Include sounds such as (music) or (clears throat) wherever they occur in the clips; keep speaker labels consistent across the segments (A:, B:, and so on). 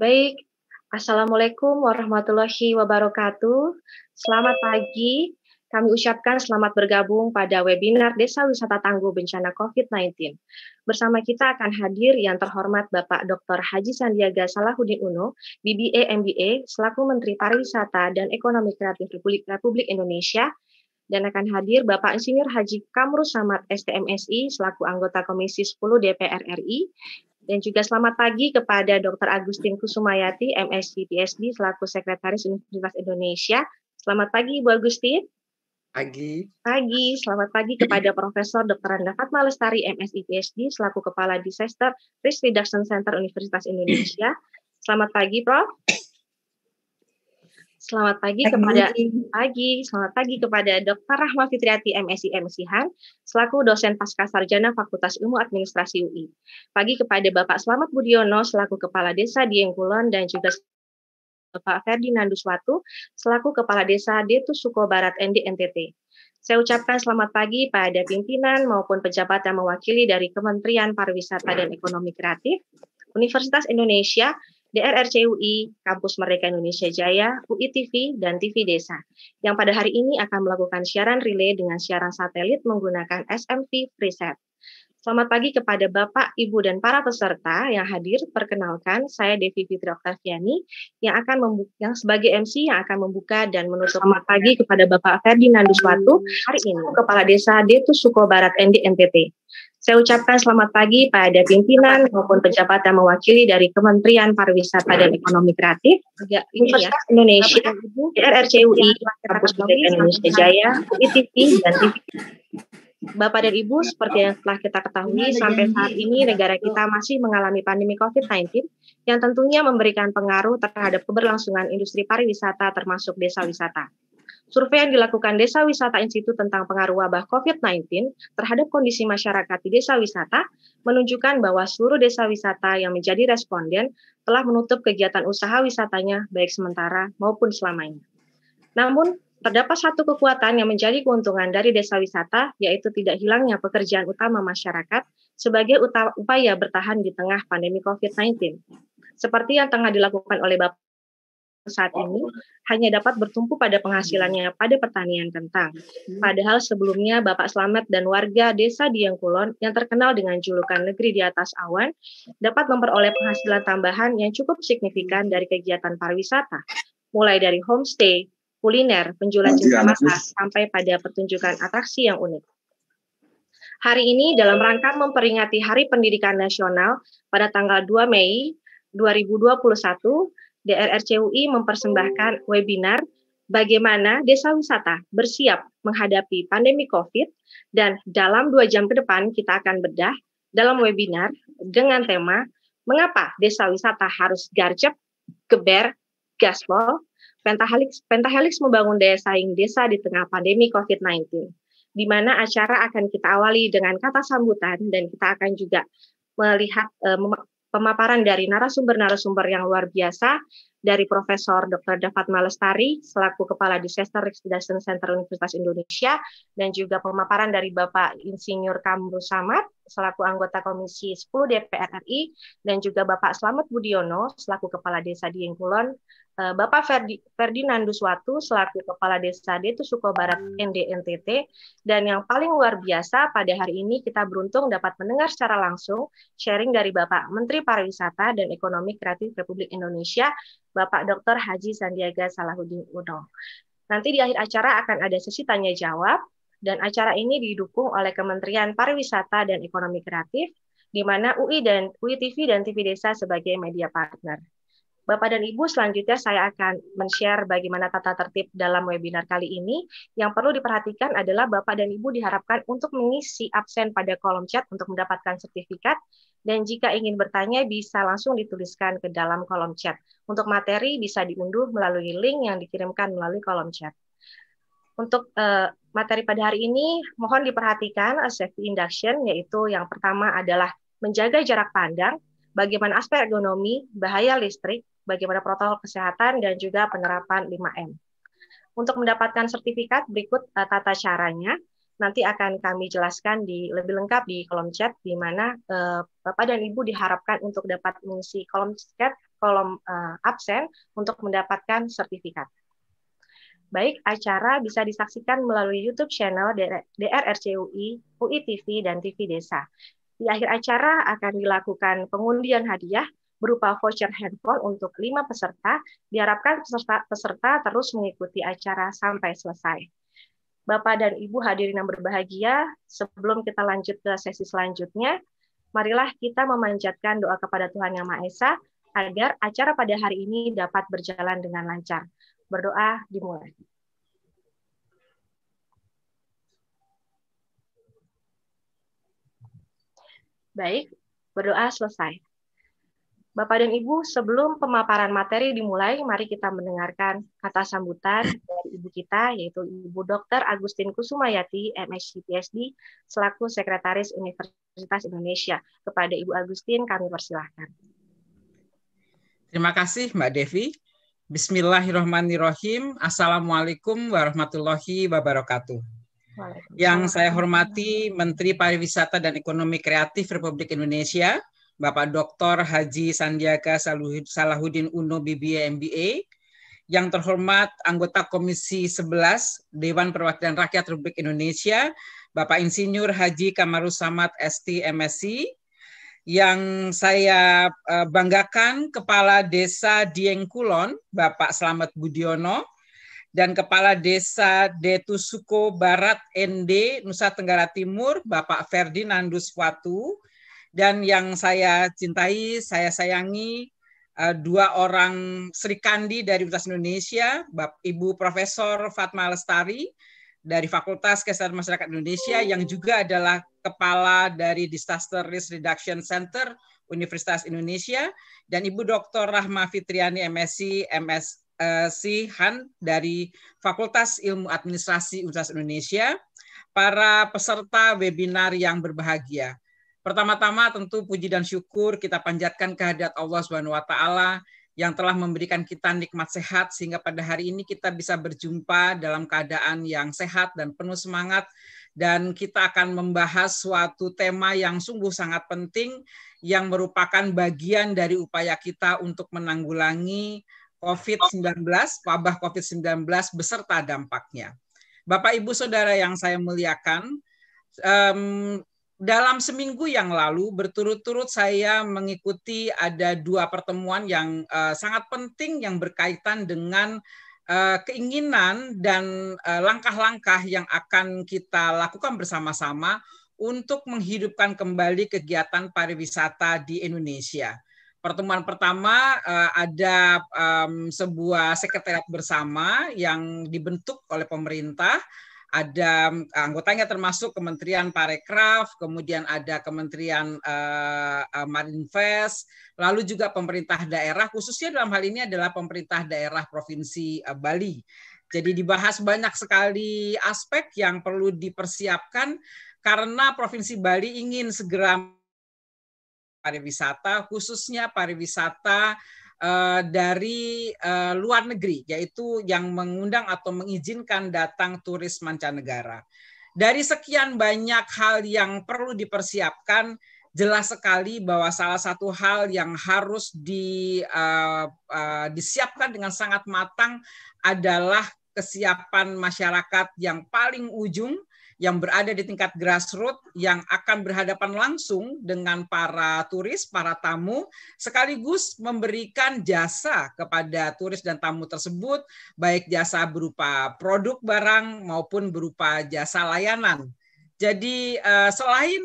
A: Baik, Assalamualaikum warahmatullahi wabarakatuh. Selamat pagi. Kami ucapkan selamat bergabung pada webinar Desa Wisata Tangguh Bencana COVID-19. Bersama kita akan hadir yang terhormat Bapak Dr. Haji Sandiaga Salahuddin Uno, BBA MBA, selaku Menteri Pariwisata dan Ekonomi Kreatif Republik, Republik Indonesia, dan akan hadir Bapak Insinyur Haji Kamru Samad STMSI selaku anggota Komisi 10 DPR RI, dan juga selamat pagi kepada Dr. Agustin Kusumayati, MSc PhD, selaku Sekretaris Universitas Indonesia. Selamat pagi, Bu Agustin. Pagi. Pagi, selamat pagi kepada (clears throat) Profesor Dr. Randa Fatma Lestari, MSI PhD, selaku Kepala Disaster Risk Reduction Center Universitas Indonesia. Selamat pagi, Prof. Selamat pagi pagi. kepada pagi, selamat pagi kepada Dr. Rahma Fitriati MSI MSIHAN selaku dosen pasca sarjana Fakultas Ilmu Administrasi UI. Pagi kepada Bapak Selamat Budiono selaku Kepala Desa Diengkulon dan juga Bapak Ferdinandus Watu selaku Kepala Desa di Suko Barat ND NTT. Saya ucapkan selamat pagi pada pimpinan maupun pejabat yang mewakili dari Kementerian Pariwisata dan Ekonomi Kreatif, Universitas Indonesia, DRRCUI, Kampus Merdeka Indonesia Jaya, UI TV, dan TV Desa, yang pada hari ini akan melakukan siaran relay dengan siaran satelit menggunakan SMV Preset. Selamat pagi kepada Bapak, Ibu, dan para peserta yang hadir. Perkenalkan, saya Devi Fitri Oktaviani yang akan membuka, yang sebagai MC yang akan membuka dan menutup. Selamat pagi kepada Bapak Ferdinand Duswatu hari ini, Kepala Desa Detu Suko Barat ND NTT. Saya ucapkan selamat pagi pada pimpinan maupun pejabat yang mewakili dari Kementerian Pariwisata dan Ekonomi Kreatif, ya, Universitas ya, Indonesia, RRCUI, Kampus Indonesia Jaya, ITV, dan TV. Bapak dan Ibu, seperti yang telah kita ketahui, iya, sampai saat ini negara kita masih mengalami pandemi COVID-19 yang tentunya memberikan pengaruh terhadap keberlangsungan industri pariwisata termasuk desa wisata. Survei yang dilakukan Desa Wisata Institut tentang pengaruh wabah COVID-19 terhadap kondisi masyarakat di desa wisata menunjukkan bahwa seluruh desa wisata yang menjadi responden telah menutup kegiatan usaha wisatanya baik sementara maupun selamanya. Namun, terdapat satu kekuatan yang menjadi keuntungan dari desa wisata, yaitu tidak hilangnya pekerjaan utama masyarakat sebagai upaya bertahan di tengah pandemi COVID-19. Seperti yang tengah dilakukan oleh Bapak saat ini hanya dapat bertumpu pada penghasilannya pada pertanian kentang. Padahal sebelumnya Bapak Slamet dan warga desa Diangkulon yang terkenal dengan julukan negeri di atas awan dapat memperoleh penghasilan tambahan yang cukup signifikan dari kegiatan pariwisata, mulai dari homestay, kuliner, penjualan cinta iya, masa sampai pada pertunjukan atraksi yang unik. Hari ini dalam rangka memperingati Hari Pendidikan Nasional pada tanggal 2 Mei 2021, DRRCUI mempersembahkan webinar Bagaimana Desa Wisata Bersiap Menghadapi Pandemi COVID dan dalam dua jam ke depan kita akan bedah dalam webinar dengan tema Mengapa Desa Wisata Harus Garjep, Geber, Gaspol, Pentahelix, Pentahelix membangun daya saing desa di tengah pandemi COVID-19, di mana acara akan kita awali dengan kata sambutan dan kita akan juga melihat e, pemaparan dari narasumber-narasumber yang luar biasa dari Profesor Dr. Davat Malestari selaku Kepala Disaster Risk Reduction Center Universitas Indonesia dan juga pemaparan dari Bapak Insinyur Kamru Samad selaku anggota Komisi 10 DPR RI dan juga Bapak Slamet Budiono selaku Kepala Desa Diengkulon Eh, Bapak Ferdi, Ferdinand Duswatu selaku Kepala Desa D itu Suko Barat NDNTT dan yang paling luar biasa pada hari ini kita beruntung dapat mendengar secara langsung sharing dari Bapak Menteri Pariwisata dan Ekonomi Kreatif Republik Indonesia Bapak Dr. Haji Sandiaga Salahuddin Uno. Nanti di akhir acara akan ada sesi tanya jawab dan acara ini didukung oleh Kementerian Pariwisata dan Ekonomi Kreatif di mana UI dan UI TV dan TV Desa sebagai media partner. Bapak dan Ibu, selanjutnya saya akan men-share bagaimana tata tertib dalam webinar kali ini. Yang perlu diperhatikan adalah Bapak dan Ibu diharapkan untuk mengisi absen pada kolom chat untuk mendapatkan sertifikat, dan jika ingin bertanya bisa langsung dituliskan ke dalam kolom chat. Untuk materi bisa diunduh melalui link yang dikirimkan melalui kolom chat. Untuk uh, materi pada hari ini, mohon diperhatikan uh, safety induction, yaitu yang pertama adalah menjaga jarak pandang, bagaimana aspek ergonomi, bahaya listrik, bagaimana protokol kesehatan, dan juga penerapan 5M. Untuk mendapatkan sertifikat, berikut eh, tata caranya. Nanti akan kami jelaskan di lebih lengkap di kolom chat, di mana uh, Bapak dan Ibu diharapkan untuk dapat mengisi kolom chat, kolom uh, absen untuk mendapatkan sertifikat. Baik, acara bisa disaksikan melalui YouTube channel DRRCUI, UI TV, dan TV Desa. Di akhir acara akan dilakukan pengundian hadiah berupa voucher handphone untuk lima peserta. Diharapkan peserta, peserta terus mengikuti acara sampai selesai. Bapak dan Ibu hadirin yang berbahagia, sebelum kita lanjut ke sesi selanjutnya, marilah kita memanjatkan doa kepada Tuhan Yang Maha Esa agar acara pada hari ini dapat berjalan dengan lancar. Berdoa dimulai. Baik, berdoa selesai. Bapak dan Ibu, sebelum pemaparan materi dimulai, mari kita mendengarkan kata sambutan dari ibu kita, yaitu Ibu Dr. Agustin Kusumayati, MSc PhD, selaku Sekretaris Universitas Indonesia. Kepada Ibu Agustin, kami persilahkan.
B: Terima kasih Mbak Devi. Bismillahirrahmanirrahim. Assalamualaikum warahmatullahi wabarakatuh. Yang saya hormati Menteri Pariwisata dan Ekonomi Kreatif Republik Indonesia, Bapak Dr. Haji Sandiaga Salahuddin Uno BBA MBA, yang terhormat anggota Komisi 11 Dewan Perwakilan Rakyat Republik Indonesia, Bapak Insinyur Haji Kamaru Samad ST MSc, yang saya eh, banggakan Kepala Desa Dieng Kulon, Bapak Slamet Budiono, dan Kepala Desa Detusuko Barat ND Nusa Tenggara Timur, Bapak Ferdinandus Watu, dan yang saya cintai, saya sayangi uh, dua orang Sri Kandi dari Universitas Indonesia, Bap Ibu Profesor Fatma Lestari dari Fakultas Kesehatan Masyarakat Indonesia hmm. yang juga adalah kepala dari Disaster Risk Reduction Center Universitas Indonesia dan Ibu Dr. Rahma Fitriani MSc MS Han dari Fakultas Ilmu Administrasi Universitas Indonesia, para peserta webinar yang berbahagia. Pertama-tama tentu puji dan syukur kita panjatkan kehadirat Allah Subhanahu wa taala yang telah memberikan kita nikmat sehat sehingga pada hari ini kita bisa berjumpa dalam keadaan yang sehat dan penuh semangat dan kita akan membahas suatu tema yang sungguh sangat penting yang merupakan bagian dari upaya kita untuk menanggulangi COVID-19, wabah COVID-19 beserta dampaknya. Bapak Ibu Saudara yang saya muliakan, um, dalam seminggu yang lalu berturut-turut saya mengikuti ada dua pertemuan yang uh, sangat penting yang berkaitan dengan uh, keinginan dan langkah eh, langkah-langkah yang akan kita lakukan bersama-sama untuk menghidupkan kembali kegiatan pariwisata di Indonesia. Pertemuan pertama ada sebuah sekretariat bersama yang dibentuk oleh pemerintah ada eh, anggotanya termasuk Kementerian Parekraf, kemudian ada Kementerian uh, Marinvest, lalu juga pemerintah daerah, khususnya dalam hal ini adalah pemerintah daerah Provinsi uh, Bali. Jadi dibahas banyak sekali aspek yang perlu dipersiapkan karena Provinsi Bali ingin segera pariwisata, khususnya pariwisata Eh, dari uh, luar negeri, yaitu yang mengundang atau mengizinkan datang turis mancanegara. Dari sekian banyak hal yang perlu dipersiapkan, jelas sekali bahwa salah satu hal yang harus di, uh, uh, disiapkan dengan sangat matang adalah kesiapan masyarakat yang paling ujung yang berada di tingkat grassroots yang akan berhadapan langsung dengan para turis, para tamu, sekaligus memberikan jasa kepada turis dan tamu tersebut, baik jasa berupa produk barang maupun berupa jasa layanan. Jadi eh, selain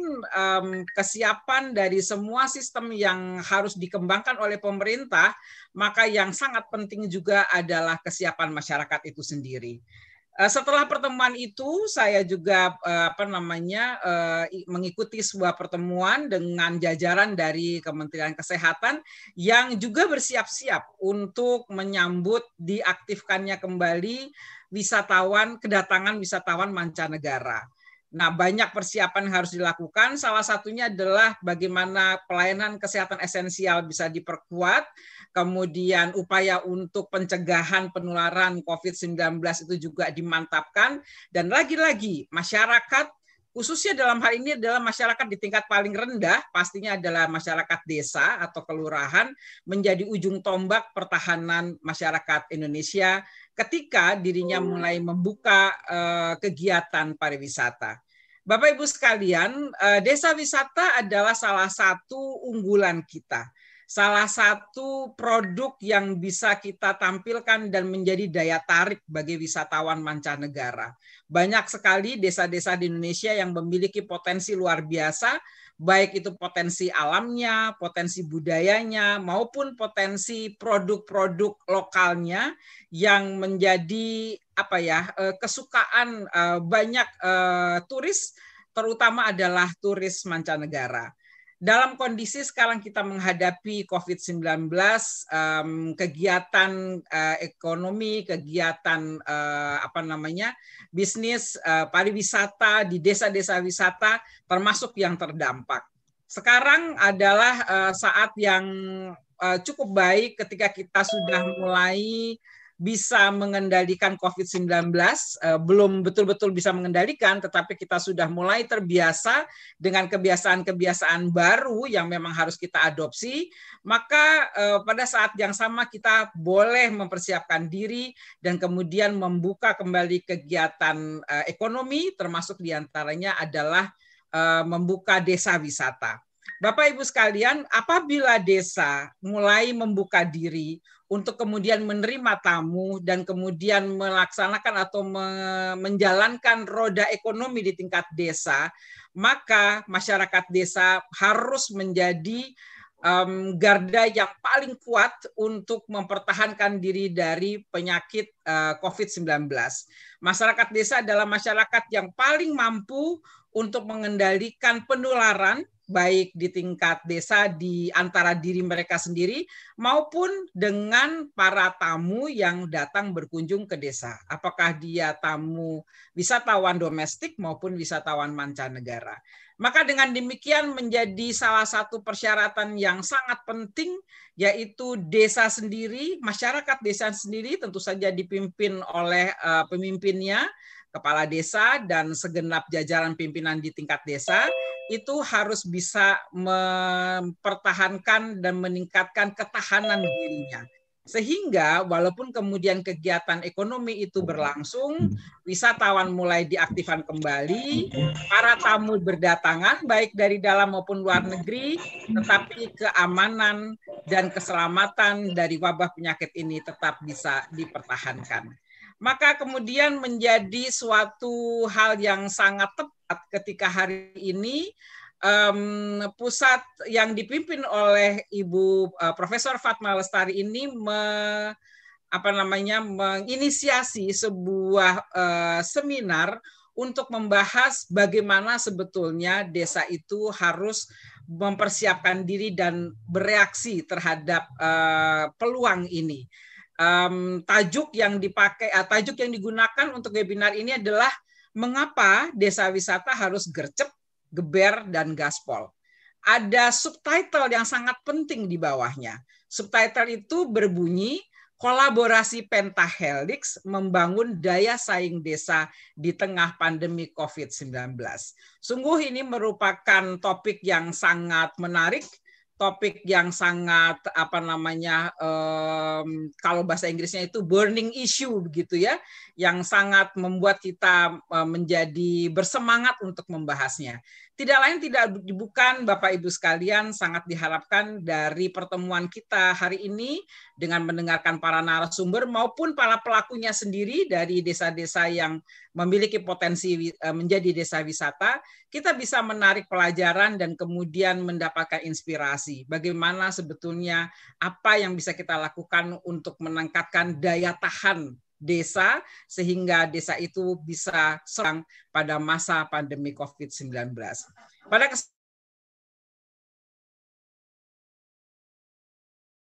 B: kesiapan dari semua sistem yang harus dikembangkan oleh pemerintah, maka yang sangat penting juga adalah kesiapan masyarakat itu sendiri. Eh, setelah pertemuan itu saya juga eh, apa namanya eh, mengikuti sebuah pertemuan dengan jajaran dari Kementerian Kesehatan yang juga bersiap-siap untuk menyambut diaktifkannya kembali wisatawan kedatangan wisatawan mancanegara. Nah, banyak persiapan harus dilakukan. Salah satunya adalah bagaimana pelayanan kesehatan esensial bisa diperkuat kemudian upaya untuk pencegahan penularan COVID-19 itu juga dimantapkan, dan lagi-lagi masyarakat khususnya dalam hal ini adalah masyarakat di tingkat paling rendah, pastinya adalah masyarakat desa atau kelurahan, menjadi ujung tombak pertahanan masyarakat Indonesia ketika dirinya iya. mulai membuka eh, kegiatan pariwisata. Bapak Ibu sekalian, eh, desa wisata adalah salah satu unggulan kita salah satu produk yang bisa kita tampilkan dan menjadi daya tarik bagi wisatawan mancanegara. Banyak sekali desa-desa di Indonesia yang memiliki potensi luar biasa, baik itu potensi alamnya, potensi budayanya, maupun potensi produk-produk lokalnya yang menjadi apa ya eh, kesukaan eh, banyak eh, turis, terutama adalah turis mancanegara dalam kondisi sekarang kita menghadapi COVID-19, kegiatan eh, ekonomi, kegiatan eh, apa namanya bisnis eh, pariwisata di desa-desa wisata termasuk yang terdampak. Sekarang adalah saat yang cukup baik ketika kita sudah mulai bisa mengendalikan COVID-19, eh, belum betul-betul bisa mengendalikan, tetapi kita sudah mulai terbiasa dengan kebiasaan-kebiasaan baru yang memang harus kita adopsi, maka eh, pada saat yang sama kita boleh mempersiapkan diri dan kemudian membuka kembali kegiatan eh, ekonomi, termasuk diantaranya adalah membuka desa wisata. Bapak Ibu sekalian, apabila desa mulai membuka diri, untuk kemudian menerima tamu dan kemudian melaksanakan atau menjalankan roda ekonomi di tingkat desa, maka masyarakat desa harus menjadi garda yang paling kuat untuk mempertahankan diri dari penyakit eh, COVID-19. Masyarakat desa adalah masyarakat yang paling mampu untuk mengendalikan penularan baik di tingkat desa di antara diri mereka sendiri maupun dengan para tamu yang datang berkunjung ke desa. Apakah dia tamu wisatawan domestik maupun wisatawan mancanegara. Maka dengan demikian menjadi salah satu persyaratan yang sangat penting yaitu desa sendiri, masyarakat desa sendiri tentu saja dipimpin oleh eh, pemimpinnya kepala desa dan segenap jajaran pimpinan di tingkat desa itu harus bisa mempertahankan dan meningkatkan ketahanan dirinya. Sehingga walaupun kemudian kegiatan ekonomi itu berlangsung, wisatawan mulai diaktifkan kembali, para tamu berdatangan baik dari dalam maupun luar negeri, tetapi keamanan dan keselamatan dari wabah penyakit ini tetap bisa dipertahankan maka kemudian menjadi suatu hal yang sangat tepat ketika hari ini um, pusat yang dipimpin oleh Ibu uh, Profesor Fatma Lestari ini me, apa namanya menginisiasi sebuah uh, seminar untuk membahas bagaimana sebetulnya desa itu harus mempersiapkan diri dan bereaksi terhadap uh, peluang ini um, tajuk yang dipakai uh, tajuk yang digunakan untuk webinar ini adalah mengapa desa wisata harus gercep, geber dan gaspol. Ada subtitle yang sangat penting di bawahnya. Subtitle itu berbunyi kolaborasi Pentahelix membangun daya saing desa di tengah pandemi COVID-19. Sungguh ini merupakan topik yang sangat menarik topik yang sangat apa namanya um, kalau bahasa Inggrisnya itu burning issue begitu ya yang sangat membuat kita e, menjadi bersemangat untuk membahasnya. Tidak lain tidak bukan Bapak Ibu sekalian sangat diharapkan dari pertemuan kita hari ini dengan mendengarkan para narasumber maupun para pelakunya sendiri dari desa-desa yang memiliki potensi e, menjadi desa wisata, kita bisa menarik pelajaran dan kemudian mendapatkan inspirasi bagaimana sebetulnya apa yang bisa kita lakukan untuk meningkatkan daya tahan desa sehingga desa itu bisa serang pada masa pandemi COVID-19. Pada kesempatan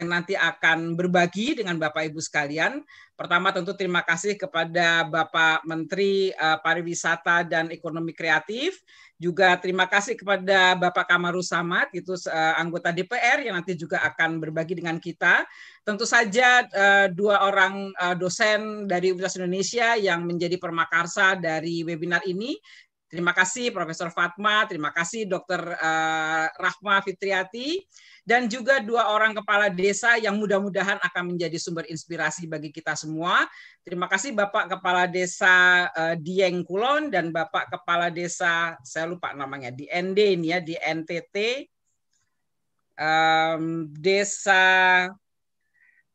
B: nanti akan berbagi dengan Bapak Ibu sekalian. Pertama tentu terima kasih kepada Bapak Menteri eh, Pariwisata dan Ekonomi Kreatif, juga terima kasih kepada Bapak Kamaru Samad itu eh, anggota DPR yang nanti juga akan berbagi dengan kita. Tentu saja eh, dua orang dosen dari Universitas Indonesia yang menjadi permakarsa dari webinar ini Terima kasih Profesor Fatma, terima kasih Dr. Rahma Fitriati dan juga dua orang kepala desa yang mudah-mudahan akan menjadi sumber inspirasi bagi kita semua. Terima kasih Bapak Kepala Desa uh, Dieng Kulon dan Bapak Kepala Desa saya lupa namanya di ND ini ya di NTT um, Desa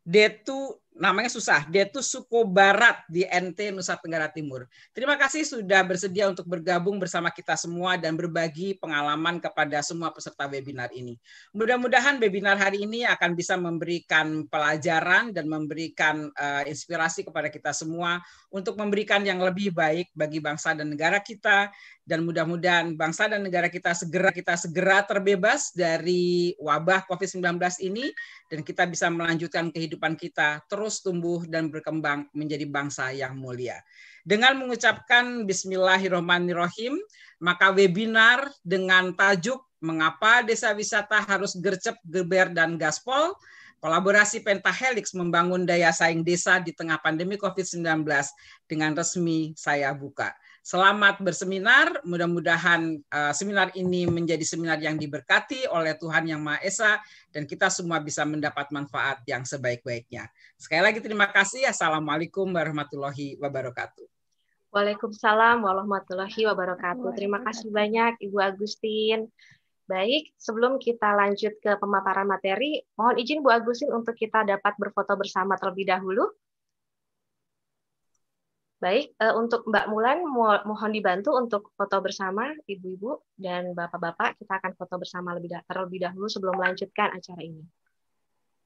B: Detu namanya susah. Dia itu suku Barat di NT Nusa Tenggara Timur. Terima kasih sudah bersedia untuk bergabung bersama kita semua dan berbagi pengalaman kepada semua peserta webinar ini. Mudah-mudahan webinar hari ini akan bisa memberikan pelajaran dan memberikan uh, inspirasi kepada kita semua untuk memberikan yang lebih baik bagi bangsa dan negara kita dan mudah-mudahan bangsa dan negara kita segera kita segera terbebas dari wabah Covid-19 ini dan kita bisa melanjutkan kehidupan kita terus tumbuh dan berkembang menjadi bangsa yang mulia. Dengan mengucapkan bismillahirrahmanirrahim, maka webinar dengan tajuk Mengapa Desa Wisata Harus Gercep, Geber dan Gaspol Kolaborasi Pentahelix membangun daya saing desa di tengah pandemi COVID-19 dengan resmi saya buka. Selamat berseminar, mudah-mudahan eh, seminar ini menjadi seminar yang diberkati oleh Tuhan Yang Maha Esa dan kita semua bisa mendapat manfaat yang sebaik-baiknya. Sekali lagi terima kasih. Assalamualaikum warahmatullahi wabarakatuh.
A: Waalaikumsalam warahmatullahi wabarakatuh. Terima kasih banyak Ibu Agustin. Baik, sebelum kita lanjut ke pemaparan materi, mohon izin Bu Agustin untuk kita dapat berfoto bersama terlebih dahulu. Baik, uh, untuk Mbak Mulan mo mohon dibantu untuk foto bersama ibu-ibu dan bapak-bapak. Kita akan foto bersama lebih da terlebih dahulu sebelum melanjutkan acara ini.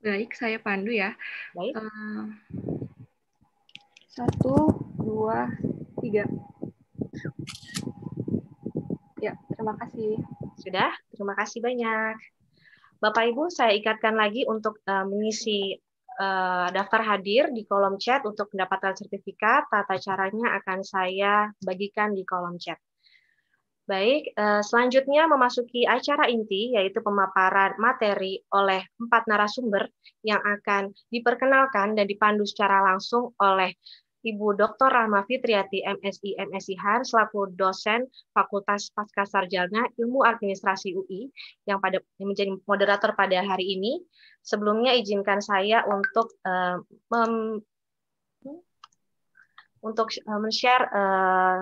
A: Baik, saya pandu ya. Baik. Uh, satu, dua, tiga. Ya, terima kasih. Sudah, terima kasih banyak. Bapak Ibu, saya ikatkan lagi untuk uh, mengisi Eh, daftar hadir di kolom chat untuk mendapatkan sertifikat. Tata caranya akan saya bagikan di kolom chat. Baik, eh, selanjutnya memasuki acara inti yaitu pemaparan materi oleh empat narasumber yang akan diperkenalkan dan dipandu secara langsung oleh Ibu Dr. Rahma Fitriati, MSI, MSI HAN, selaku dosen Fakultas Pasca Sarjana Ilmu Administrasi UI, yang pada yang menjadi moderator pada hari ini. Sebelumnya izinkan saya untuk uh, mem untuk eh, men-share uh,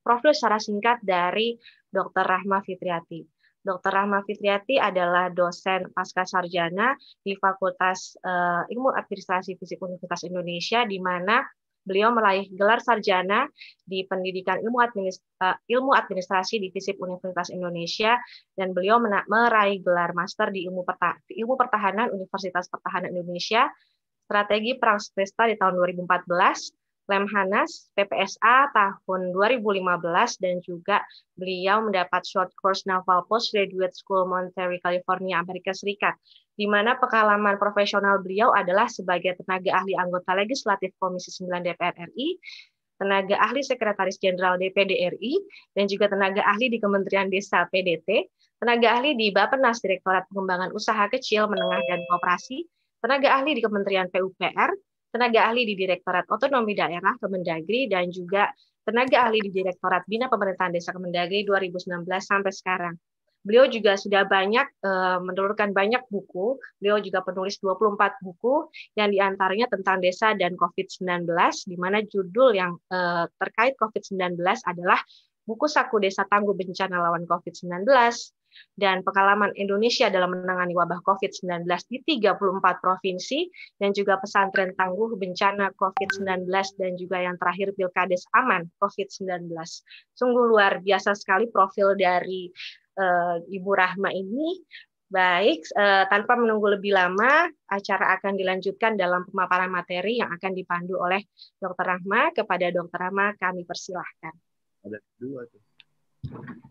A: profil secara singkat dari Dr. Rahma Fitriati. Dr. Rahma Fitriati adalah dosen pasca sarjana di Fakultas uh, Ilmu Administrasi Fisik Universitas Indonesia, di mana Beliau meraih gelar sarjana di Pendidikan Ilmu, eh, Ilmu Administrasi di FISIP Universitas Indonesia dan beliau meraih gelar master di Ilmu, Perta Ilmu Pertahanan Universitas Pertahanan Indonesia, Strategi Perang Semesta di tahun 2014, Lemhanas PPSA tahun 2015 dan juga beliau mendapat short course Naval Postgraduate School Monterey, California, Amerika Serikat di mana pengalaman profesional beliau adalah sebagai tenaga ahli anggota legislatif Komisi 9 DPR RI, tenaga ahli sekretaris jenderal DPD RI, dan juga tenaga ahli di Kementerian Desa PDT, tenaga ahli di Bapenas Direktorat Pengembangan Usaha Kecil, Menengah, dan Koperasi, tenaga ahli di Kementerian PUPR, tenaga ahli di Direktorat Otonomi Daerah Kemendagri, dan juga tenaga ahli di Direktorat Bina Pemerintahan Desa Kemendagri 2019 sampai sekarang. Beliau juga sudah banyak uh, menelurkan banyak buku. Beliau juga penulis 24 buku yang diantaranya tentang desa dan COVID-19, di mana judul yang uh, terkait COVID-19 adalah buku saku desa tangguh bencana lawan COVID-19 dan pengalaman Indonesia dalam menangani wabah COVID-19 di 34 provinsi dan juga pesantren tangguh bencana COVID-19 dan juga yang terakhir Pilkades Aman COVID-19. Sungguh luar biasa sekali profil dari uh, Ibu Rahma ini. Baik, uh, tanpa menunggu lebih lama, acara akan dilanjutkan dalam pemaparan materi yang akan dipandu oleh Dr. Rahma. Kepada Dr. Rahma kami persilahkan. Ada dua tuh.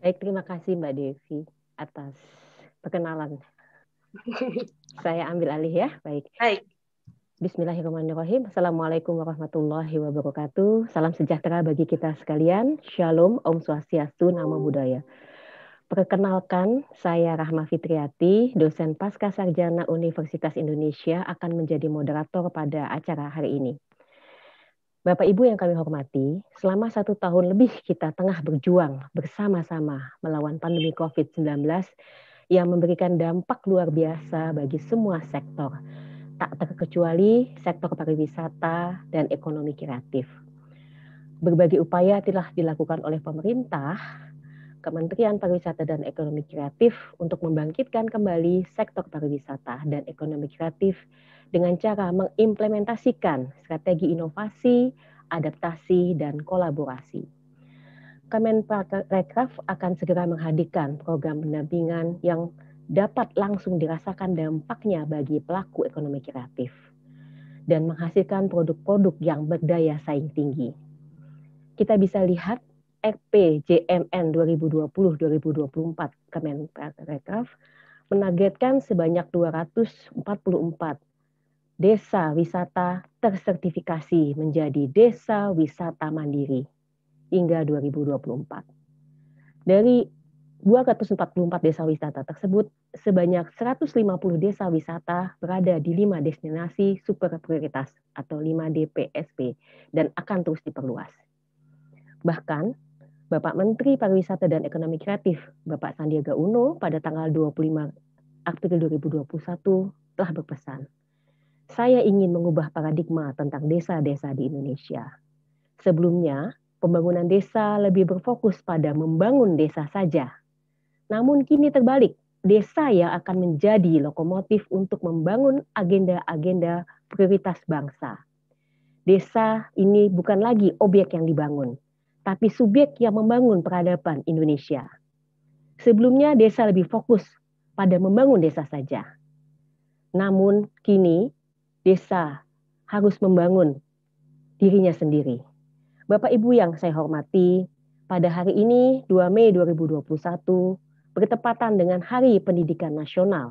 C: Baik, terima kasih Mbak Devi atas perkenalan. (laughs) Saya ambil alih ya. Baik. Baik. Bismillahirrahmanirrahim. Assalamualaikum warahmatullahi wabarakatuh. Salam sejahtera bagi kita sekalian. Shalom, Om Swastiastu, Namo Buddhaya. Perkenalkan, saya Rahma Fitriati, dosen Pasca Sarjana Universitas Indonesia akan menjadi moderator pada acara hari ini. Bapak Ibu yang kami hormati, selama satu tahun lebih kita tengah berjuang bersama-sama melawan pandemi COVID-19 yang memberikan dampak luar biasa bagi semua sektor, tak terkecuali sektor pariwisata dan ekonomi kreatif. Berbagai upaya telah dilakukan oleh pemerintah Kementerian Pariwisata dan Ekonomi Kreatif untuk membangkitkan kembali sektor pariwisata dan ekonomi kreatif dengan cara mengimplementasikan strategi inovasi, adaptasi, dan kolaborasi. Kemenparekraf akan segera menghadirkan program pendampingan yang dapat langsung dirasakan dampaknya bagi pelaku ekonomi kreatif dan menghasilkan produk-produk yang berdaya saing tinggi. Kita bisa lihat FP JMN 2020-2024 Kemenparekraf menargetkan sebanyak 244 desa wisata tersertifikasi menjadi desa wisata mandiri hingga 2024. Dari 244 desa wisata tersebut, sebanyak 150 desa wisata berada di 5 destinasi super prioritas atau 5 DPSP dan akan terus diperluas. Bahkan Bapak Menteri Pariwisata dan Ekonomi Kreatif, Bapak Sandiaga Uno, pada tanggal 25 April 2021 telah berpesan, saya ingin mengubah paradigma tentang desa-desa di Indonesia. Sebelumnya, pembangunan desa lebih berfokus pada membangun desa saja. Namun kini terbalik, desa yang akan menjadi lokomotif untuk membangun agenda-agenda prioritas bangsa. Desa ini bukan lagi objek yang dibangun, tapi subjek yang membangun peradaban Indonesia. Sebelumnya desa lebih fokus pada membangun desa saja. Namun kini desa harus membangun dirinya sendiri. Bapak Ibu yang saya hormati, pada hari ini 2 Mei 2021 bertepatan dengan Hari Pendidikan Nasional.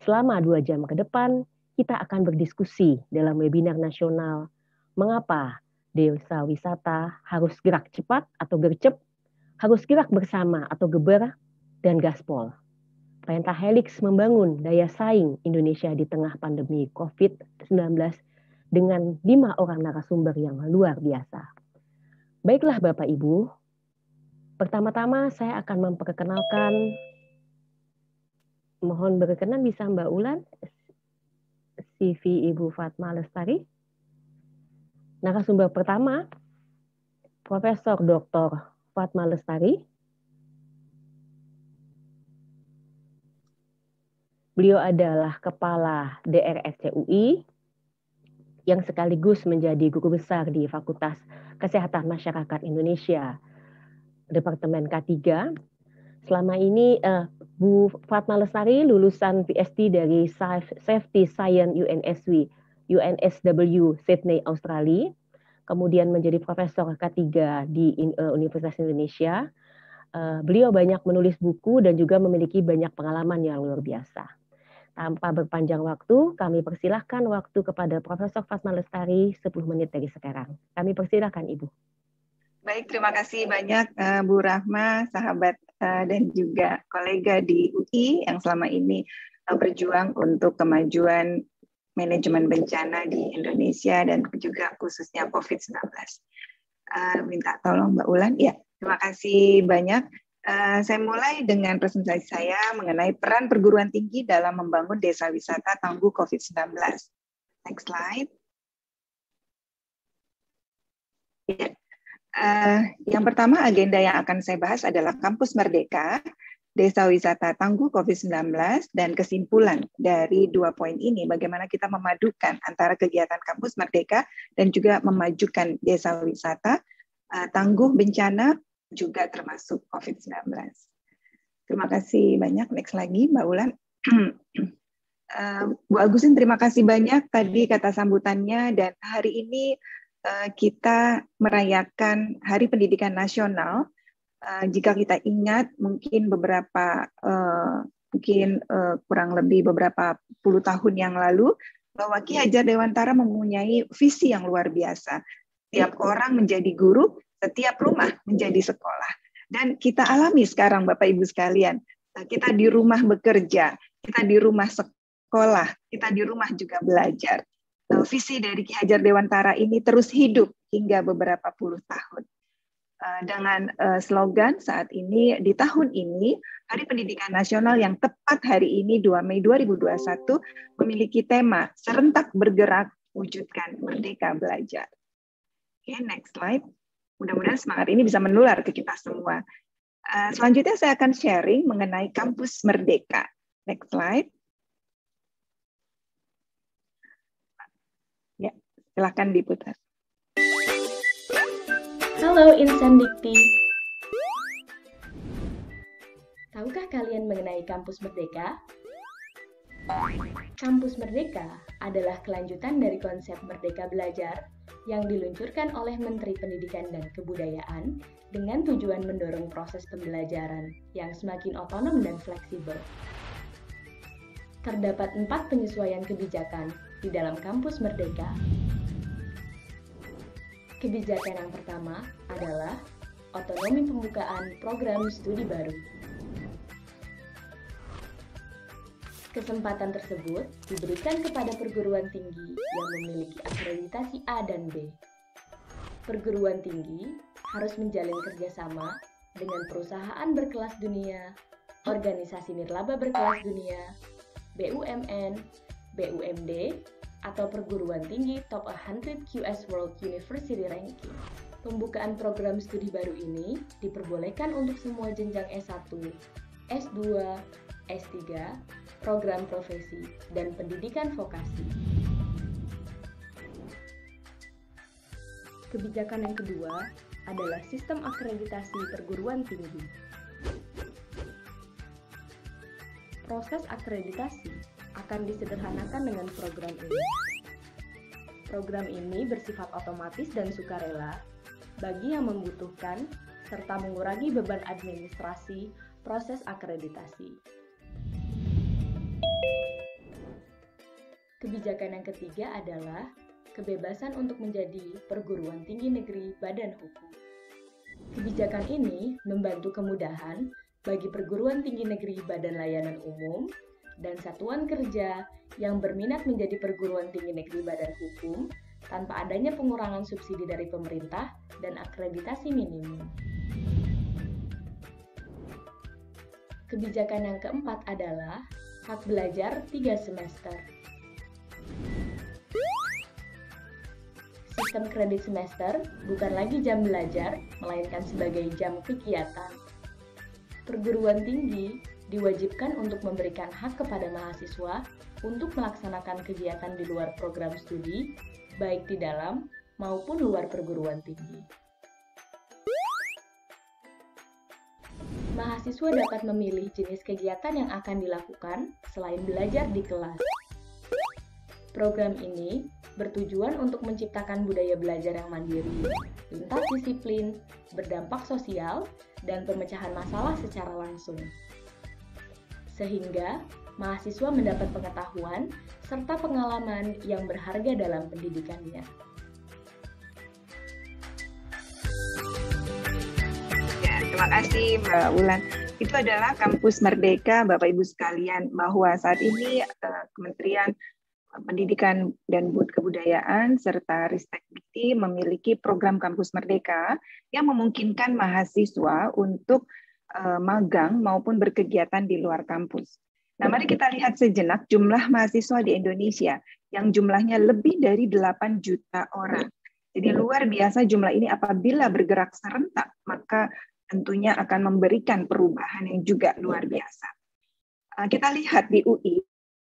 C: Selama dua jam ke depan, kita akan berdiskusi dalam webinar nasional mengapa desa wisata harus gerak cepat atau gercep, harus gerak bersama atau geber, dan gaspol. penta Helix membangun daya saing Indonesia di tengah pandemi COVID-19 dengan lima orang narasumber yang luar biasa. Baiklah Bapak Ibu, pertama-tama saya akan memperkenalkan, mohon berkenan bisa Mbak Ulan, CV Ibu Fatma Lestari. Narasumber pertama, Profesor Dr. Fatma Lestari. Beliau adalah Kepala DRS UI yang sekaligus menjadi guru besar di Fakultas Kesehatan Masyarakat Indonesia, Departemen K3. Selama ini uh, Bu Fatma Lestari lulusan PhD dari Safety Science UNSW UNSW Sydney Australia, kemudian menjadi profesor ketiga di eh, Universitas Indonesia. Eh, beliau banyak menulis buku dan juga memiliki banyak pengalaman yang luar biasa. Tanpa berpanjang waktu, kami persilahkan waktu kepada Profesor
D: Fatma Lestari 10 menit dari sekarang. Kami persilahkan Ibu. Baik, terima kasih banyak eh, Bu Rahma, sahabat dan juga kolega di UI yang selama ini berjuang untuk kemajuan manajemen bencana di Indonesia dan juga khususnya COVID-19. Uh, eh, minta tolong Mbak Ulan. Ya, terima kasih banyak. Eh, saya mulai dengan presentasi saya mengenai peran perguruan tinggi dalam membangun desa wisata tangguh COVID-19. Next slide. Yeah. Ya. Uh, yang pertama agenda yang akan saya bahas adalah kampus merdeka desa wisata tangguh COVID-19 dan kesimpulan dari dua poin ini bagaimana kita memadukan antara kegiatan kampus merdeka dan juga memajukan desa wisata eh, tangguh bencana juga termasuk COVID-19. Terima kasih banyak. Next lagi Mbak Ulan. (clears throat) Eh, Bu Agusin, terima kasih banyak tadi kata sambutannya dan hari ini eh, kita merayakan Hari Pendidikan Nasional Eh, jika kita ingat, mungkin beberapa uh, mungkin uh, kurang lebih beberapa puluh tahun yang lalu bahwa Ki Hajar Dewantara mempunyai visi yang luar biasa. Setiap iya. orang menjadi guru, setiap rumah menjadi sekolah. Dan kita alami sekarang Bapak Ibu sekalian, kita di rumah bekerja, kita di rumah sekolah, kita di rumah juga belajar. Visi dari Ki Hajar Dewantara ini terus hidup hingga beberapa puluh tahun. Eh, dengan eh, slogan saat ini di tahun ini Hari Pendidikan Nasional yang tepat hari ini 2 Mei 2021 memiliki tema serentak bergerak wujudkan merdeka belajar. Oke, okay, next slide. Mudah-mudahan semangat ini bisa menular ke kita semua. Eh, selanjutnya saya akan sharing mengenai kampus merdeka. Next slide. Ya, silakan diputar.
E: Halo Insan Dikti. Tahukah kalian mengenai Kampus Merdeka? Kampus Merdeka adalah kelanjutan dari konsep Merdeka Belajar yang diluncurkan oleh Menteri Pendidikan dan Kebudayaan dengan tujuan mendorong proses pembelajaran yang semakin otonom dan fleksibel. Terdapat empat penyesuaian kebijakan di dalam Kampus Merdeka Kebijakan yang pertama adalah otonomi pembukaan program studi baru. Kesempatan tersebut diberikan kepada perguruan tinggi yang memiliki akreditasi A dan B. Perguruan tinggi harus menjalin kerjasama dengan perusahaan berkelas dunia, organisasi nirlaba berkelas dunia, BUMN, BUMD, atau perguruan tinggi Top 100 QS World University Ranking. Pembukaan program studi baru ini diperbolehkan untuk semua jenjang S1, S2, S3, program profesi, dan pendidikan vokasi. Kebijakan yang kedua adalah sistem akreditasi perguruan tinggi. Proses akreditasi akan disederhanakan dengan program ini. Program ini bersifat otomatis dan sukarela bagi yang membutuhkan serta mengurangi beban administrasi proses akreditasi. Kebijakan yang ketiga adalah kebebasan untuk menjadi perguruan tinggi negeri badan hukum. Kebijakan ini membantu kemudahan bagi perguruan tinggi negeri badan layanan umum dan satuan kerja yang berminat menjadi perguruan tinggi negeri badan hukum tanpa adanya pengurangan subsidi dari pemerintah dan akreditasi minimum. Kebijakan yang keempat adalah hak belajar 3 semester. Sistem kredit semester bukan lagi jam belajar, melainkan sebagai jam kegiatan. Perguruan tinggi diwajibkan untuk memberikan hak kepada mahasiswa untuk melaksanakan kegiatan di luar program studi, baik di dalam maupun luar perguruan tinggi. Mahasiswa dapat memilih jenis kegiatan yang akan dilakukan selain belajar di kelas. Program ini bertujuan untuk menciptakan budaya belajar yang mandiri, lintas disiplin, berdampak sosial, dan pemecahan masalah secara langsung sehingga mahasiswa mendapat pengetahuan serta pengalaman yang berharga dalam pendidikannya.
D: Ya, terima kasih Mbak Wulan. Itu adalah kampus merdeka Bapak Ibu sekalian bahwa saat ini eh, Kementerian Pendidikan dan Kebudayaan serta Ristek memiliki program kampus merdeka yang memungkinkan mahasiswa untuk Eh, magang maupun berkegiatan di luar kampus. Nah, mari kita lihat sejenak jumlah mahasiswa di Indonesia yang jumlahnya lebih dari 8 juta orang. Jadi luar biasa jumlah ini apabila bergerak serentak, maka tentunya akan memberikan perubahan yang juga luar biasa. Eh, kita lihat di UI,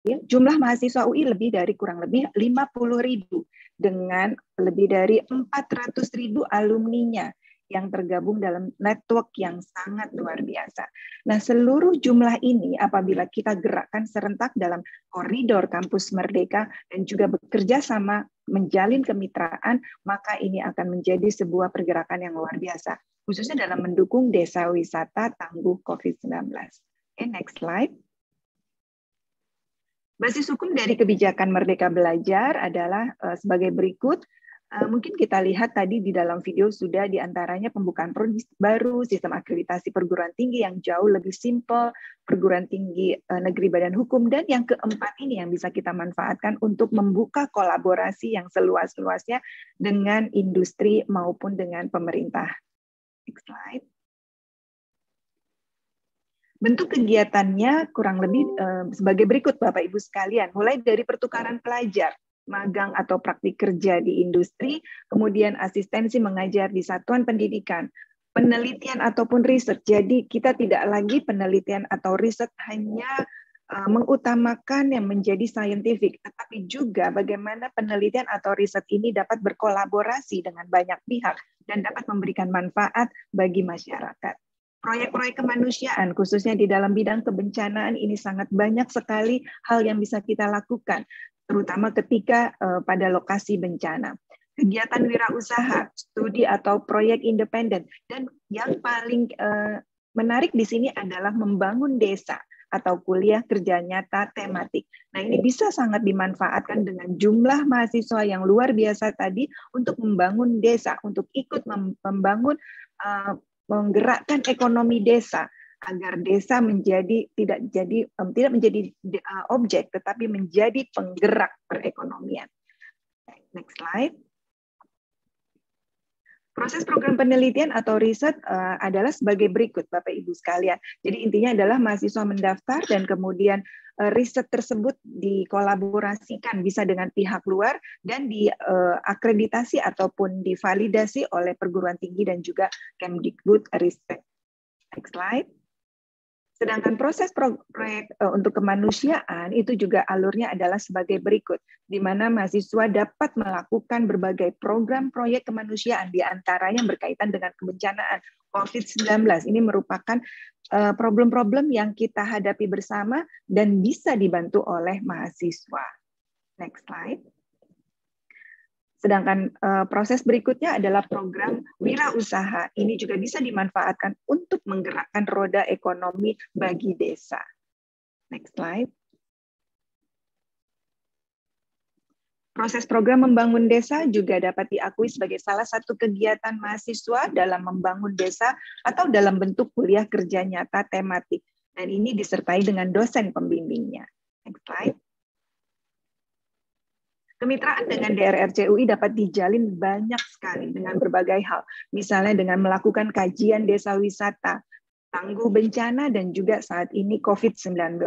D: jumlah mahasiswa UI lebih dari kurang lebih 50 ribu dengan lebih dari 400 ribu alumninya yang tergabung dalam network yang sangat luar biasa. Nah, seluruh jumlah ini apabila kita gerakkan serentak dalam koridor kampus merdeka dan juga bekerja sama menjalin kemitraan, maka ini akan menjadi sebuah pergerakan yang luar biasa, khususnya dalam mendukung desa wisata tangguh COVID-19. Okay, next slide. Basis hukum dari kebijakan Merdeka Belajar adalah eh, sebagai berikut, Eh, mungkin kita lihat tadi di dalam video sudah diantaranya pembukaan prodi baru, sistem akreditasi perguruan tinggi yang jauh lebih simpel, perguruan tinggi eh, negeri badan hukum, dan yang keempat ini yang bisa kita manfaatkan untuk membuka kolaborasi yang seluas-luasnya dengan industri maupun dengan pemerintah. Next slide. Bentuk kegiatannya kurang lebih eh, sebagai berikut Bapak Ibu sekalian, mulai dari pertukaran pelajar, magang atau praktik kerja di industri, kemudian asistensi mengajar di satuan pendidikan, penelitian ataupun riset. Jadi kita tidak lagi penelitian atau riset hanya eh, mengutamakan yang menjadi saintifik, tetapi juga bagaimana penelitian atau riset ini dapat berkolaborasi dengan banyak pihak dan dapat memberikan manfaat bagi masyarakat. Proyek-proyek kemanusiaan, khususnya di dalam bidang kebencanaan, ini sangat banyak sekali hal yang bisa kita lakukan terutama ketika uh, pada lokasi bencana. Kegiatan wirausaha, studi atau proyek independen, dan yang paling uh, menarik di sini adalah membangun desa atau kuliah kerja nyata tematik. Nah, ini bisa sangat dimanfaatkan dengan jumlah mahasiswa yang luar biasa tadi untuk membangun desa, untuk ikut membangun, uh, menggerakkan ekonomi desa agar desa menjadi tidak jadi um, tidak menjadi uh, objek tetapi menjadi penggerak perekonomian. Next slide. Proses program penelitian atau riset uh, adalah sebagai berikut, Bapak Ibu sekalian. Jadi intinya adalah mahasiswa mendaftar dan kemudian uh, riset tersebut dikolaborasikan bisa dengan pihak luar dan diakreditasi e, uh, ataupun divalidasi oleh perguruan tinggi dan juga Kemdikbud Riset. Next slide. Sedangkan proses proyek uh, eh, untuk kemanusiaan itu juga alurnya adalah sebagai berikut, di mana mahasiswa dapat melakukan berbagai program proyek kemanusiaan, diantaranya berkaitan dengan kebencanaan COVID-19. Ini merupakan eh, problem-problem uh, yang kita hadapi bersama dan bisa dibantu oleh mahasiswa. Next slide. Sedangkan uh, proses berikutnya adalah program wirausaha. Ini juga bisa dimanfaatkan untuk menggerakkan roda ekonomi bagi desa. Next slide. Proses program membangun desa juga dapat diakui sebagai salah satu kegiatan mahasiswa dalam membangun desa atau dalam bentuk kuliah kerja nyata tematik. Dan ini disertai dengan dosen pembimbingnya. Next slide. Kemitraan dengan DRRCUI dapat dijalin banyak sekali dengan berbagai hal, misalnya dengan melakukan kajian desa wisata, tangguh bencana, dan juga saat ini COVID-19.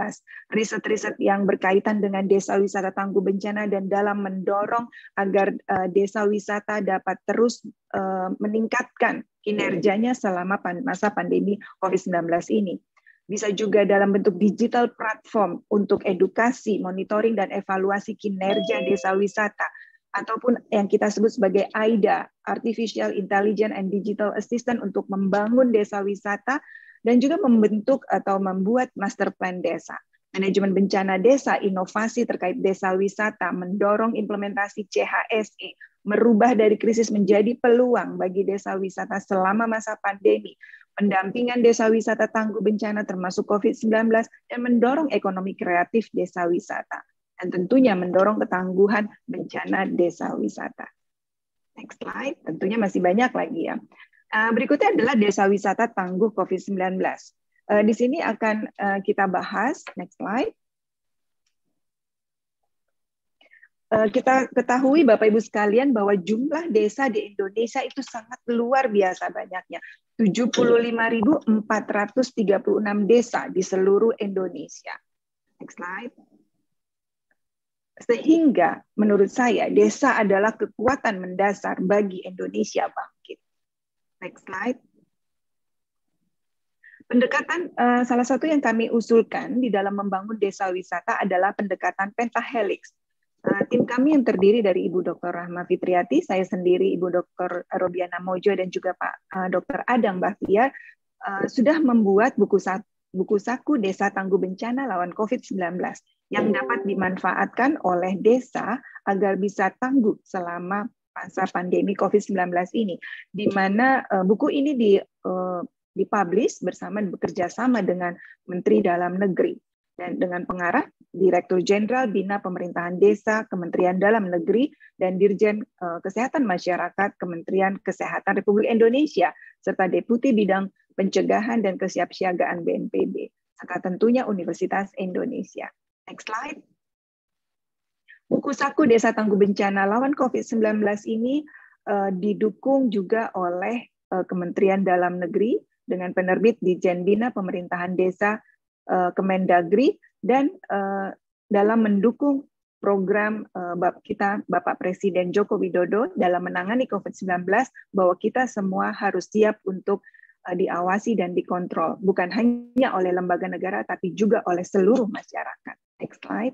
D: Riset-riset yang berkaitan dengan desa wisata tangguh bencana dan dalam mendorong agar eh, desa wisata dapat terus eh, meningkatkan kinerjanya selama masa pandemi COVID-19 ini bisa juga dalam bentuk digital platform untuk edukasi, monitoring, dan evaluasi kinerja desa wisata, ataupun yang kita sebut sebagai AIDA, Artificial Intelligence and Digital Assistant untuk membangun desa wisata, dan juga membentuk atau membuat master plan desa. Manajemen bencana desa, inovasi terkait desa wisata, mendorong implementasi CHSE, merubah dari krisis menjadi peluang bagi desa wisata selama masa pandemi, pendampingan desa wisata tangguh bencana termasuk COVID-19, dan mendorong ekonomi kreatif desa wisata. Dan tentunya mendorong ketangguhan bencana desa wisata. Next slide, tentunya masih banyak lagi ya. Eh, berikutnya adalah desa wisata tangguh COVID-19. Eh, di sini akan eh, kita bahas, next slide, Eh, kita ketahui Bapak Ibu sekalian bahwa jumlah desa di Indonesia itu sangat luar biasa banyaknya. 75.436 desa di seluruh Indonesia. Next slide. Sehingga menurut saya desa adalah kekuatan mendasar bagi Indonesia bangkit. Next slide. Pendekatan eh, salah satu yang kami usulkan di dalam membangun desa wisata adalah pendekatan pentahelix Eh, tim kami yang terdiri dari Ibu Dr. Rahma Fitriati, saya sendiri, Ibu Dr. Robiana Mojo, dan juga Pak eh, Dr. Adang Bahtia, eh, sudah membuat buku buku saku Desa Tangguh Bencana Lawan COVID-19 yang dapat dimanfaatkan oleh desa agar bisa tangguh selama masa pandemi COVID-19 ini. Di mana uh, buku ini di uh, dipublish bersama bekerja sama dengan Menteri Dalam Negeri dan dengan pengarah Direktur Jenderal Bina Pemerintahan Desa Kementerian Dalam Negeri dan Dirjen eh, Kesehatan Masyarakat Kementerian Kesehatan Republik Indonesia serta Deputi Bidang Pencegahan dan Kesiapsiagaan BNPB serta tentunya Universitas Indonesia. Next slide. Buku saku Desa Tangguh Bencana Lawan COVID-19 ini eh, didukung juga oleh eh, Kementerian Dalam Negeri dengan penerbit di Jenbina Pemerintahan Desa Eh, Kemendagri dan eh, dalam mendukung program eh, kita Bapak Presiden Joko Widodo dalam menangani COVID-19 bahwa kita semua harus siap untuk diawasi dan dikontrol bukan hanya oleh lembaga negara tapi juga oleh seluruh masyarakat. Next slide.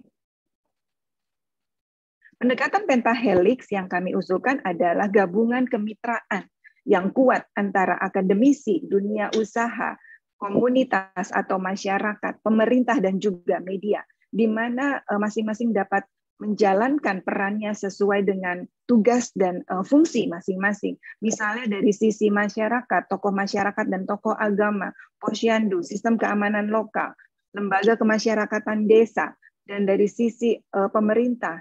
D: Pendekatan pentahelix yang kami usulkan adalah gabungan kemitraan yang kuat antara akademisi, dunia usaha, komunitas atau masyarakat, pemerintah dan juga media, di mana eh, masing-masing dapat menjalankan perannya sesuai dengan tugas dan eh, fungsi masing-masing. Misalnya dari sisi masyarakat, tokoh masyarakat dan tokoh agama, posyandu, sistem keamanan lokal, lembaga kemasyarakatan desa, dan dari sisi eh, pemerintah,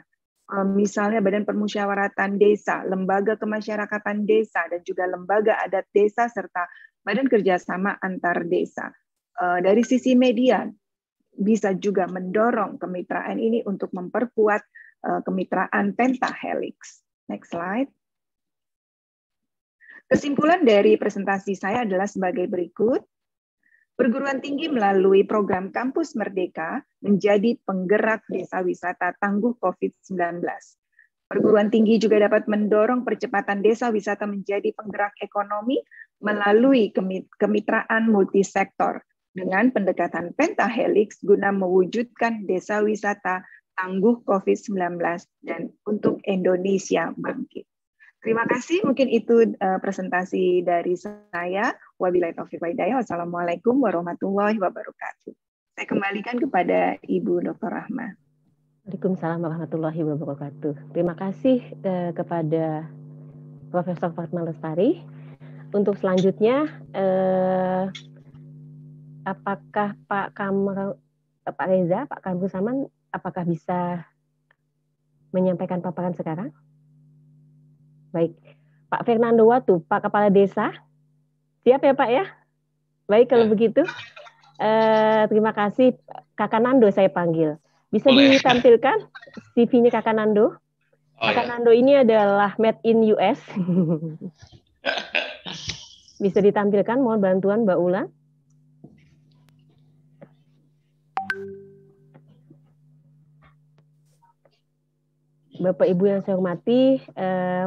D: misalnya Badan Permusyawaratan Desa, Lembaga Kemasyarakatan Desa, dan juga Lembaga Adat Desa, serta Badan Kerjasama Antar Desa. Eh, dari sisi media, bisa juga mendorong kemitraan ini untuk memperkuat eh, kemitraan pentahelix. Next slide. Kesimpulan dari presentasi saya adalah sebagai berikut. Perguruan tinggi melalui program Kampus Merdeka menjadi penggerak desa wisata tangguh COVID-19. Perguruan tinggi juga dapat mendorong percepatan desa wisata menjadi penggerak ekonomi melalui kemitraan multisektor dengan pendekatan pentahelix guna mewujudkan desa wisata tangguh COVID-19 dan untuk Indonesia bangkit.
F: Terima kasih.
D: Mungkin itu eh, presentasi dari saya. Wabillahi taufiq walhidayah. Wassalamualaikum warahmatullahi wabarakatuh. Saya kembalikan kepada Ibu Dr. Rahma. Waalaikumsalam
C: warahmatullahi wabarakatuh. Terima kasih eh, kepada Profesor Fatma Lestari untuk selanjutnya eh, apakah Pak Kamar eh, Pak Reza, Pak Kamru Saman apakah bisa menyampaikan paparan sekarang? Baik. Pak Fernando Watu, Pak Kepala Desa. Siap ya Pak ya? Baik kalau ya. begitu. Eh, terima kasih Kakak Nando saya panggil. Bisa Boleh. ditampilkan CV-nya Kakak Nando? Oh, Kakak ya. Nando ini adalah made in US. (laughs) Bisa ditampilkan mohon bantuan Mbak Ula. Bapak Ibu yang saya hormati, eh,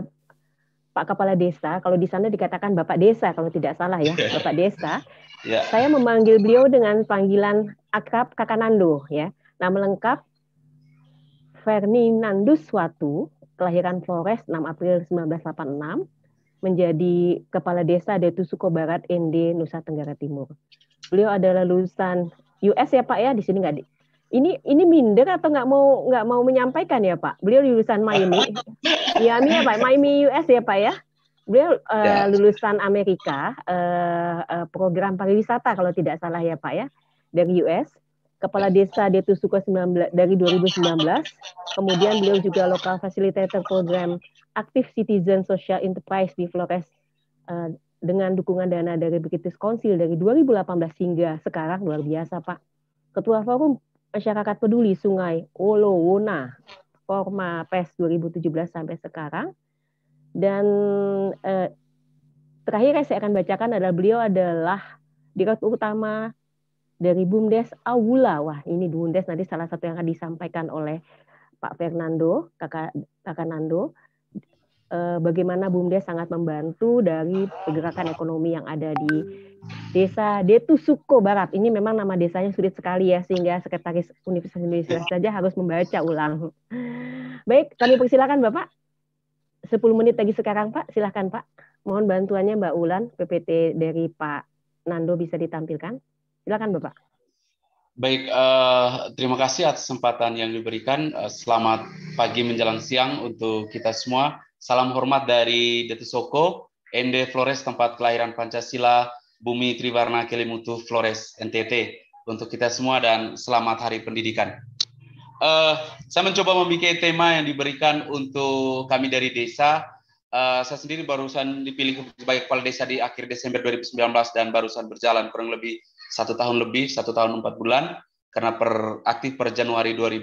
C: Pak Kepala Desa, kalau di sana dikatakan Bapak Desa kalau tidak salah ya, (laughs) Bapak Desa. ya. Saya memanggil beliau dengan panggilan akrab Nando ya. Nama lengkap Ferninandus Watu, kelahiran Flores 6 April 1986, menjadi kepala desa Datu Suko Barat ND Nusa Tenggara Timur. Beliau adalah lulusan US ya Pak ya di sini nggak di ini ini minder atau nggak mau nggak mau menyampaikan ya Pak? Beliau lulusan Miami, (laughs) ya Miami ya Pak, Miami US ya Pak ya. Beliau uh, lulusan Amerika uh, uh, program pariwisata kalau tidak salah ya Pak ya dari US. Kepala Desa Detusuko Suko 19 dari 2019. Kemudian beliau juga lokal facilitator program Aktif Citizen Social Enterprise di Flores eh, dengan dukungan dana dari British Council dari 2018 hingga sekarang luar biasa Pak. Ketua Forum Masyarakat Peduli Sungai Olowona Forma PES 2017 sampai sekarang dan eh, terakhir yang saya akan bacakan adalah beliau adalah direktur utama dari BUMDes Awula. Wah, ini BUMDes nanti salah satu yang akan disampaikan oleh Pak Fernando, Kakak Kakak Nando. Eh, bagaimana BUMDes sangat membantu dari pergerakan ekonomi yang ada di desa Detusuko Barat. Ini memang nama desanya sulit sekali ya, sehingga Sekretaris Universitas Indonesia saja harus membaca ulang. (laughs) Baik, kami persilakan Bapak. 10 menit lagi sekarang Pak, silakan Pak. Mohon bantuannya Mbak Ulan, PPT dari Pak Nando bisa ditampilkan. Silakan Bapak.
G: Baik, uh, terima kasih atas kesempatan yang diberikan. Uh, selamat pagi menjelang siang untuk kita semua Salam hormat dari Detusoko, Ende Flores, tempat kelahiran Pancasila, Bumi Triwarna Kelimutu Flores, NTT. Untuk kita semua dan selamat Hari Pendidikan. Uh, saya mencoba memikir tema yang diberikan untuk kami dari desa. Uh, saya sendiri barusan dipilih sebagai kepala desa di akhir Desember 2019 dan barusan berjalan kurang lebih satu tahun lebih, satu tahun empat bulan, karena per, aktif per Januari 2020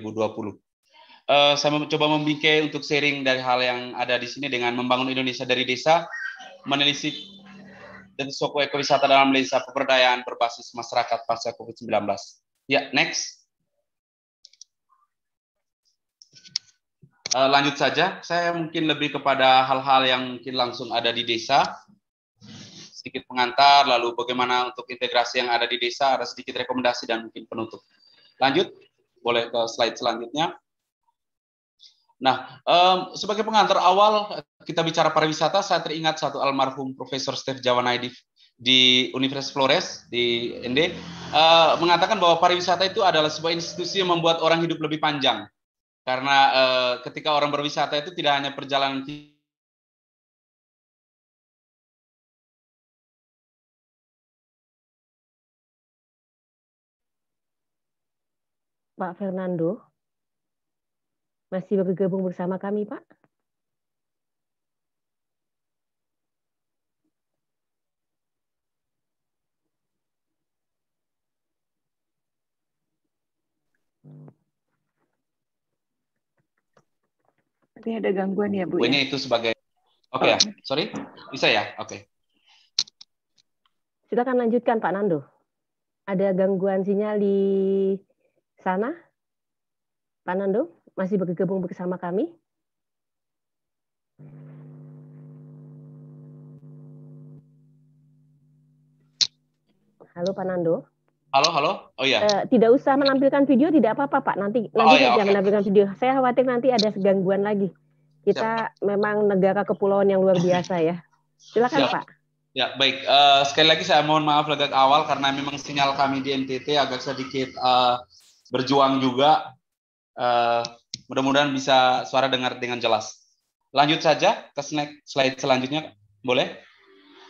G: uh, saya mencoba membingkai untuk sharing dari hal yang ada di sini dengan membangun Indonesia dari desa, menelisik dan suku ekowisata dalam desa pemberdayaan berbasis masyarakat pasca COVID-19. Ya, next. Uh, lanjut saja, saya mungkin lebih kepada hal-hal yang mungkin langsung ada di desa, sedikit pengantar, lalu bagaimana untuk integrasi yang ada di desa, ada sedikit rekomendasi dan mungkin penutup. Lanjut, boleh ke slide selanjutnya. Nah, um, sebagai pengantar awal kita bicara pariwisata, saya teringat satu almarhum Profesor Steve Jawanaidi di Universitas Flores di ND uh, eh, mengatakan bahwa pariwisata itu adalah sebuah institusi yang membuat orang hidup
H: lebih panjang. Karena uh, ketika orang berwisata itu tidak hanya perjalanan Pak Fernando,
C: masih bergabung bersama kami, Pak?
D: Tapi ada gangguan ya, Bu. Ini ya? itu sebagai
G: Oke okay, ya, oh. sorry, bisa ya, oke. Okay.
D: Silakan lanjutkan
C: Pak Nando. Ada gangguan sinyal di sana, Pak Nando? masih bergabung bersama kami? Halo Pak Nando.
G: Halo, halo. Oh iya. Uh,
C: tidak usah menampilkan video, tidak apa-apa Pak. Nanti oh, nanti yeah, okay. menampilkan video. Saya khawatir nanti ada gangguan lagi. Kita Siap. memang negara kepulauan yang luar biasa ya. Silakan Siap. Pak.
G: Ya baik. Uh, sekali lagi saya mohon maaf agak awal karena memang sinyal kami di NTT agak sedikit uh, berjuang juga. Uh, Mudah-mudahan bisa suara dengar dengan jelas. Lanjut saja ke slide selanjutnya, boleh?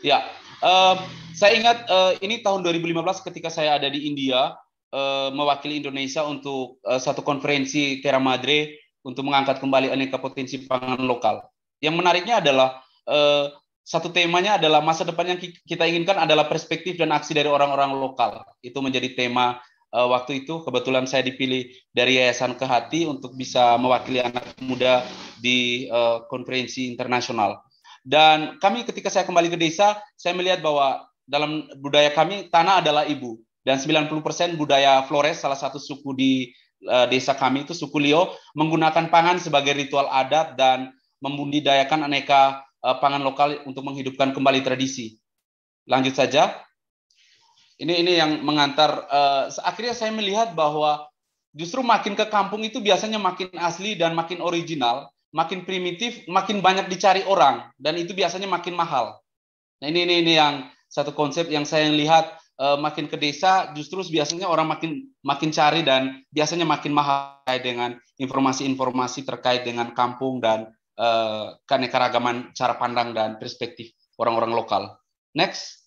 G: Ya, uh, saya ingat uh, ini tahun 2015 ketika saya ada di India uh, mewakili Indonesia untuk uh, satu konferensi Terra Madre untuk mengangkat kembali aneka potensi pangan lokal. Yang menariknya adalah uh, satu temanya adalah masa depan yang kita inginkan adalah perspektif dan aksi dari orang-orang lokal. Itu menjadi tema uh, waktu itu kebetulan saya dipilih dari Yayasan Kehati untuk bisa mewakili anak muda di uh, konferensi internasional. Dan kami ketika saya kembali ke desa, saya melihat bahwa dalam budaya kami tanah adalah ibu dan 90% budaya Flores salah satu suku di uh, desa kami itu suku Lio menggunakan pangan sebagai ritual adat dan membudidayakan aneka uh, pangan lokal untuk menghidupkan kembali tradisi. Lanjut saja ini ini yang mengantar uh, akhirnya saya melihat bahwa justru makin ke kampung itu biasanya makin asli dan makin original, makin primitif, makin banyak dicari orang dan itu biasanya makin mahal. Nah ini ini ini yang satu konsep yang saya lihat uh, makin ke desa justru biasanya orang makin makin cari dan biasanya makin mahal dengan informasi-informasi terkait dengan kampung dan uh, keanekaragaman cara pandang dan perspektif orang-orang lokal. Next,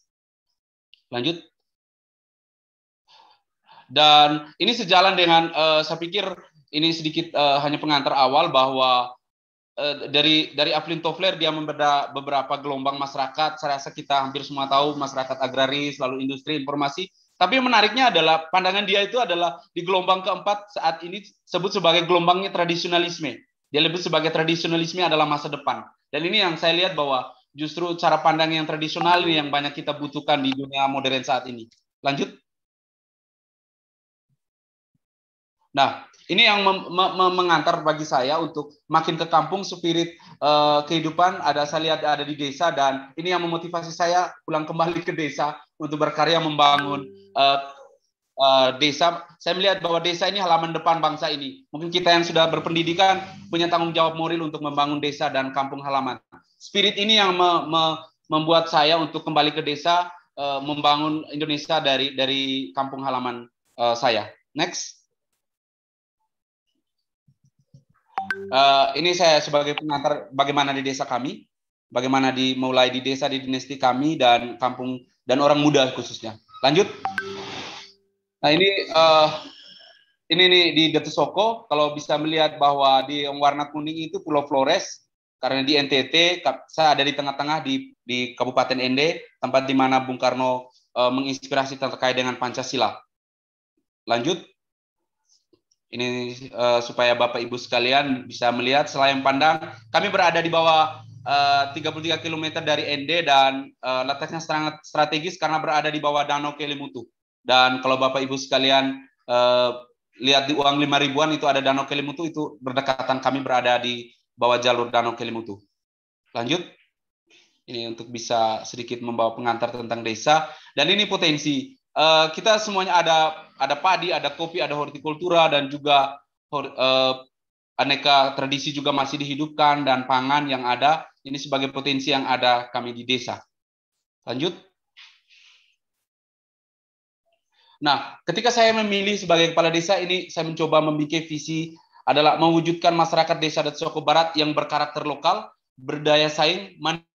G: lanjut. Dan ini sejalan dengan uh, saya pikir ini sedikit uh, hanya pengantar awal bahwa uh, dari dari Aplin Toffler dia membeda beberapa gelombang masyarakat. Saya rasa kita hampir semua tahu masyarakat agraris, lalu industri informasi. Tapi yang menariknya adalah pandangan dia itu adalah di gelombang keempat saat ini sebut sebagai gelombangnya tradisionalisme. Dia lebih sebagai tradisionalisme adalah masa depan. Dan ini yang saya lihat bahwa justru cara pandang yang tradisional ini yang banyak kita butuhkan di dunia modern saat ini. Lanjut. Nah, ini yang mengantar bagi saya untuk makin ke kampung spirit uh, kehidupan ada saya lihat ada di desa dan ini yang memotivasi saya pulang kembali ke desa untuk berkarya membangun uh, uh, desa. Saya melihat bahwa desa ini halaman depan bangsa ini. Mungkin kita yang sudah berpendidikan punya tanggung jawab moral untuk membangun desa dan kampung halaman. Spirit ini yang me me membuat saya untuk kembali ke desa uh, membangun Indonesia dari dari kampung halaman uh, saya. Next. Uh, ini saya sebagai pengantar bagaimana di desa kami, bagaimana dimulai di desa di dinasti kami dan kampung dan orang muda khususnya. Lanjut. Nah ini uh, ini nih di Detusoko kalau bisa melihat bahwa di yang warna kuning itu Pulau Flores karena di NTT saya ada di tengah-tengah di di Kabupaten Ende tempat di mana Bung Karno uh, menginspirasi terkait dengan Pancasila. Lanjut. Ini uh, supaya Bapak Ibu sekalian bisa melihat selain pandang, kami berada di bawah uh, 33 km dari ND dan uh, letaknya sangat strategis karena berada di bawah Danau Kelimutu. Dan kalau Bapak Ibu sekalian uh, lihat di uang 5 ribuan itu ada Danau Kelimutu itu berdekatan kami berada di bawah jalur Danau Kelimutu. Lanjut ini untuk bisa sedikit membawa pengantar tentang desa dan ini potensi Eh, kita semuanya ada ada padi, ada kopi, ada hortikultura dan juga uh, aneka tradisi juga masih dihidupkan dan pangan yang ada ini sebagai potensi yang ada kami di desa. Lanjut. Nah, ketika saya memilih sebagai kepala desa ini saya mencoba membikin visi adalah mewujudkan masyarakat desa Datsoko Barat yang berkarakter lokal, berdaya saing, mandiri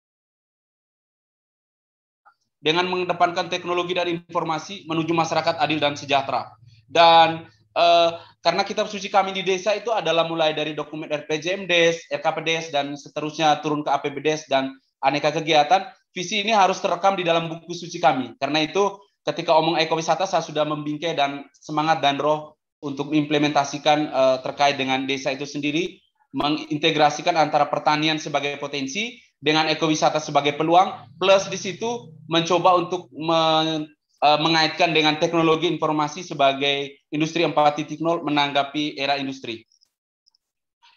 G: dengan mengedepankan teknologi dan informasi menuju masyarakat adil dan sejahtera. Dan eh, karena kitab suci kami di desa itu adalah mulai dari dokumen RPJMDes, RKPDes dan seterusnya turun ke APBDes dan aneka kegiatan, visi ini harus terekam di dalam buku suci kami. Karena itu ketika omong ekowisata saya sudah membingkai dan semangat dan roh untuk implementasikan eh, terkait dengan desa itu sendiri, mengintegrasikan antara pertanian sebagai potensi dengan ekowisata sebagai peluang plus di situ mencoba untuk e, mengaitkan dengan teknologi informasi sebagai industri 4.0 menanggapi era industri.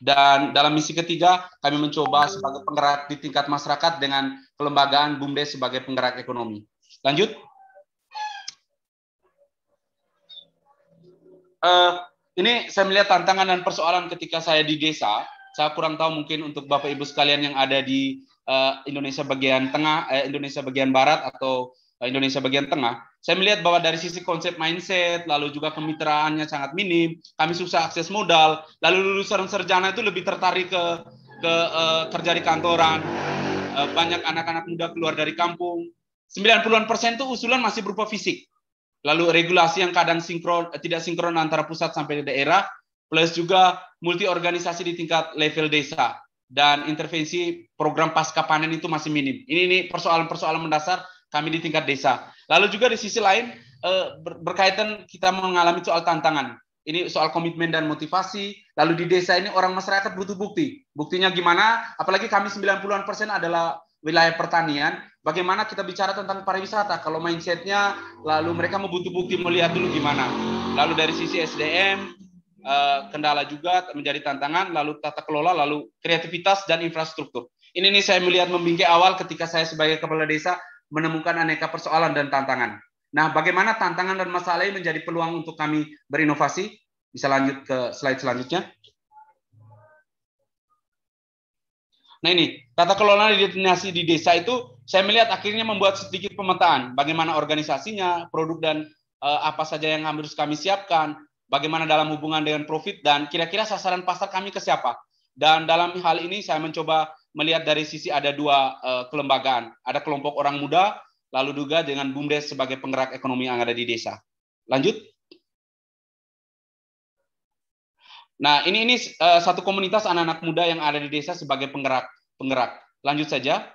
G: Dan dalam misi ketiga, kami mencoba sebagai penggerak di tingkat masyarakat dengan kelembagaan BUMDes sebagai penggerak ekonomi. Lanjut. Uh, ini saya melihat tantangan dan persoalan ketika saya di desa. Saya kurang tahu mungkin untuk Bapak Ibu sekalian yang ada di Eh, Indonesia bagian tengah, eh, Indonesia bagian barat atau eh, Indonesia bagian tengah, saya melihat bahwa dari sisi konsep mindset, lalu juga kemitraannya sangat minim, kami susah akses modal, lalu lulusan sarjana itu lebih tertarik ke ke uh, kerja di kantoran, uh, banyak anak-anak muda keluar dari kampung, 90-an persen itu usulan masih berupa fisik, lalu regulasi yang kadang sinkron, tidak sinkron antara pusat sampai daerah, plus juga multi organisasi di tingkat level desa dan intervensi program pasca panen itu masih minim. Ini ini persoalan-persoalan mendasar kami di tingkat desa. Lalu juga di sisi lain eh, berkaitan kita mengalami soal tantangan. Ini soal komitmen dan motivasi. Lalu di desa ini orang masyarakat butuh bukti. Buktinya gimana? Apalagi kami 90-an persen adalah wilayah pertanian. Bagaimana kita bicara tentang pariwisata? Kalau mindsetnya, lalu mereka membutuh bukti melihat dulu gimana. Lalu dari sisi SDM, Eh, kendala juga menjadi tantangan, lalu tata kelola, lalu kreativitas dan infrastruktur. Ini nih saya melihat membingkai awal ketika saya sebagai kepala desa menemukan aneka persoalan dan tantangan. Nah, bagaimana tantangan dan masalah ini menjadi peluang untuk kami berinovasi? Bisa lanjut ke slide selanjutnya. Nah ini, tata kelola destinasi di desa itu saya melihat akhirnya membuat sedikit pemetaan bagaimana organisasinya, produk dan eh, apa saja yang harus kami siapkan, bagaimana dalam hubungan dengan profit dan kira-kira sasaran pasar kami ke siapa. Dan dalam hal ini saya mencoba melihat dari sisi ada dua uh, kelembagaan, ada kelompok orang muda, lalu juga dengan BUMDes sebagai penggerak ekonomi yang ada di desa. Lanjut. Nah, ini ini uh, satu komunitas anak-anak muda yang ada di desa sebagai penggerak penggerak. Lanjut saja.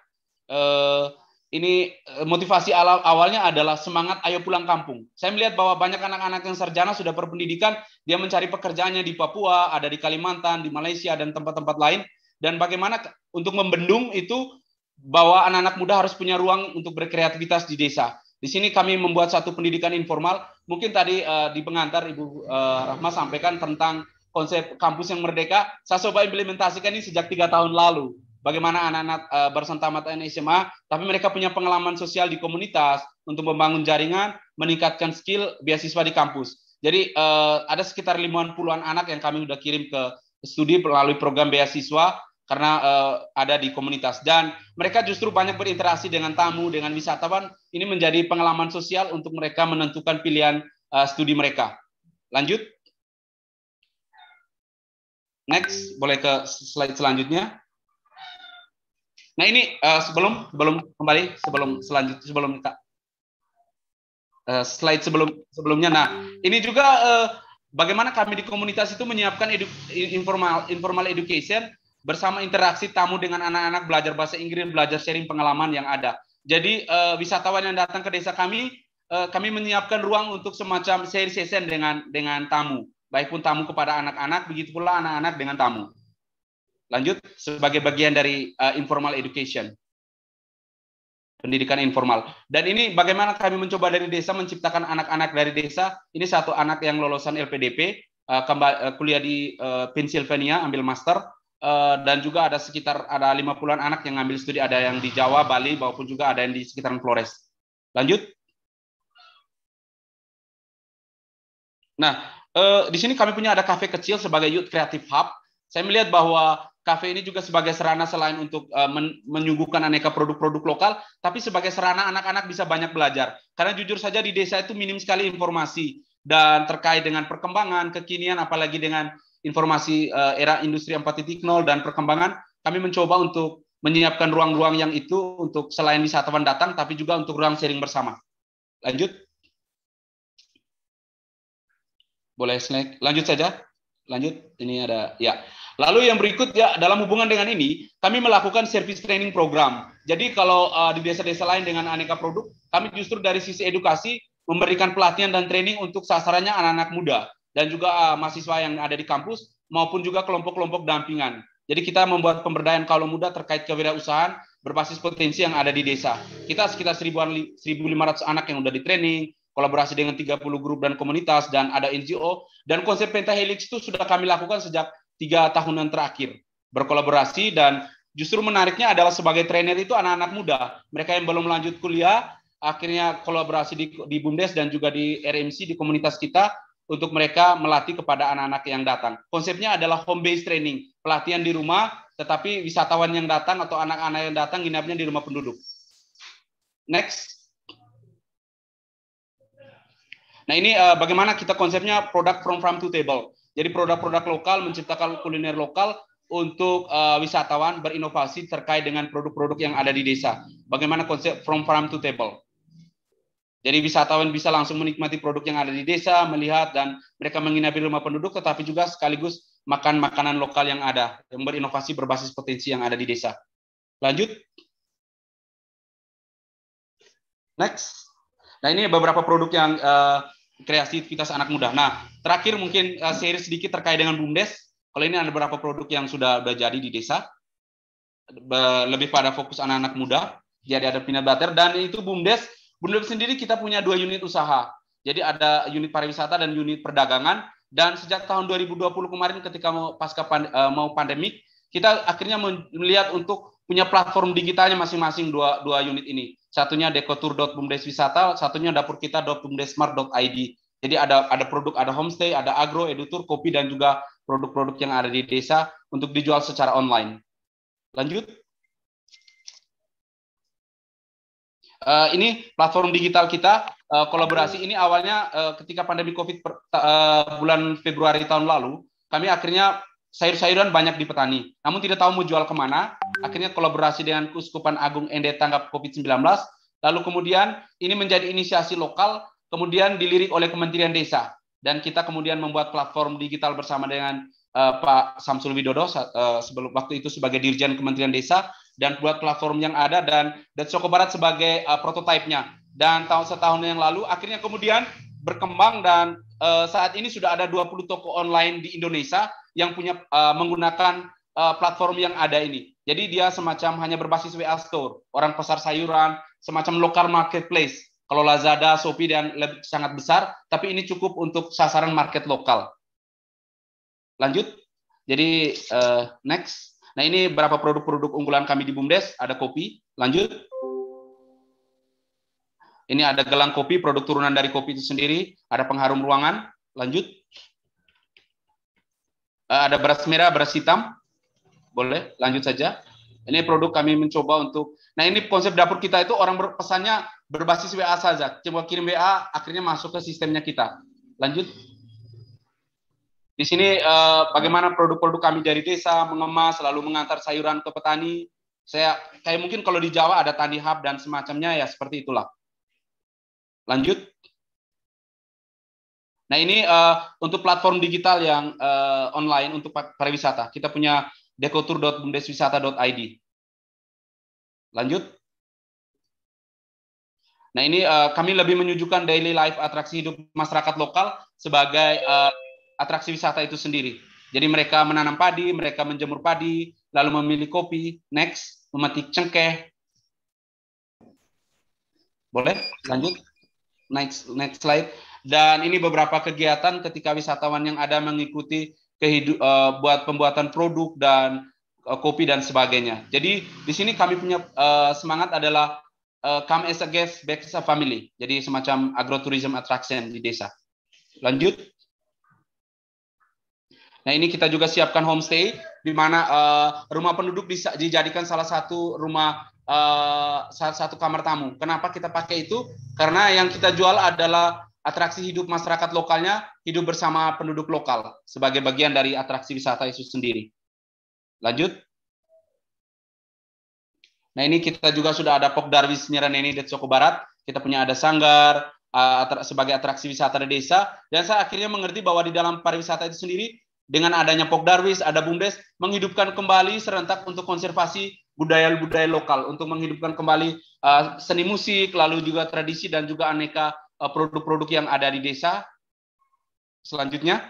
G: Uh, ini eh, motivasi awalnya adalah semangat ayo pulang kampung. Saya melihat bahwa banyak anak-anak yang sarjana sudah berpendidikan, dia mencari pekerjaannya di Papua, ada di Kalimantan, di Malaysia dan tempat-tempat lain dan bagaimana untuk membendung itu bahwa anak-anak muda harus punya ruang untuk berkreativitas di desa. Di sini kami membuat satu pendidikan informal. Mungkin tadi uh, di pengantar Ibu uh, Rahma sampaikan tentang konsep kampus yang merdeka. Saya coba implementasikan ini sejak tiga tahun lalu bagaimana anak-anak uh, eh, bersentama SMA, tapi mereka punya pengalaman sosial di komunitas untuk membangun jaringan, meningkatkan skill beasiswa di kampus. Jadi e, ada sekitar lima puluhan anak yang kami sudah kirim ke studi melalui program beasiswa karena e, ada di komunitas dan mereka justru banyak berinteraksi dengan tamu dengan wisatawan ini menjadi pengalaman sosial untuk mereka menentukan pilihan e, studi mereka lanjut next boleh ke slide selanjutnya Nah ini uh, sebelum sebelum kembali sebelum selanjutnya sebelum kita uh, slide sebelum sebelumnya. Nah ini juga uh, bagaimana kami di komunitas itu menyiapkan edu, informal informal education bersama interaksi tamu dengan anak-anak belajar bahasa Inggris, belajar sharing pengalaman yang ada. Jadi uh, wisatawan yang datang ke desa kami, uh, kami menyiapkan ruang untuk semacam sharing session dengan dengan tamu, baik pun tamu kepada anak-anak, begitu pula anak-anak dengan tamu. Lanjut sebagai bagian dari uh, informal education. Pendidikan informal. Dan ini bagaimana kami mencoba dari desa menciptakan anak-anak dari desa. Ini satu anak yang lulusan LPDP, uh, eh, eh, kuliah di uh, Pennsylvania ambil master uh, dan juga ada sekitar ada lima an anak yang ambil studi ada yang di Jawa, Bali maupun juga ada yang di sekitaran Flores. Lanjut. Nah, eh, di sini kami punya ada kafe kecil sebagai Youth Creative Hub. Saya melihat bahwa kafe ini juga sebagai sarana selain untuk uh, men menyuguhkan aneka produk-produk lokal, tapi sebagai sarana anak-anak bisa banyak belajar. Karena jujur saja di desa itu minim sekali informasi dan terkait dengan perkembangan kekinian, apalagi dengan informasi uh, era industri 4.0 dan perkembangan, kami mencoba untuk menyiapkan ruang-ruang yang itu untuk selain wisatawan datang, tapi juga untuk ruang sharing bersama. Lanjut. Boleh snack. Lanjut saja. Lanjut. Ini ada ya. Lalu yang berikut ya dalam hubungan dengan ini, kami melakukan service training program. Jadi kalau uh, di desa-desa lain dengan aneka produk, kami justru dari sisi edukasi memberikan pelatihan dan training untuk sasarannya anak-anak muda dan juga uh, mahasiswa yang ada di kampus maupun juga kelompok-kelompok dampingan. Jadi kita membuat pemberdayaan kaum muda terkait kewirausahaan berbasis potensi yang ada di desa. Kita sekitar 1.500 anak yang sudah di training, kolaborasi dengan 30 grup dan komunitas dan ada NGO dan konsep pentahelix itu sudah kami lakukan sejak tiga tahunan terakhir berkolaborasi dan justru menariknya adalah sebagai trainer itu anak-anak muda mereka yang belum lanjut kuliah akhirnya kolaborasi di, di Bumdes dan juga di RMC di komunitas kita untuk mereka melatih kepada anak-anak yang datang. Konsepnya adalah home based training, pelatihan di rumah tetapi wisatawan yang datang atau anak-anak yang datang nginapnya di rumah penduduk. Next. Nah, ini uh, bagaimana kita konsepnya produk from farm to table. Jadi produk-produk lokal menciptakan kuliner lokal untuk uh, wisatawan berinovasi terkait dengan produk-produk yang ada di desa. Bagaimana konsep from farm to table? Jadi wisatawan bisa langsung menikmati produk yang ada di desa, melihat dan mereka menginap di rumah penduduk, tetapi juga sekaligus makan makanan lokal yang ada, yang berinovasi berbasis potensi yang ada di desa. Lanjut. Next. Nah ini beberapa produk yang uh, kreativitas anak muda. Nah, terakhir mungkin uh, eh, seri sedikit terkait dengan BUMDes. Kalau ini ada beberapa produk yang sudah sudah jadi di desa, Be, lebih pada fokus anak-anak muda. Jadi ada peanut butter dan itu BUMDes. BUMDes sendiri kita punya dua unit usaha. Jadi ada unit pariwisata dan unit perdagangan. Dan sejak tahun 2020 kemarin ketika mau pasca pand, eh, mau pandemik, kita akhirnya melihat untuk punya platform digitalnya masing-masing dua, dua unit ini. Satunya dekotur.bumdeswisata, wisata, satunya dapur kita Id Jadi ada ada produk, ada homestay, ada agro, edutur, kopi dan juga produk-produk yang ada di desa untuk dijual secara online. Lanjut. Uh, ini platform digital kita uh, kolaborasi ini awalnya uh, ketika pandemi COVID per, uh, bulan Februari tahun lalu kami akhirnya sayur-sayuran banyak di petani, namun tidak tahu mau jual kemana. Akhirnya kolaborasi dengan Kuskupan Agung ND Tanggap COVID-19, lalu kemudian ini menjadi inisiasi lokal, kemudian dilirik oleh Kementerian Desa. Dan kita kemudian membuat platform digital bersama dengan uh, Pak Samsul Widodo uh, sebelum waktu itu sebagai Dirjen Kementerian Desa dan buat platform yang ada dan dan Soko Barat sebagai uh, prototipenya. Dan tahun setahun yang lalu akhirnya kemudian berkembang dan Eh, saat ini sudah ada 20 toko online di Indonesia yang punya uh, menggunakan uh, platform yang ada ini. Jadi dia semacam hanya berbasis WA store, orang pasar sayuran, semacam lokal marketplace. Kalau Lazada, Shopee dan lebih sangat besar, tapi ini cukup untuk sasaran market lokal. Lanjut. Jadi uh, next. Nah, ini berapa produk-produk unggulan kami di Bumdes, ada kopi. Lanjut. Ini ada gelang kopi, produk turunan dari kopi itu sendiri. Ada pengharum ruangan. Lanjut. Eh, ada beras merah, beras hitam. Boleh, lanjut saja. Ini produk kami mencoba untuk. Nah ini konsep dapur kita itu orang berpesannya berbasis WA saja. Coba kirim WA, akhirnya masuk ke sistemnya kita. Lanjut. Di sini eh, bagaimana produk-produk kami dari desa mengemas, selalu mengantar sayuran ke petani. Saya kayak mungkin kalau di Jawa ada tani hub dan semacamnya ya seperti itulah. Lanjut. Nah ini uh, untuk platform digital yang uh, online untuk pariwisata. Kita punya dekotur.bumdeswisata.id. Lanjut. Nah ini uh, kami lebih menyujukan daily life atraksi hidup masyarakat lokal sebagai uh, atraksi wisata itu sendiri. Jadi mereka menanam padi, mereka menjemur padi, lalu memilih kopi, next, memetik cengkeh. Boleh? Lanjut. Next next slide. Dan ini beberapa kegiatan ketika wisatawan yang ada mengikuti kehidup uh, eh, buat pembuatan produk dan uh, kopi dan sebagainya. Jadi di sini kami punya uh, semangat adalah uh, come as a guest, back as a family. Jadi semacam agrotourism attraction di desa. Lanjut. Nah ini kita juga siapkan homestay di mana uh, rumah penduduk dijadikan salah satu rumah uh, satu kamar tamu. Kenapa kita pakai itu? Karena yang kita jual adalah atraksi hidup masyarakat lokalnya, hidup bersama penduduk lokal sebagai bagian dari atraksi wisata itu sendiri. Lanjut. Nah ini kita juga sudah ada Pok Darwis Nyeran ini di Soko Barat. Kita punya ada Sanggar eh, sebagai atraksi wisata di desa. Dan saya akhirnya mengerti bahwa di dalam pariwisata itu sendiri dengan adanya Pok Darwis, ada Bumdes, menghidupkan kembali serentak untuk konservasi budaya-budaya lokal untuk menghidupkan kembali uh, seni musik, lalu juga tradisi dan juga aneka produk eh, produk-produk yang ada di desa. Selanjutnya,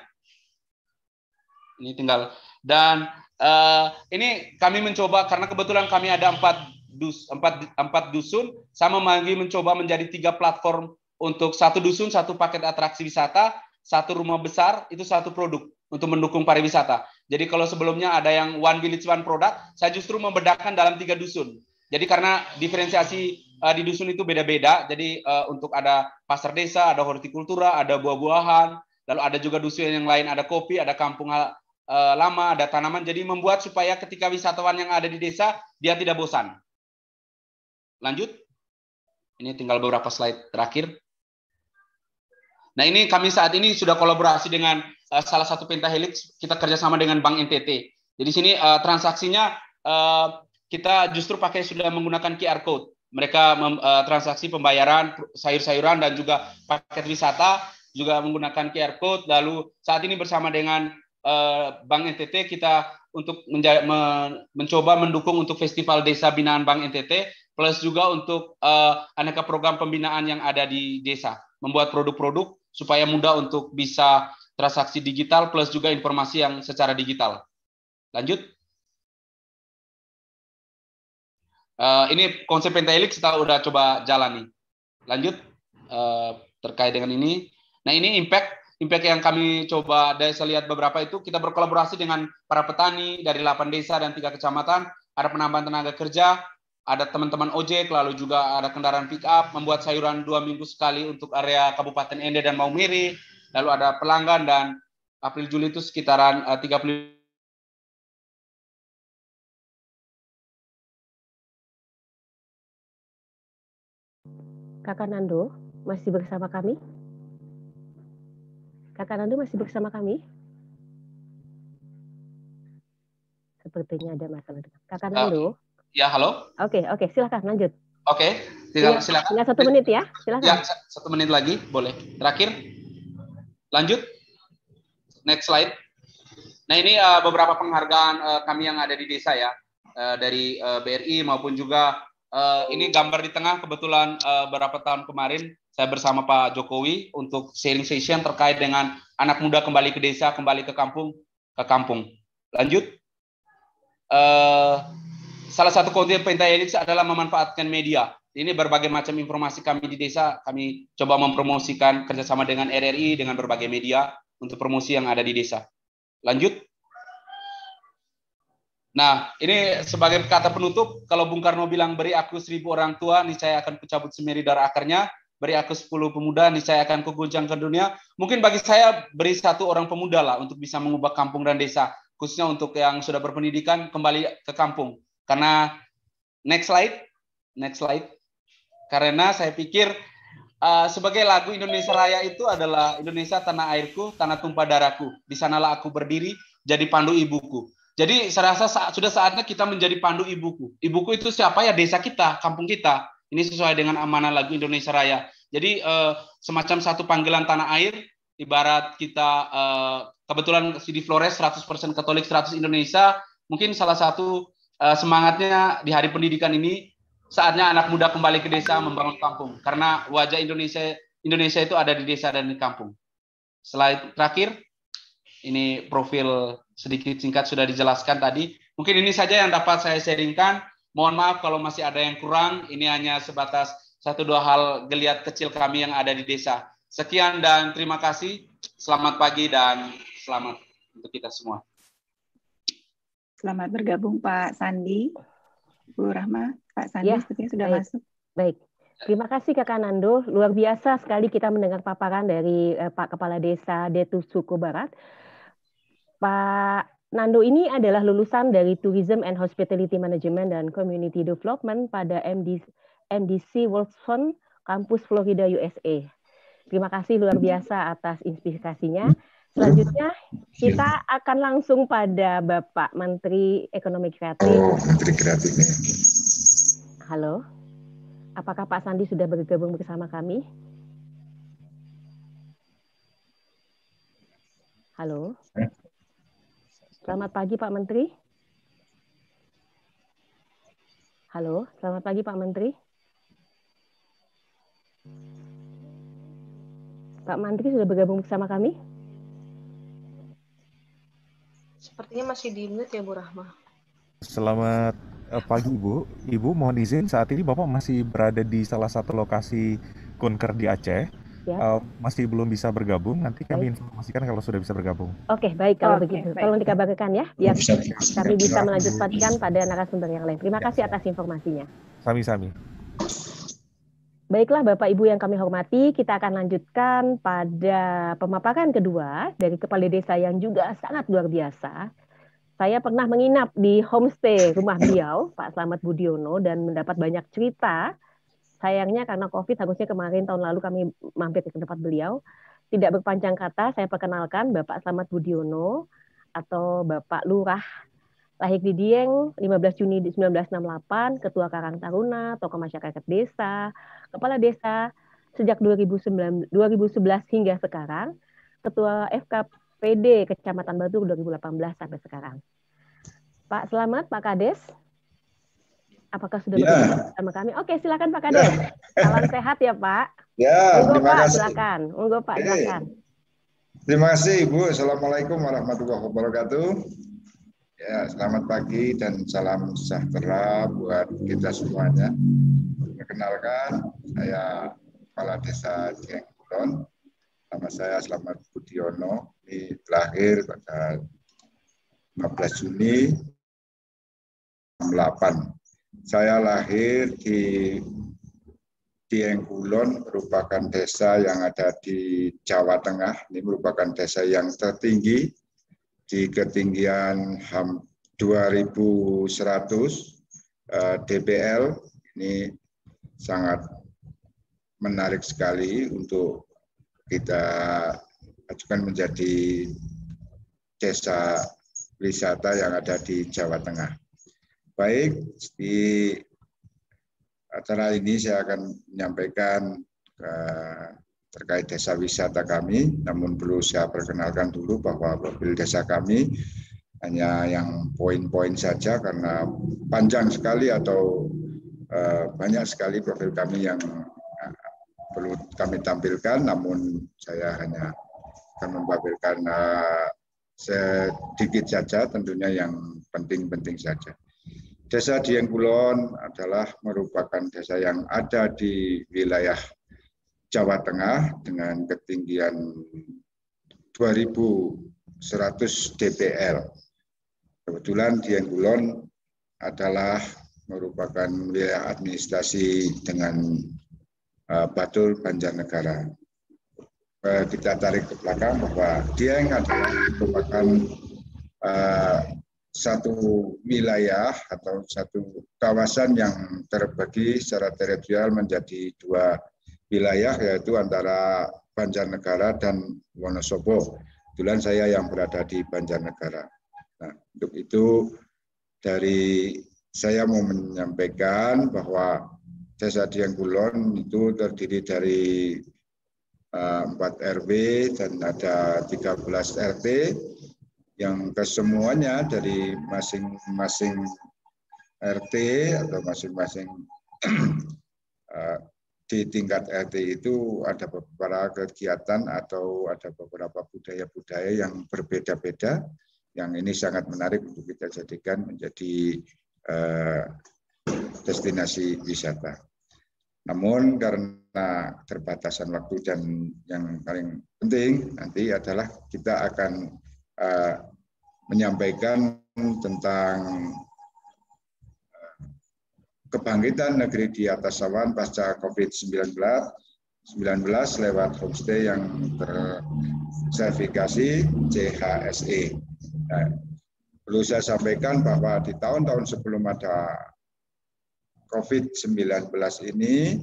G: ini tinggal dan uh, ini kami mencoba karena kebetulan kami ada empat dus empat empat dusun sama lagi mencoba menjadi tiga platform untuk satu dusun satu paket atraksi wisata satu rumah besar itu satu produk untuk mendukung pariwisata jadi kalau sebelumnya ada yang one village one product, saya justru membedakan dalam tiga dusun. Jadi karena diferensiasi uh, di dusun itu beda-beda, jadi uh, untuk ada pasar desa, ada hortikultura, ada buah-buahan, lalu ada juga dusun yang lain, ada kopi, ada kampung uh, lama, ada tanaman. Jadi membuat supaya ketika wisatawan yang ada di desa dia tidak bosan. Lanjut, ini tinggal beberapa slide terakhir. Nah ini kami saat ini sudah kolaborasi dengan uh, salah satu pentahelix kita kerjasama dengan Bank NTT. Jadi sini uh, transaksinya uh, kita justru pakai sudah menggunakan QR code. Mereka mem, uh, transaksi pembayaran sayur-sayuran dan juga paket wisata juga menggunakan QR code. Lalu saat ini bersama dengan uh, Bank NTT kita untuk menja- men mencoba mendukung untuk festival desa binaan Bank NTT plus juga untuk uh, aneka program pembinaan yang ada di desa membuat produk-produk supaya mudah untuk bisa transaksi digital plus juga informasi yang secara digital. Lanjut. Uh, ini konsep Pentahelix kita udah coba jalani. Lanjut uh, terkait dengan ini. Nah ini impact impact yang kami coba dari saya lihat beberapa itu kita berkolaborasi dengan para petani dari 8 desa dan tiga kecamatan. Ada penambahan tenaga kerja, ada teman-teman ojek, lalu juga ada kendaraan pick up, membuat sayuran dua minggu sekali untuk area Kabupaten
H: Ende dan Maumere, lalu ada pelanggan dan April Juli itu sekitaran eh, uh, 30 Kakak Nando masih bersama kami?
C: Kakak Nando masih bersama kami? Sepertinya ada masalah dengan Kakak ya. Nando. Ya, halo. Oke, okay, oke, okay, silakan lanjut.
G: Oke, okay, iya, silakan.
C: Ya, silakan. satu menit ya, silakan. Ya,
G: satu menit lagi, boleh. Terakhir, lanjut. Next slide. Nah ini uh, beberapa penghargaan uh, kami yang ada di desa ya, uh, dari uh, BRI maupun juga uh, ini gambar di tengah kebetulan uh, beberapa tahun kemarin saya bersama Pak Jokowi untuk sharing session terkait dengan anak muda kembali ke desa, kembali ke kampung, ke kampung. Lanjut. Uh, salah satu konten elit adalah memanfaatkan media. Ini berbagai macam informasi kami di desa, kami coba mempromosikan kerjasama dengan RRI, dengan berbagai media untuk promosi yang ada di desa. Lanjut. Nah, ini sebagai kata penutup, kalau Bung Karno bilang beri aku seribu orang tua, niscaya akan kucabut semeri dari akarnya. Beri aku sepuluh pemuda, niscaya akan kugoncang ke dunia. Mungkin bagi saya beri satu orang pemuda lah untuk bisa mengubah kampung dan desa, khususnya untuk yang sudah berpendidikan kembali ke kampung. Karena next slide, next slide. Karena saya pikir uh, sebagai lagu Indonesia Raya itu adalah Indonesia tanah airku, tanah tumpah darahku. Di sanalah aku berdiri jadi pandu ibuku. Jadi saya rasa saat, sudah saatnya kita menjadi pandu ibuku. Ibuku itu siapa ya? Desa kita, kampung kita. Ini sesuai dengan amanah lagu Indonesia Raya. Jadi uh, semacam satu panggilan tanah air, ibarat kita uh, kebetulan di Flores 100% Katolik, 100 Indonesia, mungkin salah satu uh, semangatnya di Hari Pendidikan ini saatnya anak muda kembali ke desa membangun kampung karena wajah Indonesia Indonesia itu ada di desa dan di kampung. Selain terakhir ini profil sedikit singkat sudah dijelaskan tadi. Mungkin ini saja yang dapat saya sharingkan. Mohon maaf kalau masih ada yang kurang. Ini hanya sebatas satu dua hal geliat kecil kami yang ada di desa. Sekian dan terima kasih. Selamat pagi dan selamat untuk kita semua.
D: Selamat bergabung Pak Sandi, Bu Rahma. Pak Sandi
C: ya, sepertinya sudah baik. masuk. Baik. Terima kasih Kakak Nando. Luar biasa sekali kita mendengar paparan dari eh, Pak Kepala Desa Detu Suko Barat. Pak Nando ini adalah lulusan dari Tourism and Hospitality Management dan Community Development pada MD, MDC Wilson, kampus Florida USA. Terima kasih luar biasa atas inspirasinya. Selanjutnya iya. kita akan langsung pada Bapak Menteri Ekonomi Kreatif.
F: Oh, Menteri Kreatif
C: Halo. Apakah Pak Sandi sudah bergabung bersama kami? Halo. Eh. Selamat pagi Pak Menteri. Halo, selamat pagi Pak Menteri. Pak Menteri sudah bergabung bersama kami?
A: Sepertinya masih di mute ya Bu Rahma.
F: Selamat eh, pagi Ibu. Ibu mohon izin
I: saat ini Bapak masih berada di salah satu lokasi kunker di Aceh. Ya. Uh, masih belum bisa bergabung, nanti kami informasikan kalau sudah bisa bergabung.
C: Oke, baik kalau oh, begitu. Baik. Tolong dikabarkan ya, biar bisa,
I: kami bisa melanjutkan
C: pada narasumber yang lain. Terima ya. kasih atas informasinya. Sami-sami. Baiklah Bapak Ibu yang kami hormati, kita akan lanjutkan pada pemaparan kedua dari kepala desa yang juga sangat luar biasa. Saya pernah menginap di homestay rumah beliau, Pak Slamet Budiono, dan mendapat banyak cerita. Sayangnya karena COVID, harusnya kemarin tahun lalu kami mampir ke tempat beliau. Tidak berpanjang kata, saya perkenalkan Bapak Slamet Budiono atau Bapak Lurah Lahir di Dieng 15 Juni 1968, Ketua Karang Taruna, Tokoh Masyarakat Desa, Kepala Desa sejak 2009, 2011 hingga sekarang, Ketua FKPD Kecamatan Batu 2018 sampai sekarang. Pak Selamat, Pak Kades. Apakah sudah ya. bersama kami? Oke, silakan Pak Kades. Ya. Salam sehat ya Pak.
F: Ya, Munggu, terima Pak, kasih. Silakan. Pak, silakan. Terima kasih Ibu. Assalamualaikum warahmatullahi wabarakatuh. Ya, selamat pagi dan salam sejahtera buat kita semuanya. Perkenalkan, saya Kepala Desa Dieng Kulon. Nama saya Selamat Budiono. Ini lahir pada 15 Juni 2008. Saya lahir di Dieng Kulon merupakan desa yang ada di Jawa Tengah. Ini merupakan desa yang tertinggi di ketinggian 2100 dBl eh, ini sangat menarik sekali untuk kita ajukan menjadi desa wisata yang ada di Jawa Tengah. Baik, di acara ini saya akan menyampaikan uh, terkait desa wisata kami, namun perlu saya perkenalkan dulu bahwa profil desa kami hanya yang poin-poin saja karena panjang sekali atau eh, banyak sekali profil kami yang eh, perlu kami tampilkan, namun saya hanya akan membabilkan eh, sedikit saja tentunya yang penting-penting saja. Desa Dieng Kulon adalah merupakan desa yang ada di wilayah Jawa Tengah dengan ketinggian 2100 dpl. Kebetulan dienggulon Kulon adalah merupakan wilayah administrasi dengan eh, Batur Banjarnegara. Eh, kita tarik ke belakang bahwa Dieng adalah merupakan eh, satu wilayah atau satu kawasan yang terbagi secara teritorial menjadi dua wilayah yaitu antara Banjarnegara dan Wonosobo. Kebetulan saya yang berada di Banjarnegara. Nah, untuk itu dari saya mau menyampaikan bahwa desa Dieng Kulon itu terdiri dari eh, empat RW dan ada 13 RT yang kesemuanya dari masing-masing RT atau masing-masing (clears throat) eh, di tingkat RT itu ada beberapa kegiatan atau ada beberapa budaya-budaya yang berbeda-beda yang ini sangat menarik untuk kita jadikan menjadi eh, destinasi wisata. Namun karena terbatasan waktu dan yang paling penting nanti adalah kita akan eh, menyampaikan tentang kebangkitan negeri di atas awan pasca COVID-19 19 lewat homestay yang tersertifikasi CHSE. Nah, perlu saya sampaikan bahwa di tahun-tahun sebelum ada COVID-19 ini,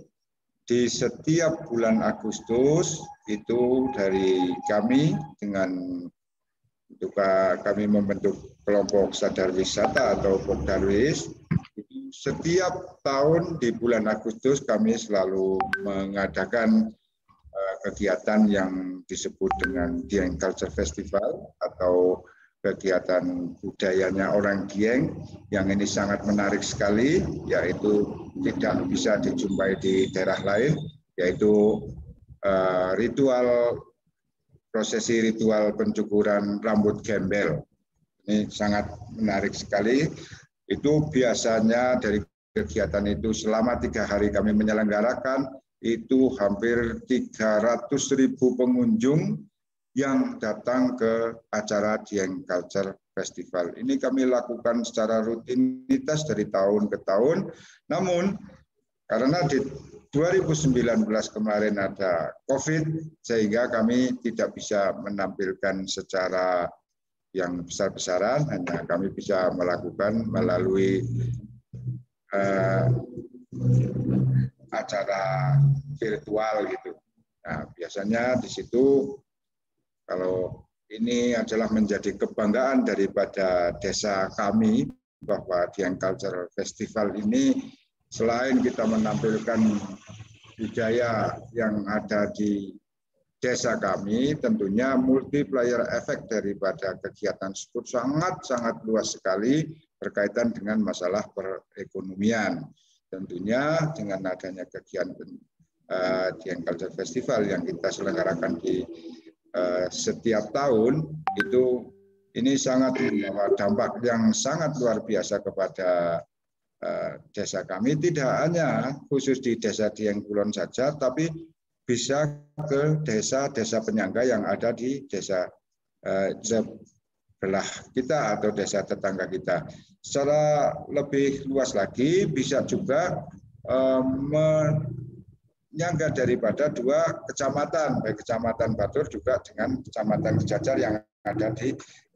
F: di setiap bulan Agustus itu dari kami dengan juga kami membentuk kelompok sadar wisata atau pokdarwis setiap tahun di bulan Agustus kami selalu mengadakan eh, kegiatan yang disebut dengan Dieng Culture Festival atau kegiatan budayanya orang Dieng yang ini sangat menarik sekali yaitu tidak bisa dijumpai di daerah lain yaitu eh, ritual prosesi ritual pencukuran rambut gembel ini sangat menarik sekali itu biasanya dari kegiatan itu selama tiga hari kami menyelenggarakan itu hampir 300 ribu pengunjung yang datang ke acara Dieng Culture Festival. Ini kami lakukan secara rutinitas dari tahun ke tahun. Namun karena di 2019 kemarin ada COVID, sehingga kami tidak bisa menampilkan secara yang besar-besaran hanya kami bisa melakukan melalui uh, acara virtual gitu. Nah, biasanya di situ kalau ini adalah menjadi kebanggaan daripada desa kami bahwa di Culture Festival ini selain kita menampilkan budaya yang ada di desa kami tentunya multiplier efek daripada kegiatan tersebut sangat-sangat luas sekali berkaitan dengan masalah perekonomian. Tentunya dengan adanya kegiatan uh, di Culture Festival yang kita selenggarakan di uh, setiap tahun itu ini sangat membawa dampak yang sangat luar biasa kepada eh, desa kami tidak hanya khusus di desa Dieng Kulon saja tapi bisa ke desa-desa penyangga yang ada di desa sebelah eh, kita atau desa tetangga kita. Secara lebih luas lagi bisa juga eh, menyangga daripada dua kecamatan, baik kecamatan Batur juga dengan kecamatan Kejajar yang ada di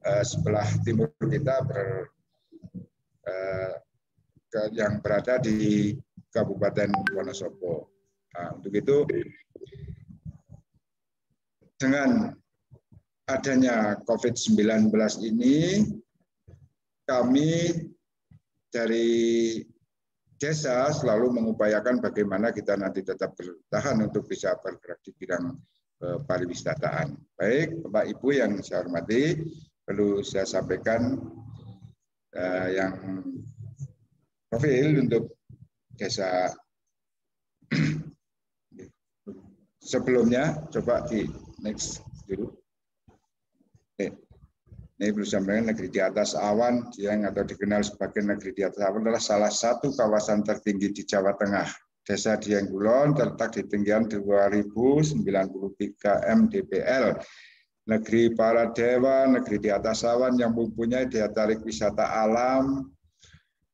F: eh, sebelah timur kita ber, yang berada di Kabupaten Wonosobo. Nah, untuk itu dengan adanya COVID-19 ini, kami dari desa selalu mengupayakan bagaimana kita nanti tetap bertahan untuk bisa bergerak di bidang eh, pariwisataan. Baik, Bapak Ibu yang saya hormati, perlu saya sampaikan eh, yang profil untuk desa (clears throat) sebelumnya coba di next dulu. Oke. Eh, ini perlu sampaikan negeri di atas awan yang atau dikenal sebagai negeri di atas awan adalah salah satu kawasan tertinggi di Jawa Tengah. Desa Dieng Kulon terletak di ketinggian 2093 mdpl. Negeri para dewa, negeri di atas awan yang mempunyai daya tarik wisata alam,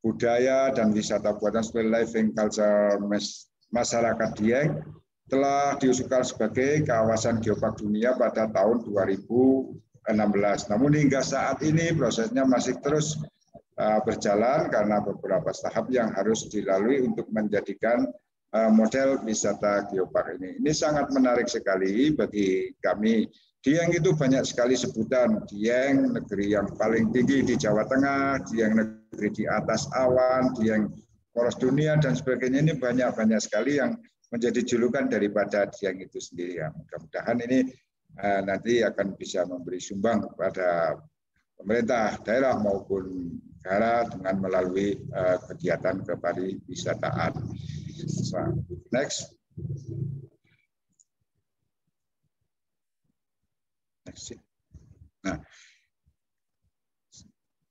F: budaya, dan wisata buatan sebagai living culture masyarakat Dieng telah diusulkan sebagai kawasan geopark dunia pada tahun 2016. Namun hingga saat ini prosesnya masih terus eh, berjalan karena beberapa tahap yang harus dilalui untuk menjadikan eh, model wisata geopark ini. Ini sangat menarik sekali bagi kami. Dieng itu banyak sekali sebutan. Dieng negeri yang paling tinggi di Jawa Tengah, Dieng negeri di atas awan, Dieng poros dunia dan sebagainya ini banyak-banyak sekali yang menjadi julukan daripada yang itu sendiri. Ya, mudah-mudahan ini eh, nanti akan bisa memberi sumbang kepada pemerintah daerah maupun negara dengan melalui eh, kegiatan kepariwisataan. Next. Next. Nah,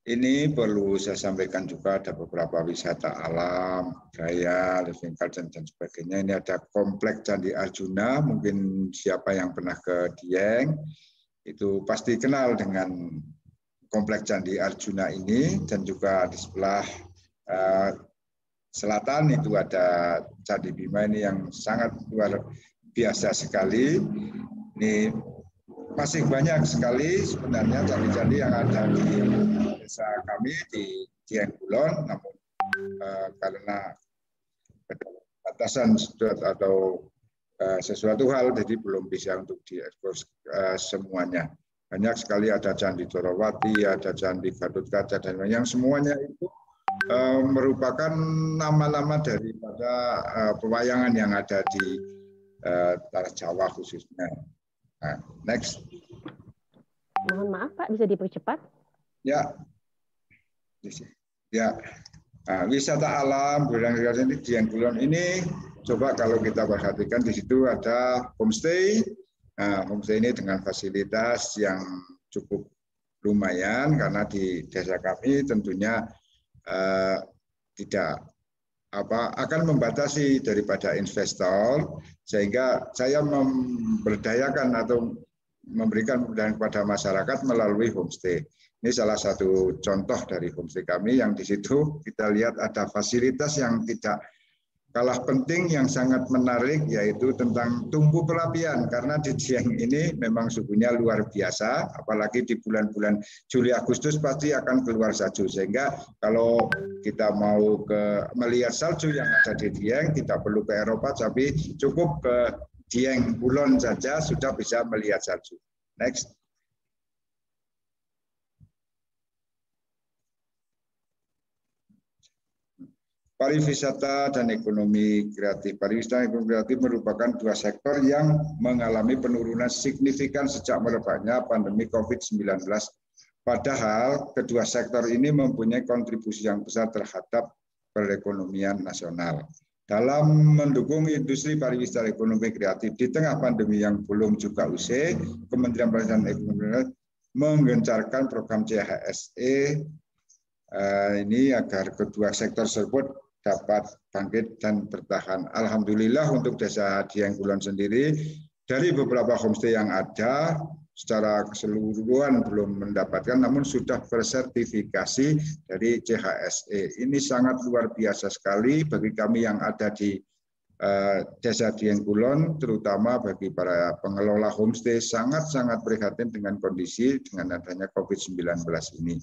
F: ini perlu saya sampaikan juga ada beberapa wisata alam, gaya, living garden, dan sebagainya. Ini ada kompleks Candi Arjuna, mungkin siapa yang pernah ke Dieng, itu pasti kenal dengan kompleks Candi Arjuna ini, dan juga di sebelah uh, selatan itu ada Candi Bima ini yang sangat luar biasa sekali. Ini masih banyak sekali sebenarnya candi-candi yang ada di desa kami di Dieng Bulon, namun uh, karena batasan atau uh, sesuatu hal jadi belum bisa untuk diekspor uh, eh, semuanya. Banyak sekali ada candi Dorowati, ada candi Gadut Kaca dan yang semuanya itu uh, merupakan nama-nama daripada uh, pewayangan yang ada di uh, tanah Jawa khususnya. Nah, next.
C: Mohon maaf Pak, bisa dipercepat?
F: Ya. Ya. Nah, wisata alam Bulan ini di Angkulon ini coba kalau kita perhatikan di situ ada homestay. Nah, homestay ini dengan fasilitas yang cukup lumayan karena di desa kami tentunya eh, tidak apa akan membatasi daripada investor sehingga saya memberdayakan atau memberikan kemudahan kepada masyarakat melalui homestay. Ini salah satu contoh dari homestay kami yang di situ kita lihat ada fasilitas yang tidak kalah penting yang sangat menarik yaitu tentang tumbuh pelapian karena di Dieng ini memang suhunya luar biasa apalagi di bulan-bulan Juli Agustus pasti akan keluar salju sehingga kalau kita mau ke melihat salju yang ada di Dieng tidak perlu ke Eropa tapi cukup ke Dieng Bulon saja sudah bisa melihat salju. Next. Pariwisata dan ekonomi kreatif. Pariwisata dan ekonomi kreatif merupakan dua sektor yang mengalami penurunan signifikan sejak merebaknya pandemi COVID-19. Padahal kedua sektor ini mempunyai kontribusi yang besar terhadap perekonomian nasional dalam mendukung industri pariwisata ekonomi kreatif di tengah pandemi yang belum juga usai, Kementerian Pariwisata Ekonomi menggencarkan program CHSE eh, ini agar kedua sektor tersebut dapat bangkit dan bertahan. Alhamdulillah untuk desa Dieng Kulon sendiri dari beberapa homestay yang ada secara keseluruhan belum mendapatkan, namun sudah bersertifikasi dari CHSE. Ini sangat luar biasa sekali bagi kami yang ada di eh, Desa Dieng Kulon, terutama bagi para pengelola homestay, sangat-sangat prihatin dengan kondisi dengan adanya COVID-19 ini.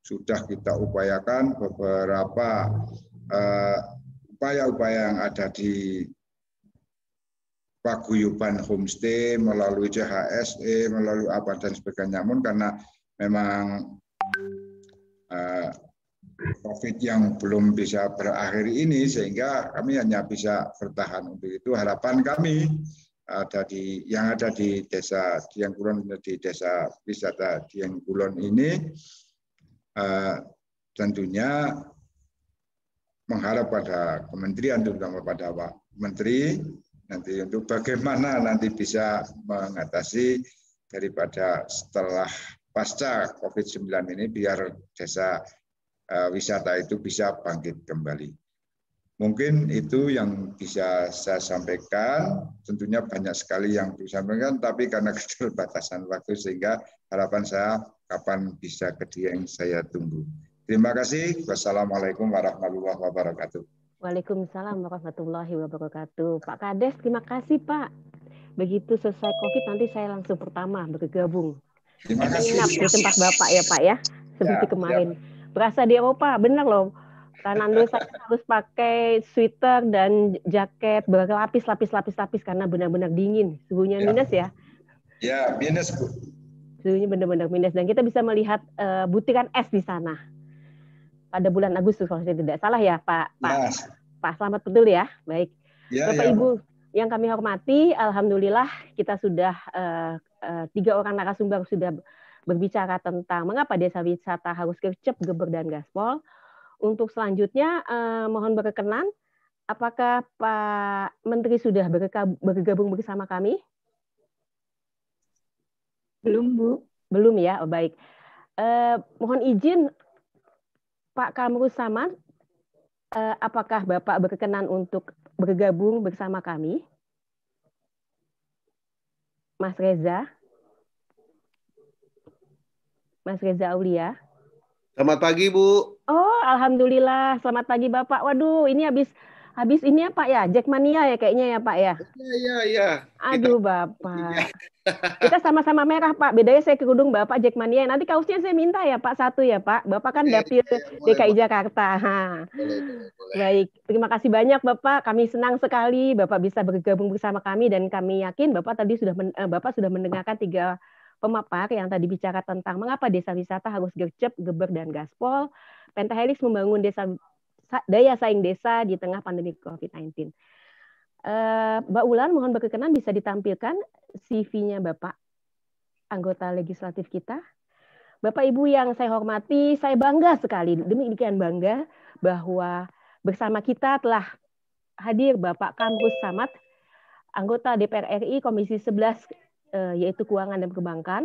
F: Sudah kita upayakan beberapa upaya eh, upaya-upaya yang ada di paguyuban homestay, melalui CHSE, melalui apa dan sebagainya. pun karena memang uh, COVID yang belum bisa berakhir ini, sehingga kami hanya bisa bertahan. Untuk itu harapan kami ada di yang ada di desa Kulon di desa wisata Kulon ini uh, tentunya mengharap pada kementerian terutama pada Pak Menteri nanti untuk bagaimana nanti bisa mengatasi daripada setelah pasca COVID-19 ini biar desa eh, wisata itu bisa bangkit kembali. Mungkin itu yang bisa saya sampaikan. Tentunya banyak sekali yang bisa sampaikan, tapi karena (laughs) keterbatasan waktu sehingga harapan saya kapan bisa ke dia yang saya tunggu. Terima kasih. Wassalamualaikum warahmatullahi wabarakatuh.
C: Waalaikumsalam warahmatullahi wabarakatuh. Pak Kades, terima kasih Pak. Begitu selesai COVID nanti saya langsung pertama bergabung. Terima kasih. Nginap di tempat Bapak ya Pak ya, seperti ya, ya kemarin. Ya. Berasa di Eropa, benar loh. Karena saya harus pakai sweater dan jaket berlapis lapis lapis lapis karena benar-benar dingin suhunya ya. minus ya
F: ya minus bu
C: suhunya benar-benar minus dan kita bisa melihat uh, butiran es di sana pada bulan Agustus kalau saya tidak salah ya Pak Pak ya. Pak Selamat betul ya baik ya, Bapak ya, Ibu yang kami hormati Alhamdulillah kita sudah uh, uh, tiga orang narasumber sudah berbicara tentang mengapa desa wisata harus gercep geber dan gaspol untuk selanjutnya uh, mohon berkenan apakah Pak Menteri sudah bergabung bersama kami? Belum Bu. Belum ya, oh, baik. Eh, mohon izin Pak Kamru Saman, eh, apakah Bapak berkenan untuk bergabung bersama kami? Mas Reza? Mas Reza Aulia?
I: Selamat pagi, Bu.
C: Oh, Alhamdulillah. Selamat pagi, Bapak. Waduh, ini habis Habis ini ya Pak ya, Jackmania ya kayaknya ya Pak ya.
I: Iya iya iya.
C: Aduh kita, (laughs) Bapak. Iya. Kita sama-sama merah Pak. Bedanya saya ke kerudung Bapak Jackmania. Nanti kaosnya saya minta ya Pak satu ya Pak. Bapak kan iya, iya, dapil boleh, DKI boleh. Jakarta. Ha. Boleh, boleh. Baik, terima kasih banyak Bapak. Kami senang sekali Bapak bisa bergabung bersama kami dan kami yakin Bapak tadi sudah men, eh, Bapak sudah mendengarkan tiga pemapar yang tadi bicara tentang mengapa desa wisata harus gercep, geber dan gaspol. Pentahelix membangun desa daya saing desa di tengah pandemi COVID-19. Eh, Mbak Ulan, mohon berkenan bisa ditampilkan CV-nya Bapak, anggota legislatif kita. Bapak Ibu yang saya hormati, saya bangga sekali, demikian bangga bahwa bersama kita telah hadir Bapak Kampus Samad, anggota DPR RI Komisi 11 eh, yaitu Keuangan dan Perbankan.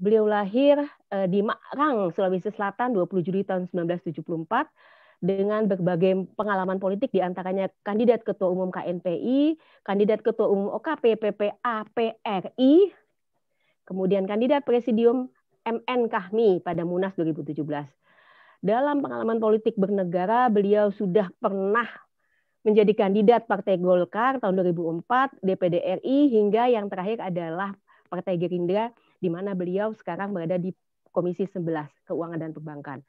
C: Beliau lahir eh, di Makrang, Sulawesi Selatan 20 Juli tahun 1974 dengan berbagai pengalaman politik diantaranya kandidat ketua umum KNPI, kandidat ketua umum OKP, PPA, PRI, kemudian kandidat presidium MN Kahmi pada Munas 2017. Dalam pengalaman politik bernegara, beliau sudah pernah menjadi kandidat Partai Golkar tahun 2004, DPD RI, hingga yang terakhir adalah Partai Gerindra, di mana beliau sekarang berada di Komisi 11 Keuangan dan Perbankan.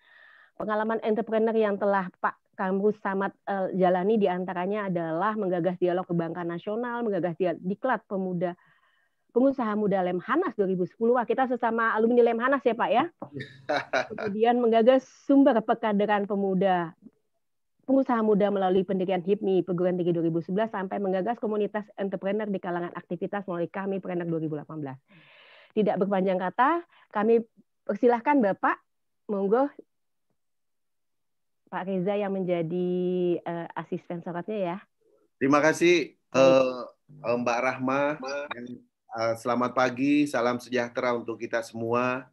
C: Pengalaman entrepreneur yang telah Pak Kampus Samad uh, jalani diantaranya adalah menggagas dialog kebankan nasional, menggagas diklat pemuda pengusaha muda Lemhanas 2010. Wah, kita sesama alumni Lemhanas ya Pak ya. Kemudian menggagas sumber pekaderan pemuda pengusaha muda melalui pendirian HIPMI perguruan tinggi 2011 sampai menggagas komunitas entrepreneur di kalangan aktivitas melalui kami perenak 2018. Tidak berpanjang kata, kami persilahkan Bapak monggo Pak Reza yang menjadi uh, asisten sorotnya ya.
I: Terima kasih uh, Mbak Rahma. Uh, selamat pagi, salam sejahtera untuk kita semua.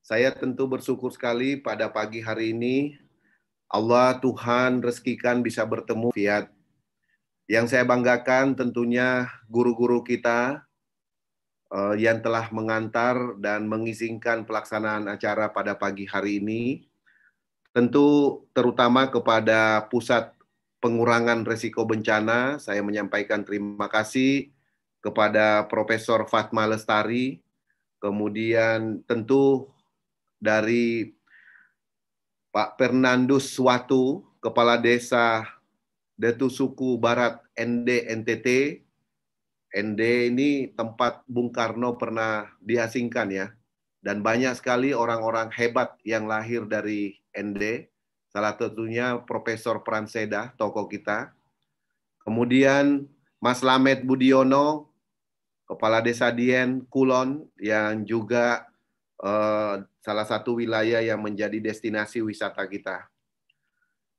I: Saya tentu bersyukur sekali pada pagi hari ini Allah Tuhan rezekikan bisa bertemu Fiat. Yang saya banggakan tentunya guru-guru kita yang telah mengantar dan mengizinkan pelaksanaan acara pada pagi hari ini Tentu terutama kepada Pusat Pengurangan Resiko Bencana, saya menyampaikan terima kasih kepada Profesor Fatma Lestari, kemudian tentu dari Pak Fernandus Suatu, Kepala Desa Detusuku Barat ND NTT. ND ini tempat Bung Karno pernah diasingkan ya. Dan banyak sekali orang-orang hebat yang lahir dari ND, salah satunya Profesor Pranseda, tokoh kita. Kemudian Mas Lamet Budiono, Kepala Desa Dien Kulon, yang juga eh, salah satu wilayah yang menjadi destinasi wisata kita.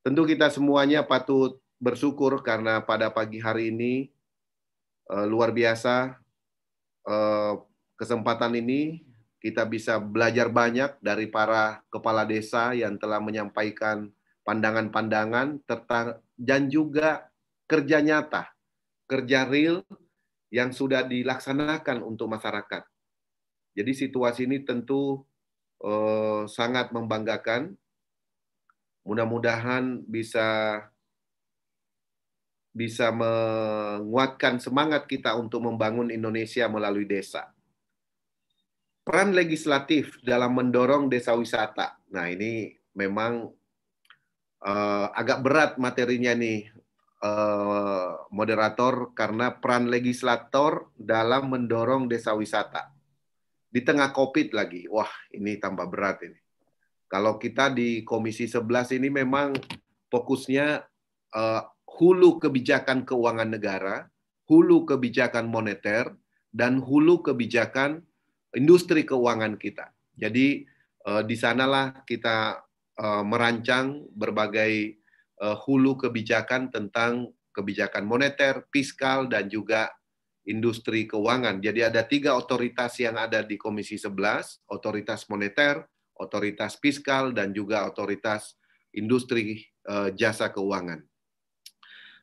I: Tentu kita semuanya patut bersyukur karena pada pagi hari ini eh, luar biasa eh, kesempatan ini kita bisa belajar banyak dari para kepala desa yang telah menyampaikan pandangan-pandangan dan juga kerja nyata, kerja real yang sudah dilaksanakan untuk masyarakat. Jadi situasi ini tentu eh, sangat membanggakan. Mudah-mudahan bisa bisa menguatkan semangat kita untuk membangun Indonesia melalui desa peran legislatif dalam mendorong desa wisata. Nah, ini memang uh, agak berat materinya nih eh, moderator karena peran legislator dalam mendorong desa wisata. Di tengah Covid lagi. Wah, ini tambah berat ini. Kalau kita di Komisi 11 ini memang fokusnya uh, hulu kebijakan keuangan negara, hulu kebijakan moneter dan hulu kebijakan industri keuangan kita. Jadi uh, di sanalah kita uh, merancang berbagai uh, hulu kebijakan tentang kebijakan moneter, fiskal dan juga industri keuangan. Jadi ada tiga otoritas yang ada di Komisi 11, otoritas moneter, otoritas fiskal, dan juga otoritas industri uh, jasa keuangan.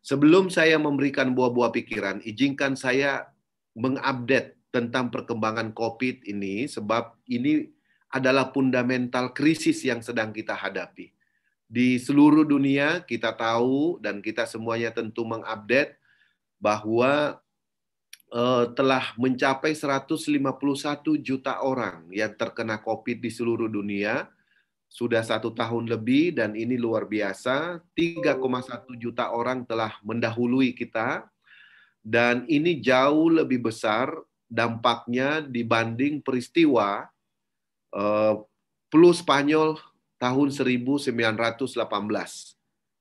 I: Sebelum saya memberikan buah-buah pikiran, izinkan saya mengupdate tentang perkembangan COVID ini sebab ini adalah fundamental krisis yang sedang kita hadapi. Di seluruh dunia kita tahu dan kita semuanya tentu mengupdate bahwa uh, telah mencapai 151 juta orang yang terkena COVID di seluruh dunia sudah satu tahun lebih dan ini luar biasa 3,1 juta orang telah mendahului kita dan ini jauh lebih besar dampaknya dibanding peristiwa eh, flu Spanyol tahun 1918.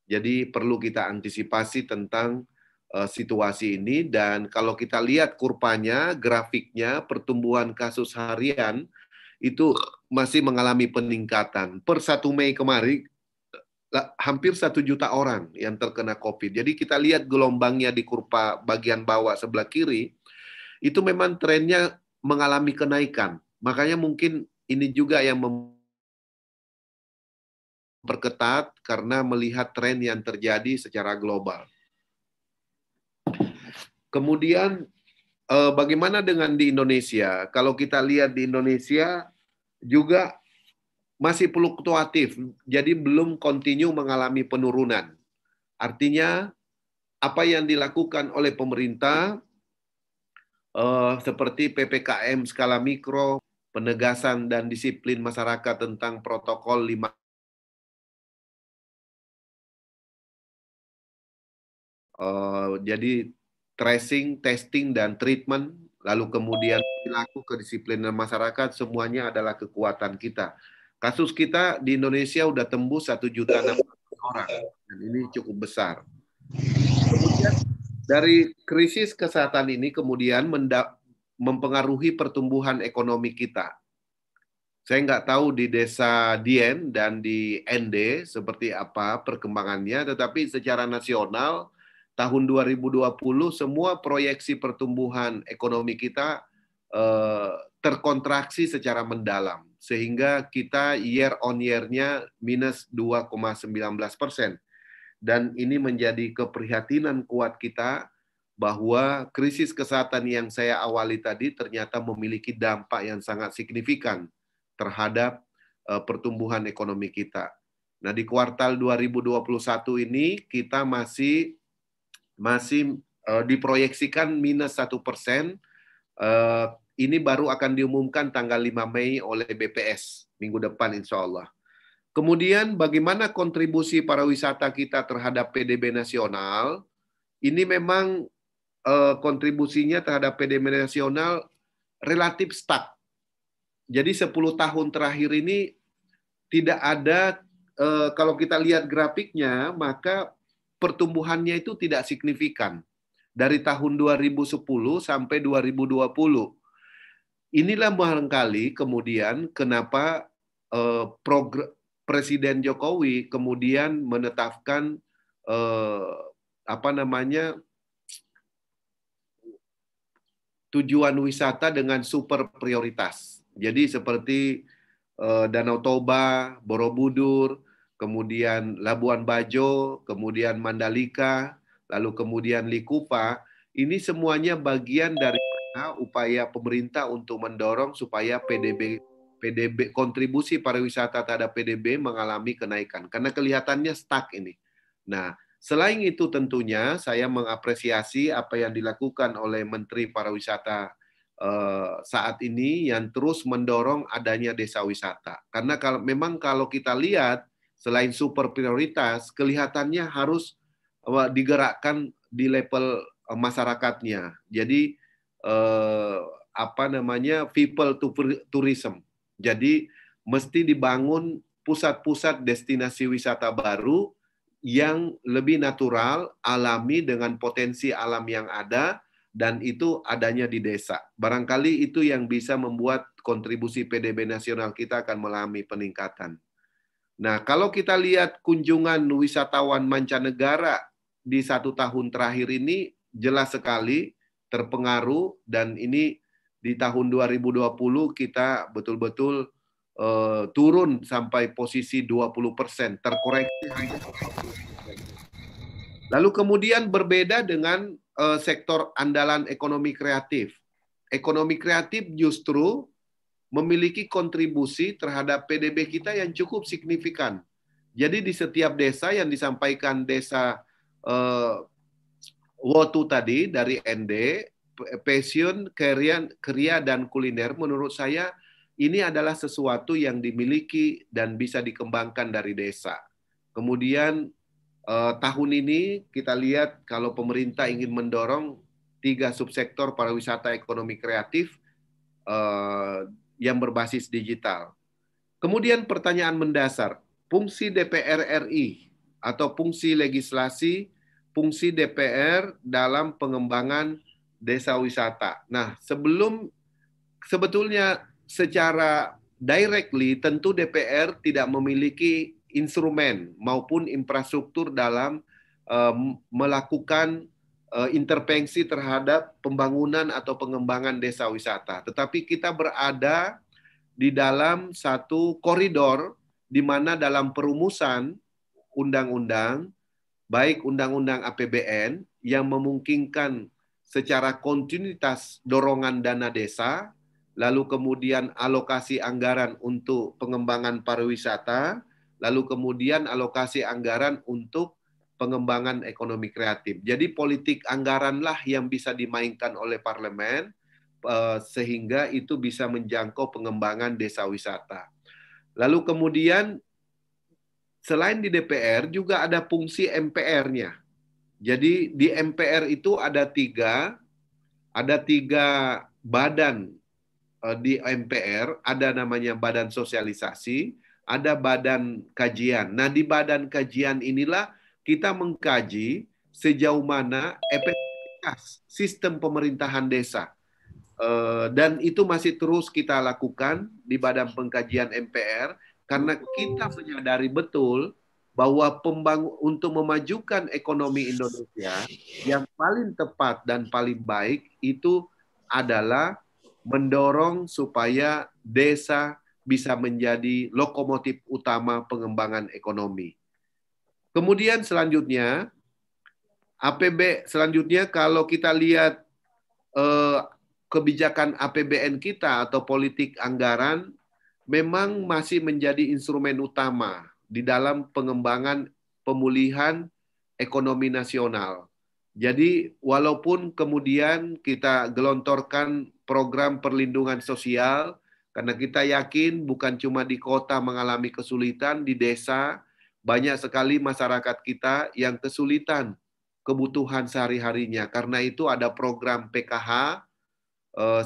I: Jadi perlu kita antisipasi tentang eh, situasi ini dan kalau kita lihat kurvanya, grafiknya pertumbuhan kasus harian itu masih mengalami peningkatan. Per 1 Mei kemarin hampir satu juta orang yang terkena COVID. Jadi kita lihat gelombangnya di kurva bagian bawah sebelah kiri itu memang trennya mengalami kenaikan. Makanya mungkin ini juga yang memperketat karena melihat tren yang terjadi secara global. Kemudian eh, bagaimana dengan di Indonesia? Kalau kita lihat di Indonesia juga masih fluktuatif, jadi belum kontinu mengalami penurunan. Artinya, apa yang dilakukan oleh pemerintah uh, seperti PPKM skala mikro, penegasan dan disiplin masyarakat tentang protokol 5 Uh, eh, jadi tracing, testing, dan treatment, lalu kemudian perilaku kedisiplinan masyarakat, semuanya adalah kekuatan kita. Kasus kita di Indonesia udah tembus satu juta enam orang, dan ini cukup besar. Dari krisis kesehatan ini kemudian mempengaruhi pertumbuhan ekonomi kita. Saya nggak tahu di desa Dien dan di ND seperti apa perkembangannya, tetapi secara nasional tahun 2020 semua proyeksi pertumbuhan ekonomi kita eh, terkontraksi secara mendalam sehingga kita year on year-nya minus 2,19 persen dan ini menjadi keprihatinan kuat kita bahwa krisis kesehatan yang saya awali tadi ternyata memiliki dampak yang sangat signifikan terhadap eh, pertumbuhan ekonomi kita. Nah, di kuartal 2021 ini kita masih masih eh, diproyeksikan minus satu persen. Eh, ini baru akan diumumkan tanggal 5 Mei oleh BPS minggu depan, insya Allah. Kemudian bagaimana kontribusi para wisata kita terhadap PDB nasional? Ini memang eh, kontribusinya terhadap PDB nasional relatif stuck. Jadi 10 tahun terakhir ini tidak ada eh, kalau kita lihat grafiknya maka pertumbuhannya itu tidak signifikan dari tahun 2010 sampai 2020. Inilah barangkali kemudian kenapa eh, program Presiden Jokowi kemudian menetapkan eh, apa namanya tujuan wisata dengan super prioritas. Jadi seperti eh, Danau Toba, Borobudur, kemudian Labuan Bajo, kemudian Mandalika, lalu kemudian Likupa, ini semuanya bagian dari upaya pemerintah untuk mendorong supaya PDB PDB kontribusi pariwisata terhadap PDB mengalami kenaikan karena kelihatannya stuck ini. Nah, selain itu tentunya saya mengapresiasi apa yang dilakukan oleh Menteri Pariwisata eh, saat ini yang terus mendorong adanya desa wisata. Karena kalau memang kalau kita lihat selain super prioritas kelihatannya harus eh, digerakkan di level eh, masyarakatnya. Jadi apa namanya people to tourism jadi mesti dibangun pusat-pusat destinasi wisata baru yang lebih natural, alami dengan potensi alam yang ada dan itu adanya di desa. Barangkali itu yang bisa membuat kontribusi PDB nasional kita akan mengalami peningkatan. Nah, kalau kita lihat kunjungan wisatawan mancanegara di satu tahun terakhir ini jelas sekali terpengaruh dan ini di tahun 2020 kita betul-betul uh, turun sampai posisi 20% terkoreksi Lalu kemudian berbeda dengan uh, sektor andalan ekonomi kreatif. Ekonomi kreatif justru memiliki kontribusi terhadap PDB kita yang cukup signifikan. Jadi di setiap desa yang disampaikan desa uh, Wotu tadi dari ND passion, karya, karya dan kuliner menurut saya ini adalah sesuatu yang dimiliki dan bisa dikembangkan dari desa. Kemudian eh, tahun ini kita lihat kalau pemerintah ingin mendorong tiga subsektor pariwisata ekonomi kreatif eh, yang berbasis digital. Kemudian pertanyaan mendasar, fungsi DPR RI atau fungsi legislasi, fungsi DPR dalam pengembangan desa wisata. Nah, sebelum sebetulnya secara directly tentu DPR tidak memiliki instrumen maupun infrastruktur dalam uh, melakukan uh, intervensi terhadap pembangunan atau pengembangan desa wisata. Tetapi kita berada di dalam satu koridor di mana dalam perumusan undang-undang baik undang-undang APBN yang memungkinkan secara kontinuitas dorongan dana desa, lalu kemudian alokasi anggaran untuk pengembangan pariwisata, lalu kemudian alokasi anggaran untuk pengembangan ekonomi kreatif. Jadi politik anggaranlah yang bisa dimainkan oleh parlemen eh, sehingga itu bisa menjangkau pengembangan desa wisata. Lalu kemudian selain di DPR juga ada fungsi MPR-nya jadi di MPR itu ada tiga, ada tiga badan eh, di MPR, ada namanya badan sosialisasi, ada badan kajian. Nah di badan kajian inilah kita mengkaji sejauh mana efektivitas sistem pemerintahan desa. Eh, dan itu masih terus kita lakukan di badan pengkajian MPR karena kita menyadari betul bahwa pembangun untuk memajukan ekonomi Indonesia yang paling tepat dan paling baik itu adalah mendorong supaya desa bisa menjadi lokomotif utama pengembangan ekonomi. Kemudian selanjutnya APB selanjutnya kalau kita lihat eh, kebijakan APBN kita atau politik anggaran memang masih menjadi instrumen utama di dalam pengembangan pemulihan ekonomi nasional. Jadi walaupun kemudian kita gelontorkan program perlindungan sosial karena kita yakin bukan cuma di kota mengalami kesulitan, di desa banyak sekali masyarakat kita yang kesulitan kebutuhan sehari-harinya. Karena itu ada program PKH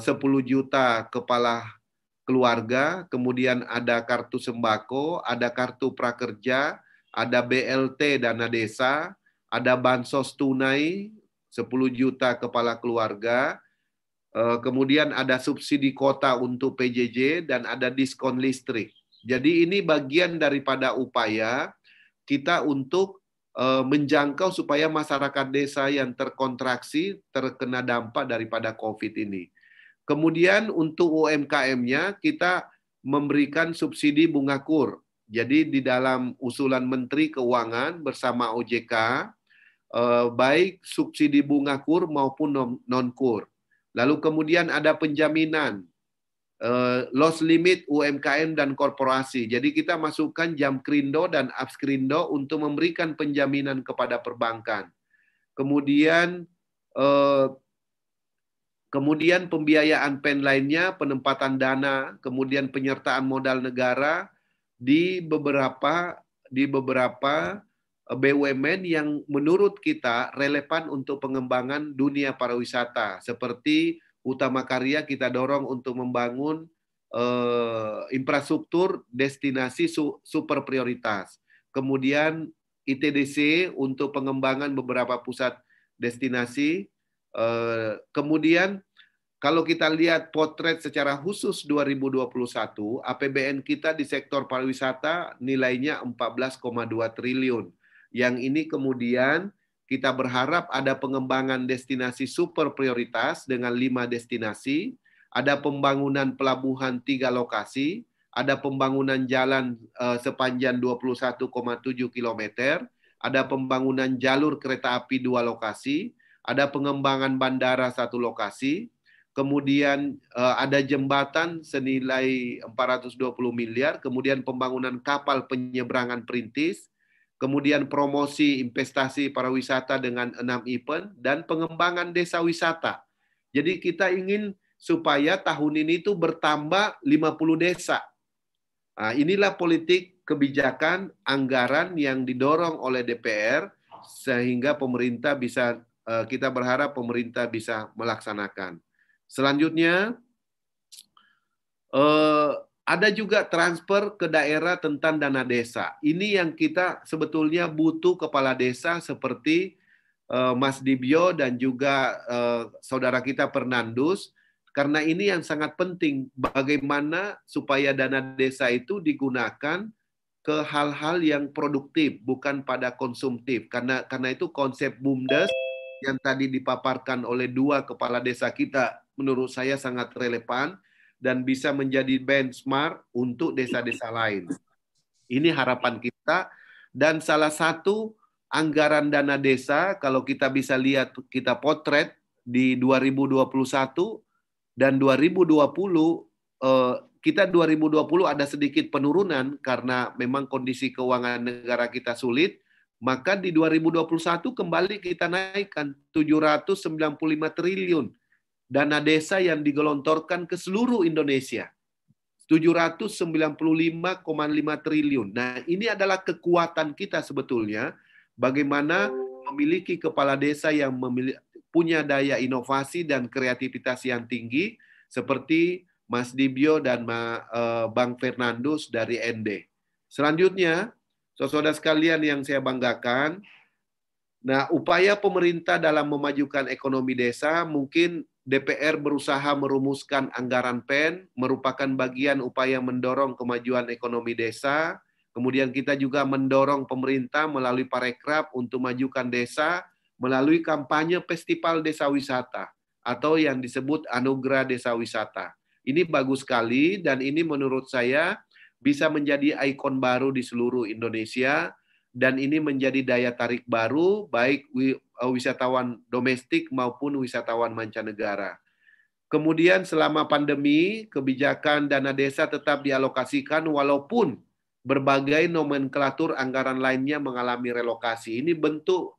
I: 10 eh, juta kepala keluarga, kemudian ada kartu sembako, ada kartu prakerja, ada BLT dana desa, ada bansos tunai 10 juta kepala keluarga, eh, kemudian ada subsidi kota untuk PJJ dan ada diskon listrik. Jadi ini bagian daripada upaya kita untuk eh, menjangkau supaya masyarakat desa yang terkontraksi terkena dampak daripada COVID ini. Kemudian untuk UMKM-nya kita memberikan subsidi bunga kur. Jadi di dalam usulan Menteri Keuangan bersama OJK eh, baik subsidi bunga kur maupun non kur. Lalu kemudian ada penjaminan eh, loss limit UMKM dan korporasi. Jadi kita masukkan jam krindo dan abskrindo untuk memberikan penjaminan kepada perbankan. Kemudian eh, Kemudian pembiayaan pen lainnya, penempatan dana, kemudian penyertaan modal negara di beberapa di beberapa eh, BUMN yang menurut kita relevan untuk pengembangan dunia pariwisata seperti Utama Karya kita dorong untuk membangun eh, infrastruktur destinasi su super prioritas. Kemudian ITDC untuk pengembangan beberapa pusat destinasi Eh, kemudian kalau kita lihat potret secara khusus 2021, APBN kita di sektor pariwisata nilainya 14,2 triliun. Yang ini kemudian kita berharap ada pengembangan destinasi super prioritas dengan lima destinasi, ada pembangunan pelabuhan tiga lokasi, ada pembangunan jalan eh, sepanjang 21,7 km, ada pembangunan jalur kereta api dua lokasi, ada pengembangan bandara satu lokasi, kemudian eh, ada jembatan senilai 420 miliar, kemudian pembangunan kapal penyeberangan perintis, kemudian promosi investasi pariwisata dengan enam event, dan pengembangan desa wisata. Jadi kita ingin supaya tahun ini itu bertambah 50 desa. Nah, inilah politik kebijakan anggaran yang didorong oleh DPR sehingga pemerintah bisa Eh, kita berharap pemerintah bisa melaksanakan. Selanjutnya, eh, ada juga transfer ke daerah tentang dana desa. Ini yang kita sebetulnya butuh kepala desa seperti eh, Mas Dibio dan juga saudara kita Fernandus, karena ini yang sangat penting bagaimana supaya dana desa itu digunakan ke hal-hal yang produktif bukan pada konsumtif karena karena itu konsep bumdes yang tadi dipaparkan oleh dua kepala desa kita menurut saya sangat relevan dan bisa menjadi benchmark untuk desa-desa lain. Ini harapan kita dan salah satu anggaran dana desa kalau kita bisa lihat kita potret di 2021 dan 2020 eh, kita 2020 ada sedikit penurunan karena memang kondisi keuangan negara kita sulit maka di 2021 kembali kita naikkan 795 triliun dana desa yang digelontorkan ke seluruh Indonesia. 795,5 triliun. Nah, ini adalah kekuatan kita sebetulnya bagaimana memiliki kepala desa yang memiliki, punya daya inovasi dan kreativitas yang tinggi seperti Mas Dibio dan eh, Bang Fernandus dari ND. Selanjutnya, Saudara saudara sekalian yang saya banggakan, nah upaya pemerintah dalam memajukan ekonomi desa mungkin DPR berusaha merumuskan anggaran PEN merupakan bagian upaya mendorong kemajuan ekonomi desa. Kemudian kita juga mendorong pemerintah melalui parekraf untuk majukan desa melalui kampanye festival desa wisata atau yang disebut anugerah desa wisata. Ini bagus sekali dan ini menurut saya bisa menjadi ikon baru di seluruh Indonesia dan ini menjadi daya tarik baru baik eh, wisatawan domestik maupun wisatawan mancanegara. Kemudian selama pandemi, kebijakan dana desa tetap dialokasikan walaupun berbagai nomenklatur anggaran lainnya mengalami relokasi. Ini bentuk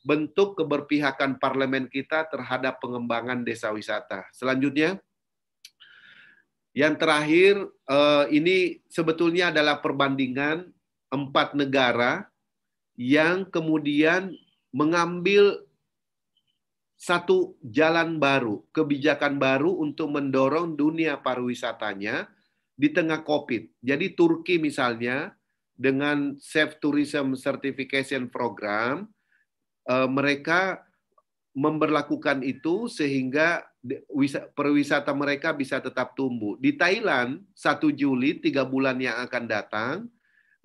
I: bentuk keberpihakan parlemen kita terhadap pengembangan desa wisata. Selanjutnya, yang terakhir eh, ini sebetulnya adalah perbandingan empat negara yang kemudian mengambil satu jalan baru, kebijakan baru untuk mendorong dunia pariwisatanya di tengah COVID. Jadi Turki misalnya dengan Safe Tourism Certification Program, eh, mereka memperlakukan itu sehingga perwisata mereka bisa tetap tumbuh. Di Thailand, 1 Juli, tiga bulan yang akan datang,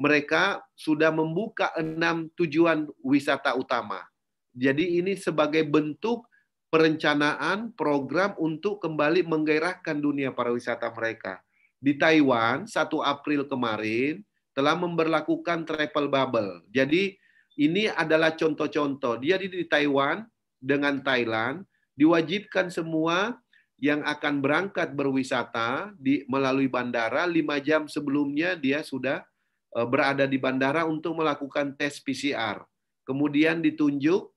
I: mereka sudah membuka enam tujuan wisata utama. Jadi ini sebagai bentuk perencanaan program untuk kembali menggairahkan dunia pariwisata mereka. Di Taiwan, 1 April kemarin, telah memperlakukan travel bubble. Jadi ini adalah contoh-contoh. Dia di Taiwan dengan Thailand Diwajibkan semua yang akan berangkat berwisata di melalui bandara lima jam sebelumnya dia sudah e, berada di bandara untuk melakukan tes PCR. Kemudian ditunjuk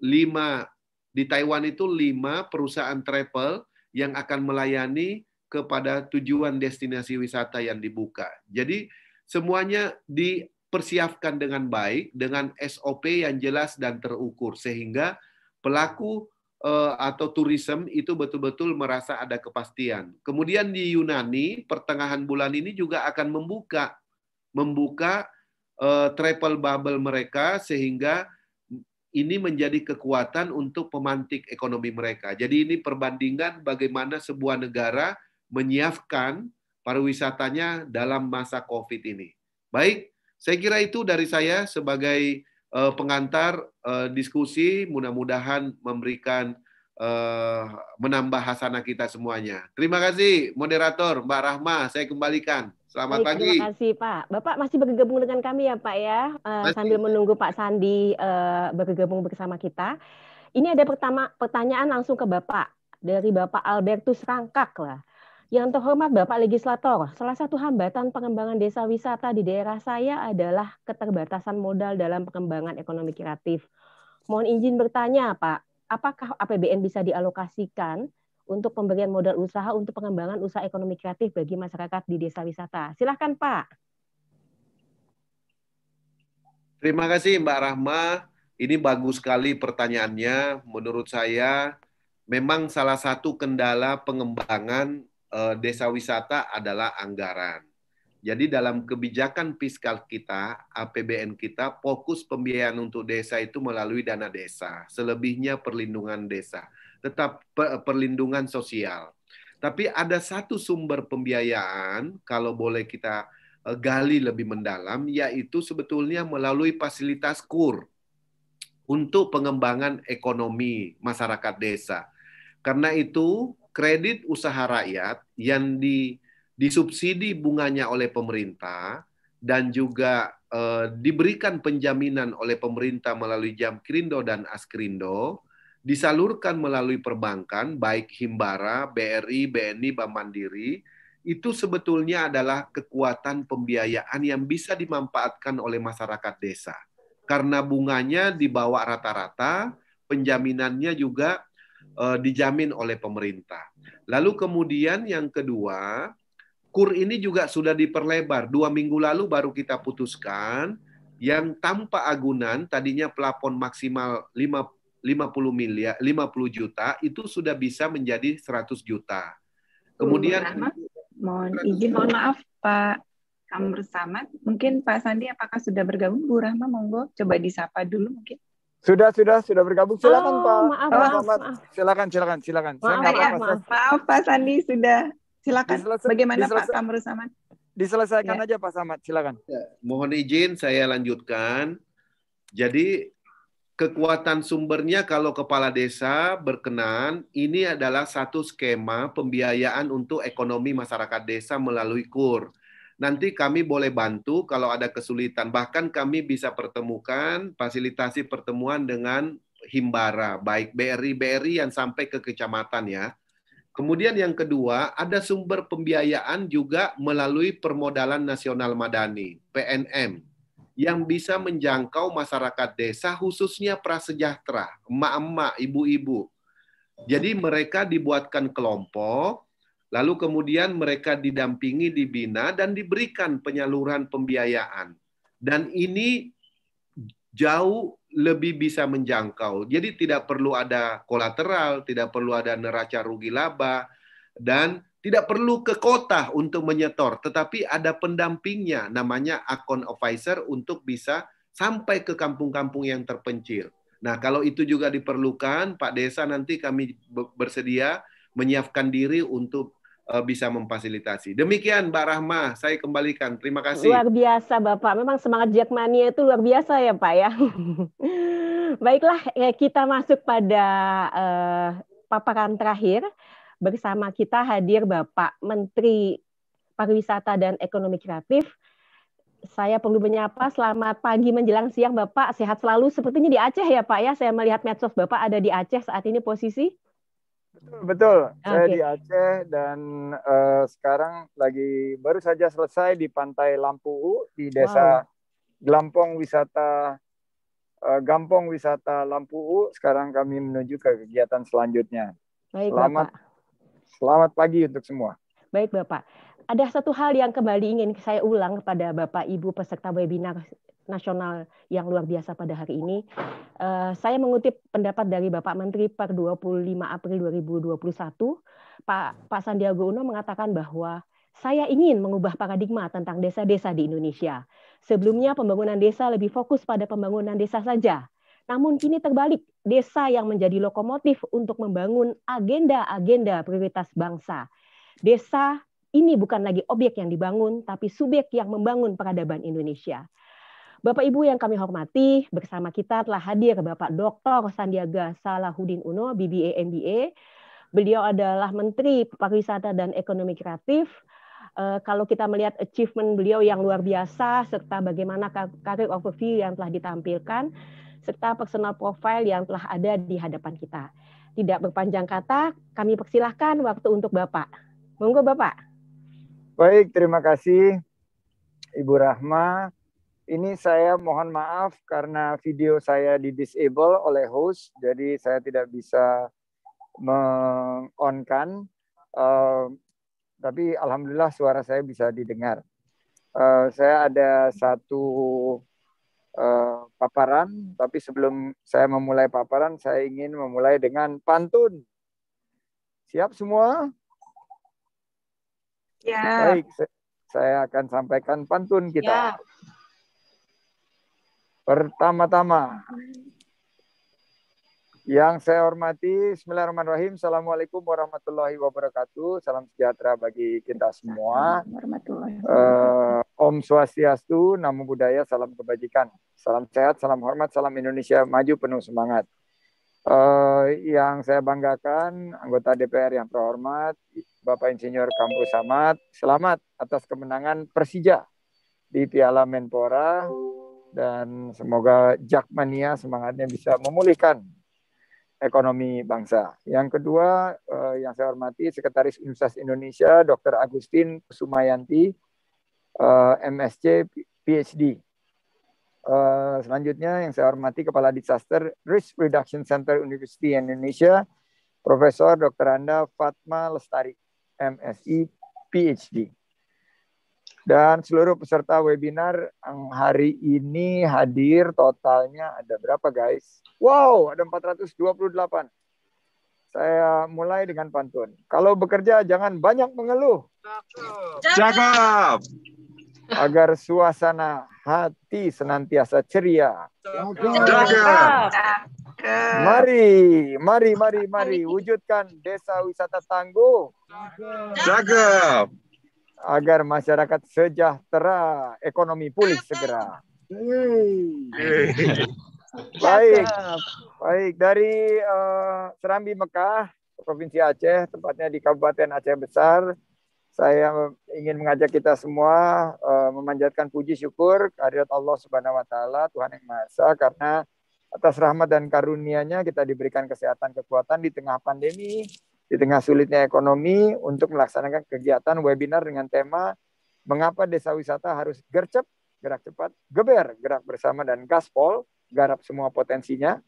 I: lima di Taiwan itu lima perusahaan travel yang akan melayani kepada tujuan destinasi wisata yang dibuka. Jadi semuanya dipersiapkan dengan baik dengan SOP yang jelas dan terukur sehingga pelaku Eh, atau tourism itu betul-betul merasa ada kepastian. Kemudian di Yunani pertengahan bulan ini juga akan membuka membuka uh, travel bubble mereka sehingga ini menjadi kekuatan untuk pemantik ekonomi mereka. Jadi ini perbandingan bagaimana sebuah negara menyiapkan pariwisatanya dalam masa Covid ini. Baik, saya kira itu dari saya sebagai Eh, pengantar eh, diskusi mudah-mudahan memberikan eh, menambah hasanah kita semuanya. Terima kasih moderator Mbak Rahma, saya kembalikan. Selamat Baik, pagi. Terima
C: kasih Pak. Bapak masih bergabung dengan kami ya Pak ya, uh, sambil menunggu Pak Sandi uh, bergabung bersama kita. Ini ada pertama pertanyaan langsung ke Bapak dari Bapak Albertus Rangkak lah. Yang terhormat Bapak Legislator, salah satu hambatan pengembangan desa wisata di daerah saya adalah keterbatasan modal dalam pengembangan ekonomi kreatif. Mohon izin bertanya, Pak, apakah APBN bisa dialokasikan untuk pemberian modal usaha untuk pengembangan usaha ekonomi kreatif bagi masyarakat di desa wisata? Silahkan, Pak.
I: Terima kasih Mbak Rahma. Ini bagus sekali pertanyaannya. Menurut saya, memang salah satu kendala pengembangan Eh, desa wisata adalah anggaran. Jadi dalam kebijakan fiskal kita, APBN kita, fokus pembiayaan untuk desa itu melalui dana desa. Selebihnya perlindungan desa. Tetap perlindungan sosial. Tapi ada satu sumber pembiayaan, kalau boleh kita eh, gali lebih mendalam, yaitu sebetulnya melalui fasilitas KUR untuk pengembangan ekonomi masyarakat desa. Karena itu kredit usaha rakyat yang di, disubsidi bunganya oleh pemerintah dan juga eh, diberikan penjaminan oleh pemerintah melalui jam Jamkrindo dan Askrindo disalurkan melalui perbankan baik Himbara, BRI, BNI, Bank Mandiri itu sebetulnya adalah kekuatan pembiayaan yang bisa dimanfaatkan oleh masyarakat desa. Karena bunganya di bawah rata-rata, penjaminannya juga eh, dijamin oleh pemerintah. Lalu kemudian yang kedua, kur ini juga sudah diperlebar. Dua minggu lalu baru kita putuskan yang tanpa agunan tadinya pelapon maksimal lima 50 miliar 50 juta itu sudah bisa menjadi 100 juta.
H: Kemudian
D: mohon, izin mohon maaf Pak Kamrul Samad, mungkin Pak Sandi apakah sudah bergabung Bu Rahma monggo coba disapa dulu
H: mungkin. Sudah, sudah, sudah bergabung. Silakan oh, Pak. Maaf, maaf, maaf. Silakan, silakan, silakan. Maaf, Saya ya, maaf.
D: maaf Pak Sandi sudah. Silakan. Diselesa Bagaimana
H: diselesa Pak Kamru Samad? Diselesaikan ya. aja Pak Samad, silakan. Ya,
I: mohon izin saya lanjutkan. Jadi kekuatan sumbernya kalau kepala desa berkenan, ini adalah satu skema pembiayaan untuk ekonomi masyarakat desa melalui KUR Nanti kami boleh bantu kalau ada kesulitan. Bahkan kami bisa pertemukan, fasilitasi pertemuan dengan Himbara, baik BRI BRI yang sampai ke kecamatan ya. Kemudian yang kedua, ada sumber pembiayaan juga melalui Permodalan Nasional Madani, PNM, yang bisa menjangkau masyarakat desa khususnya prasejahtera, emak-emak, ibu-ibu. Jadi mereka dibuatkan kelompok Lalu kemudian mereka didampingi, dibina, dan diberikan penyaluran pembiayaan. Dan ini jauh lebih bisa menjangkau. Jadi tidak perlu ada kolateral, tidak perlu ada neraca rugi laba, dan tidak perlu ke kota untuk menyetor. Tetapi ada pendampingnya, namanya account advisor untuk bisa sampai ke kampung-kampung yang terpencil. Nah kalau itu juga diperlukan, Pak Desa nanti kami bersedia menyiapkan diri untuk Eh, bisa memfasilitasi. Demikian Mbak Rahma, saya kembalikan. Terima kasih. Luar
C: biasa Bapak. Memang semangat Jackmania itu luar biasa ya Pak ya. (laughs) Baiklah, ya kita masuk pada eh, paparan terakhir. Bersama kita hadir Bapak Menteri Pariwisata dan Ekonomi Kreatif. Saya perlu menyapa selamat pagi menjelang siang Bapak. Sehat selalu. Sepertinya di Aceh ya Pak ya. Saya melihat medsos Bapak ada di Aceh saat ini posisi.
H: Betul, betul. Okay. Saya di Aceh dan uh, sekarang lagi baru saja selesai di Pantai Lampu di desa wow. Gelampong Wisata uh, Gampong Wisata Lampu. Sekarang kami menuju ke kegiatan selanjutnya. Baik, selamat Bapak. Selamat pagi untuk semua. Baik, Bapak.
C: Ada satu hal yang kembali ingin saya ulang kepada Bapak Ibu peserta webinar nasional yang luar biasa pada hari ini. Uh, saya mengutip pendapat dari Bapak Menteri per 25 April 2021, Pak, Pak Sandiaga Uno mengatakan bahwa saya ingin mengubah paradigma tentang desa-desa di Indonesia. Sebelumnya pembangunan desa lebih fokus pada pembangunan desa saja. Namun kini terbalik, desa yang menjadi lokomotif untuk membangun agenda-agenda prioritas bangsa. Desa ini bukan lagi objek yang dibangun, tapi subjek yang membangun peradaban Indonesia. Bapak Ibu yang kami hormati, bersama kita telah hadir Bapak Dr. Sandiaga Salahuddin Uno, BBA MBA. Beliau adalah Menteri Pariwisata dan Ekonomi Kreatif. Uh, kalau kita melihat achievement beliau yang luar biasa serta bagaimana karir overview yang telah ditampilkan serta personal profile yang telah ada di hadapan kita. Tidak berpanjang kata, kami persilahkan waktu untuk Bapak. Monggo Bapak.
H: Baik, terima kasih Ibu Rahma ini saya mohon maaf karena video saya di disable oleh host, jadi saya tidak bisa mengonkan. Uh, tapi alhamdulillah suara saya bisa didengar. Uh, saya ada satu uh, paparan, tapi sebelum saya memulai paparan, saya ingin memulai dengan pantun. Siap semua? Ya. Baik, saya akan sampaikan pantun kita. Ya. Pertama-tama, yang saya hormati, Bismillahirrahmanirrahim. Assalamualaikum warahmatullahi wabarakatuh. Salam sejahtera bagi kita semua. Uh, Om Swastiastu, Namo Buddhaya, Salam Kebajikan. Salam sehat, salam hormat, salam Indonesia maju penuh semangat. Uh, yang saya banggakan, anggota DPR yang terhormat, Bapak Insinyur Kampus Samad, selamat atas kemenangan Persija di Piala Menpora dan semoga Jackmania semangatnya bisa memulihkan ekonomi bangsa. Yang kedua eh, yang saya hormati Sekretaris Universitas Indonesia Dr. Agustin Sumayanti eh, MSc PhD. Uh, eh, selanjutnya yang saya hormati Kepala Disaster Risk Reduction Center University Indonesia Profesor Dr. Anda Fatma Lestari MSI PhD dan seluruh peserta webinar yang hari ini hadir totalnya ada berapa guys? Wow, ada 428. Saya mulai dengan pantun. Kalau bekerja jangan banyak mengeluh. Cakep. Agar suasana hati senantiasa ceria. Cakep. Mari, mari, mari, mari wujudkan desa wisata tangguh. Cakep agar masyarakat sejahtera, ekonomi pulih segera. Baik, baik dari uh, Serambi Mekah, Provinsi Aceh, tempatnya di Kabupaten Aceh Besar. Saya ingin mengajak kita semua uh, memanjatkan puji syukur kehadirat Allah Subhanahu wa taala, Tuhan yang Maha Esa karena atas rahmat dan karunia-Nya kita diberikan kesehatan kekuatan di tengah pandemi di tengah sulitnya ekonomi untuk melaksanakan kegiatan webinar dengan tema mengapa desa wisata harus gercep, gerak cepat, geber, gerak bersama dan gaspol, garap semua potensinya.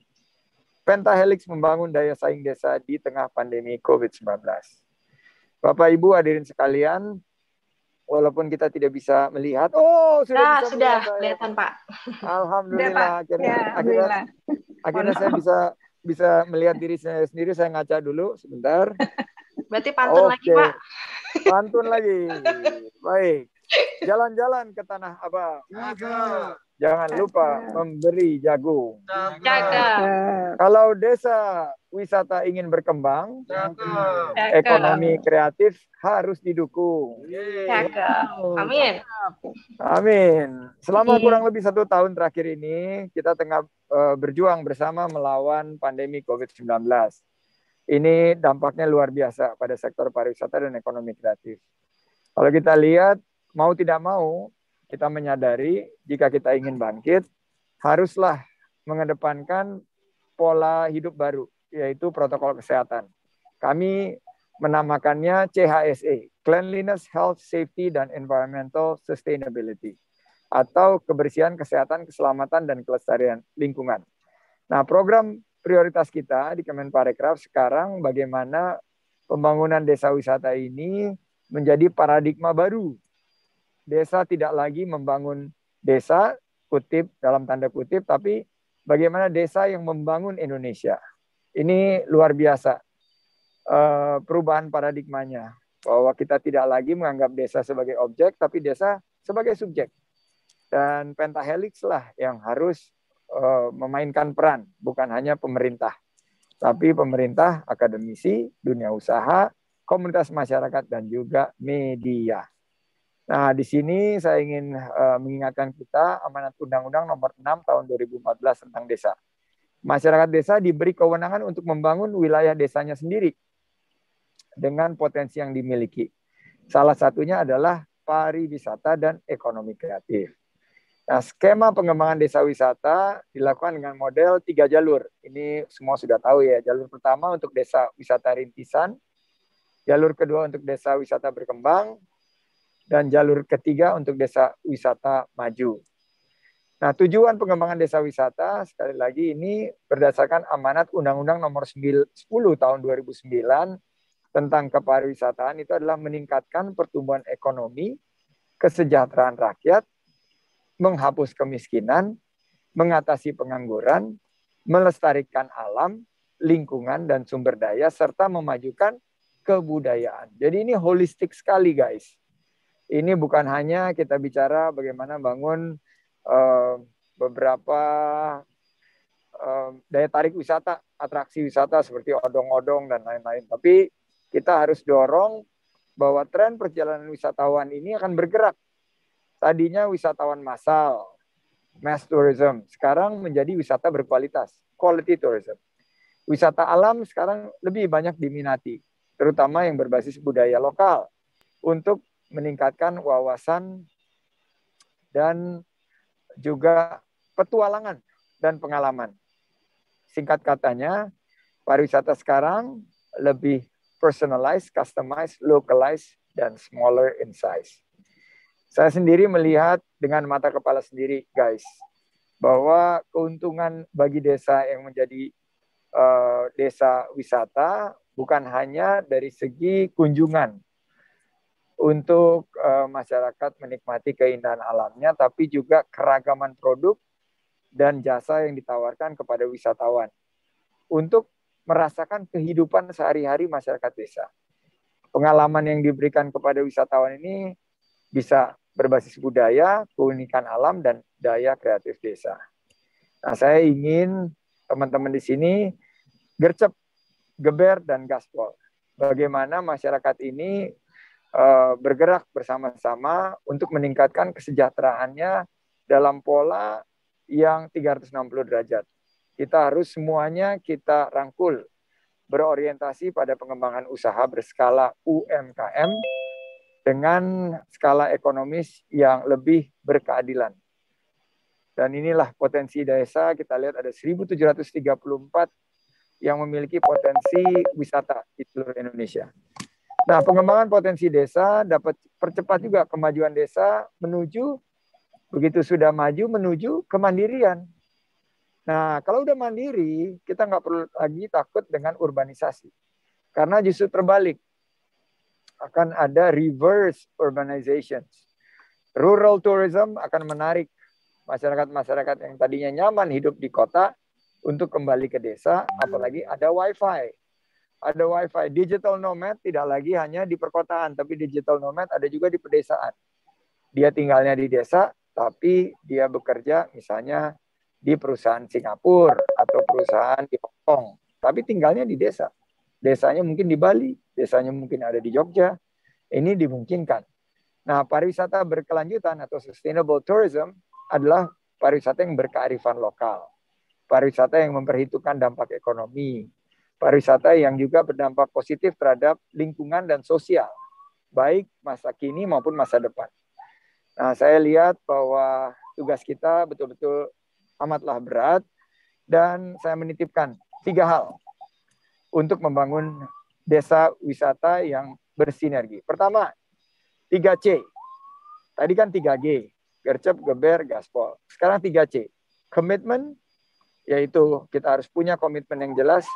H: Pentahelix membangun daya saing desa di tengah pandemi COVID-19. Bapak Ibu hadirin sekalian, walaupun kita tidak bisa melihat, oh sudah nah, sudah
A: melihat, kelihatan Pak.
D: Alhamdulillah, sudah, Pak. akhirnya, ya, akhirnya, alhamdulillah.
H: akhirnya saya bisa bisa melihat diri saya sendiri, saya ngaca dulu sebentar. (laughs) Berarti pantun Oke. lagi, Pak. Pantun lagi. Baik. Jalan-jalan ke Tanah Abang. Jangan lupa memberi jagung. Kalau desa wisata ingin berkembang,
F: ekonomi
H: kreatif harus didukung. Amin. Amin. Selama iya. kurang lebih satu tahun terakhir ini, kita tengah eh, berjuang bersama melawan pandemi COVID-19. Ini dampaknya luar biasa pada sektor pariwisata dan ekonomi kreatif. Kalau kita lihat, mau tidak mau, kita menyadari jika kita ingin bangkit, haruslah mengedepankan pola hidup baru, yaitu protokol kesehatan. Kami menamakannya CHSE, Cleanliness, Health, Safety, dan Environmental Sustainability, atau kebersihan, kesehatan, keselamatan, dan kelestarian lingkungan. Nah, program prioritas kita di Kemenparekraf sekarang bagaimana pembangunan desa wisata ini menjadi paradigma baru desa tidak lagi membangun desa, kutip dalam tanda kutip, tapi bagaimana desa yang membangun Indonesia. Ini luar biasa eh, perubahan paradigmanya bahwa kita tidak lagi menganggap desa sebagai objek, tapi desa sebagai subjek. Dan pentahelix lah yang harus eh, memainkan peran, bukan hanya pemerintah, tapi pemerintah, akademisi, dunia usaha, komunitas masyarakat, dan juga media. Nah, di sini saya ingin uh, mengingatkan kita amanat Undang-Undang Nomor 6 Tahun 2014 tentang Desa. Masyarakat desa diberi kewenangan untuk membangun wilayah desanya sendiri dengan potensi yang dimiliki. Salah satunya adalah pariwisata dan ekonomi kreatif. Nah, skema pengembangan desa wisata dilakukan dengan model tiga jalur. Ini semua sudah tahu ya. Jalur pertama untuk desa wisata rintisan, jalur kedua untuk desa wisata berkembang, dan jalur ketiga untuk desa wisata maju. Nah, tujuan pengembangan desa wisata sekali lagi ini berdasarkan amanat Undang-Undang Nomor 10 Tahun 2009 tentang kepariwisataan itu adalah meningkatkan pertumbuhan ekonomi, kesejahteraan rakyat, menghapus kemiskinan, mengatasi pengangguran, melestarikan alam, lingkungan dan sumber daya serta memajukan kebudayaan. Jadi ini holistik sekali guys ini bukan hanya kita bicara bagaimana bangun eh, beberapa eh, daya tarik wisata, atraksi wisata seperti odong-odong dan lain-lain, tapi kita harus dorong bahwa tren perjalanan wisatawan ini akan bergerak. Tadinya wisatawan massal, mass tourism, sekarang menjadi wisata berkualitas, quality tourism. Wisata alam sekarang lebih banyak diminati, terutama yang berbasis budaya lokal untuk meningkatkan wawasan dan juga petualangan dan pengalaman. Singkat katanya, pariwisata sekarang lebih personalized, customized, localized, dan smaller in size. Saya sendiri melihat dengan mata kepala sendiri, guys, bahwa keuntungan bagi desa yang menjadi uh, desa wisata bukan hanya dari segi kunjungan, untuk uh, masyarakat menikmati keindahan alamnya, tapi juga keragaman produk dan jasa yang ditawarkan kepada wisatawan untuk merasakan kehidupan sehari-hari masyarakat desa. Pengalaman yang diberikan kepada wisatawan ini bisa berbasis budaya, keunikan alam, dan daya kreatif desa. Nah, saya ingin teman-teman di sini gercep, geber, dan gaspol. Bagaimana masyarakat ini Eh, bergerak bersama-sama untuk meningkatkan kesejahteraannya dalam pola yang 360 derajat. Kita harus semuanya kita rangkul, berorientasi pada pengembangan usaha berskala UMKM dengan skala ekonomis yang lebih berkeadilan. Dan inilah potensi desa, kita lihat ada 1734 yang memiliki potensi wisata di seluruh Indonesia. Nah, pengembangan potensi desa dapat percepat juga kemajuan desa menuju begitu sudah maju menuju kemandirian. Nah, kalau udah mandiri, kita nggak perlu lagi takut dengan urbanisasi. Karena justru terbalik. Akan ada reverse urbanization. Rural tourism akan menarik masyarakat-masyarakat yang tadinya nyaman hidup di kota untuk kembali ke desa, apalagi ada wifi ada wifi. Digital nomad tidak lagi hanya di perkotaan, tapi digital nomad ada juga di pedesaan. Dia tinggalnya di desa, tapi dia bekerja misalnya di perusahaan Singapura atau perusahaan di Hong Kong, tapi tinggalnya di desa. Desanya mungkin di Bali, desanya mungkin ada di Jogja. Ini dimungkinkan. Nah, pariwisata berkelanjutan atau sustainable tourism adalah pariwisata yang berkearifan lokal. Pariwisata yang memperhitungkan dampak ekonomi, pariwisata yang juga berdampak positif terhadap lingkungan dan sosial, baik masa kini maupun masa depan. Nah, saya lihat bahwa tugas kita betul-betul amatlah berat dan saya menitipkan tiga hal untuk membangun desa wisata yang bersinergi. Pertama, 3C. Tadi kan 3G, gercep, geber, gaspol. Sekarang 3C. Komitmen, yaitu kita harus punya komitmen yang jelas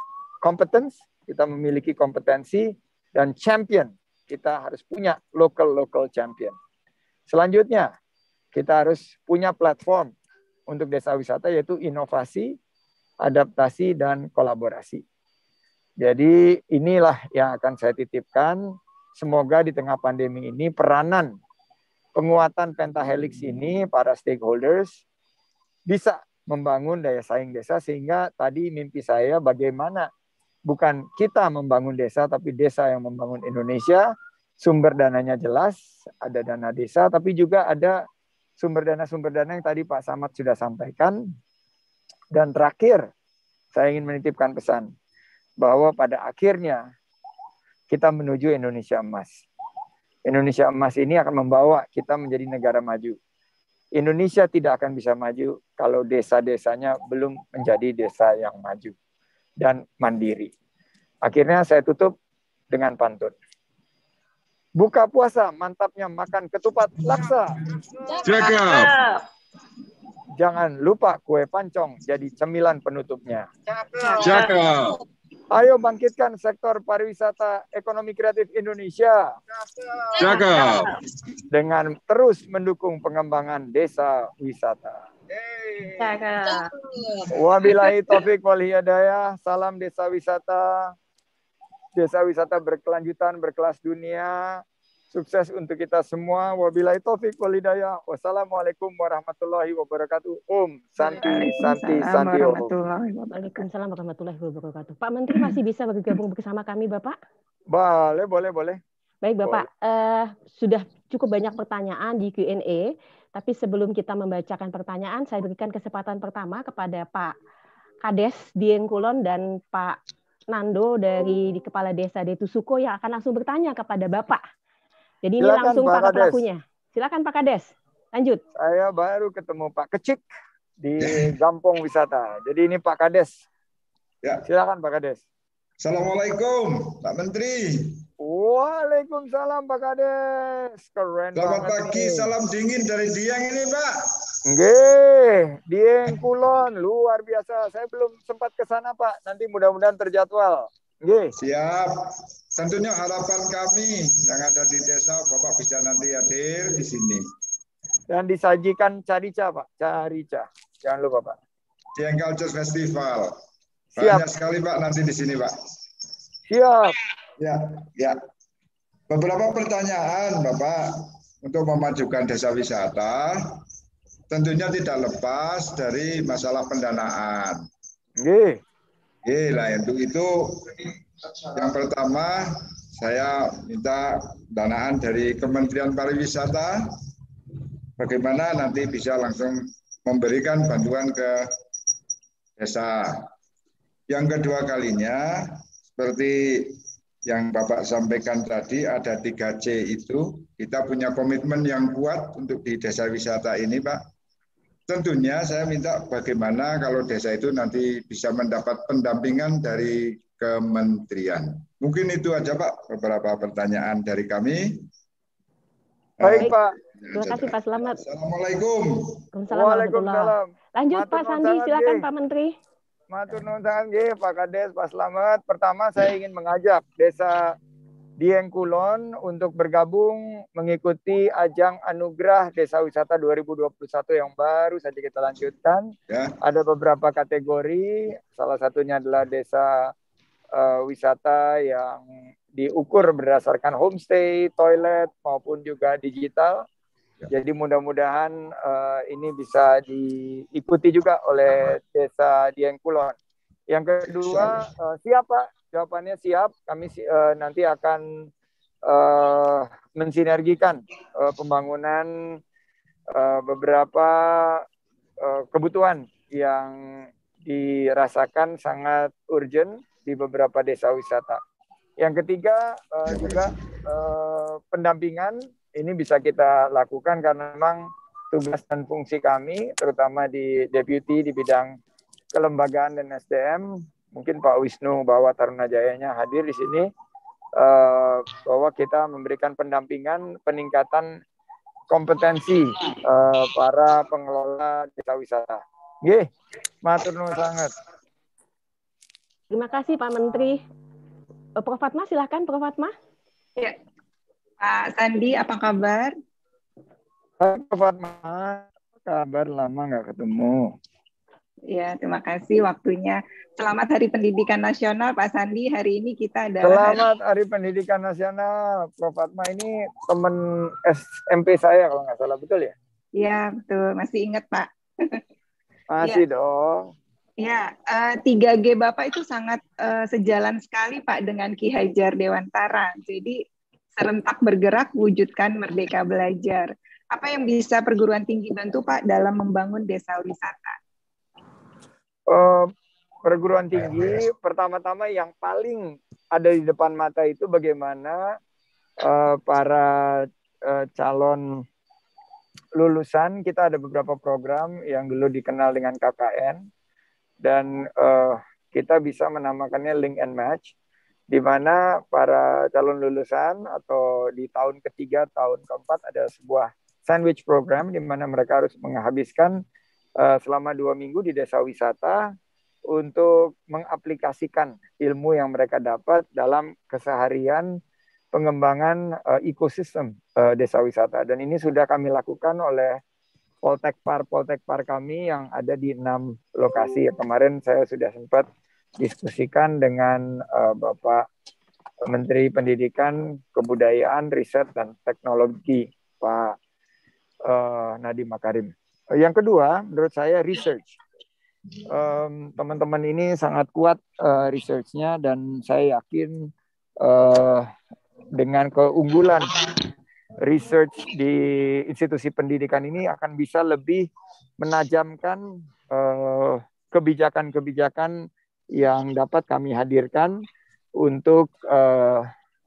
H: competence, kita memiliki kompetensi dan champion. Kita harus punya local local champion. Selanjutnya, kita harus punya platform untuk desa wisata yaitu inovasi, adaptasi dan kolaborasi. Jadi inilah yang akan saya titipkan. Semoga di tengah pandemi ini peranan penguatan pentahelix ini para stakeholders bisa membangun daya saing desa sehingga tadi mimpi saya bagaimana bukan kita membangun desa, tapi desa yang membangun Indonesia. Sumber dananya jelas, ada dana desa, tapi juga ada sumber dana-sumber dana yang tadi Pak Samad sudah sampaikan. Dan terakhir, saya ingin menitipkan pesan bahwa pada akhirnya kita menuju Indonesia emas. Indonesia emas ini akan membawa kita menjadi negara maju. Indonesia tidak akan bisa maju kalau desa-desanya belum menjadi desa yang maju dan mandiri. Akhirnya saya tutup dengan pantun. Buka puasa, mantapnya makan ketupat laksa. Cakep. Jangan lupa kue pancong jadi cemilan penutupnya. Cakep. Ayo bangkitkan sektor pariwisata ekonomi kreatif Indonesia. Cakep. Dengan terus mendukung pengembangan desa wisata.
A: Wabillahi taufik
H: wal hidayah. Salam desa wisata. Desa wisata berkelanjutan, berkelas dunia. Sukses untuk kita semua. Wabillahi taufik wal hidayah. Wassalamualaikum warahmatullahi wabarakatuh. Om Santi, Santi, Santi.
C: Waalaikumsalam warahmatullahi wabarakatuh. Pak Menteri masih bisa bergabung bersama kami, Bapak?
H: Boleh, boleh, boleh.
C: Baik Bapak, boleh. uh, sudah cukup banyak pertanyaan di Q&A. Tapi sebelum kita membacakan pertanyaan, saya berikan kesempatan pertama kepada Pak Kades Dieng Kulon dan Pak Nando dari di Kepala Desa Detusuko yang akan langsung bertanya kepada Bapak. Jadi Silakan, ini langsung Pak, pelakunya.
H: Silakan Pak Kades. Lanjut. Saya baru ketemu Pak Kecik di Gampong Wisata. Jadi ini Pak Kades. Ya. Silakan Pak Kades.
F: Assalamualaikum
H: Pak Menteri. Waalaikumsalam Pak Kades. Keren Selamat banget pagi, nih. salam dingin dari Dieng ini Pak. Nggih, Dieng Kulon, luar biasa. Saya belum sempat ke sana Pak, nanti mudah-mudahan terjadwal.
F: Nggih. Siap. Tentunya harapan kami yang ada di desa Bapak bisa nanti hadir di sini.
H: Dan disajikan carica Pak, carica. Jangan lupa Pak.
F: Dieng Culture Festival.
H: Siap. Banyak sekali Pak nanti di
F: sini Pak. Siap. Ya, ya. Beberapa pertanyaan, Bapak, untuk memajukan desa wisata tentunya tidak lepas dari masalah pendanaan. Oke. Oke, lah untuk itu yang pertama saya minta danaan dari Kementerian Pariwisata bagaimana nanti bisa langsung memberikan bantuan ke desa. Yang kedua kalinya seperti yang Bapak sampaikan tadi ada 3C itu, kita punya komitmen yang kuat untuk di desa wisata ini Pak. Tentunya saya minta bagaimana kalau desa itu nanti bisa mendapat pendampingan dari kementerian. Mungkin itu aja Pak beberapa pertanyaan dari kami. Baik eh,
C: Pak. Terima kasih Pak Selamat. Assalamualaikum. Waalaikumsalam. Lanjut Pak Sandi, silakan Pak
H: Menteri. Matur nuwun sangat nggih Pak Kades, Pak Slamet. Pertama saya ingin mengajak Desa Dieng Kulon untuk bergabung mengikuti ajang anugerah Desa Wisata 2021 yang baru saja kita lanjutkan. Ya. Ada beberapa kategori, salah satunya adalah desa uh, wisata yang diukur berdasarkan homestay, toilet maupun juga digital. Ya. Jadi mudah-mudahan uh, ini bisa diikuti juga oleh Desa Dieng Kulon. Yang kedua, uh, siap Pak. Jawabannya siap. Kami uh, nanti akan uh, mensinergikan uh, pembangunan uh, beberapa uh, kebutuhan yang dirasakan sangat urgent di beberapa desa wisata. Yang ketiga uh, juga uh, pendampingan ini bisa kita lakukan karena memang tugas dan fungsi kami, terutama di Deputy di bidang kelembagaan dan SDM, mungkin Pak Wisnu bawa Taruna Jayanya hadir di sini, eh, bahwa kita memberikan pendampingan peningkatan kompetensi eh, para pengelola desa wisata. Ye, matur nuwun sangat. Terima kasih Pak Menteri.
D: Eh, Prof. Fatma, silahkan Prof. Fatma. Ya, Pak Sandi, apa kabar?
H: pak Fatma, kabar? Lama nggak ketemu.
D: Ya, terima kasih waktunya. Selamat Hari Pendidikan Nasional, Pak Sandi. Hari ini kita ada Selamat
H: Hari, Pendidikan Nasional, Prof. Fatma. Ini teman SMP saya kalau nggak salah, betul ya?
D: Iya, betul. Masih ingat, Pak.
H: (laughs) Masih ya. dong.
D: Ya, uh, eh, 3G Bapak itu sangat uh, sejalan sekali Pak dengan Ki Hajar Dewantara. Jadi serentak bergerak wujudkan merdeka belajar. Apa yang bisa perguruan tinggi bantu Pak dalam membangun desa wisata?
H: Uh, perguruan tinggi pertama-tama yang paling ada di depan mata itu bagaimana uh, para uh, calon lulusan kita ada beberapa program yang dulu dikenal dengan KKN dan uh, kita bisa menamakannya link and match di mana para calon lulusan atau di tahun ketiga, tahun keempat ada sebuah sandwich program di mana mereka harus menghabiskan uh, selama dua minggu di desa wisata untuk mengaplikasikan ilmu yang mereka dapat dalam keseharian pengembangan uh, ekosistem uh, desa wisata. Dan ini sudah kami lakukan oleh poltekpar poltekpar kami yang ada di enam lokasi. Kemarin saya sudah sempat diskusikan dengan uh, Bapak Menteri Pendidikan, Kebudayaan, Riset dan Teknologi Pak uh, Nadiem Makarim. Yang kedua, menurut saya research. Teman-teman um, ini sangat kuat uh, researchnya dan saya yakin uh, dengan keunggulan research di institusi pendidikan ini akan bisa lebih menajamkan kebijakan-kebijakan uh, kebijakan -kebijakan yang dapat kami hadirkan untuk uh,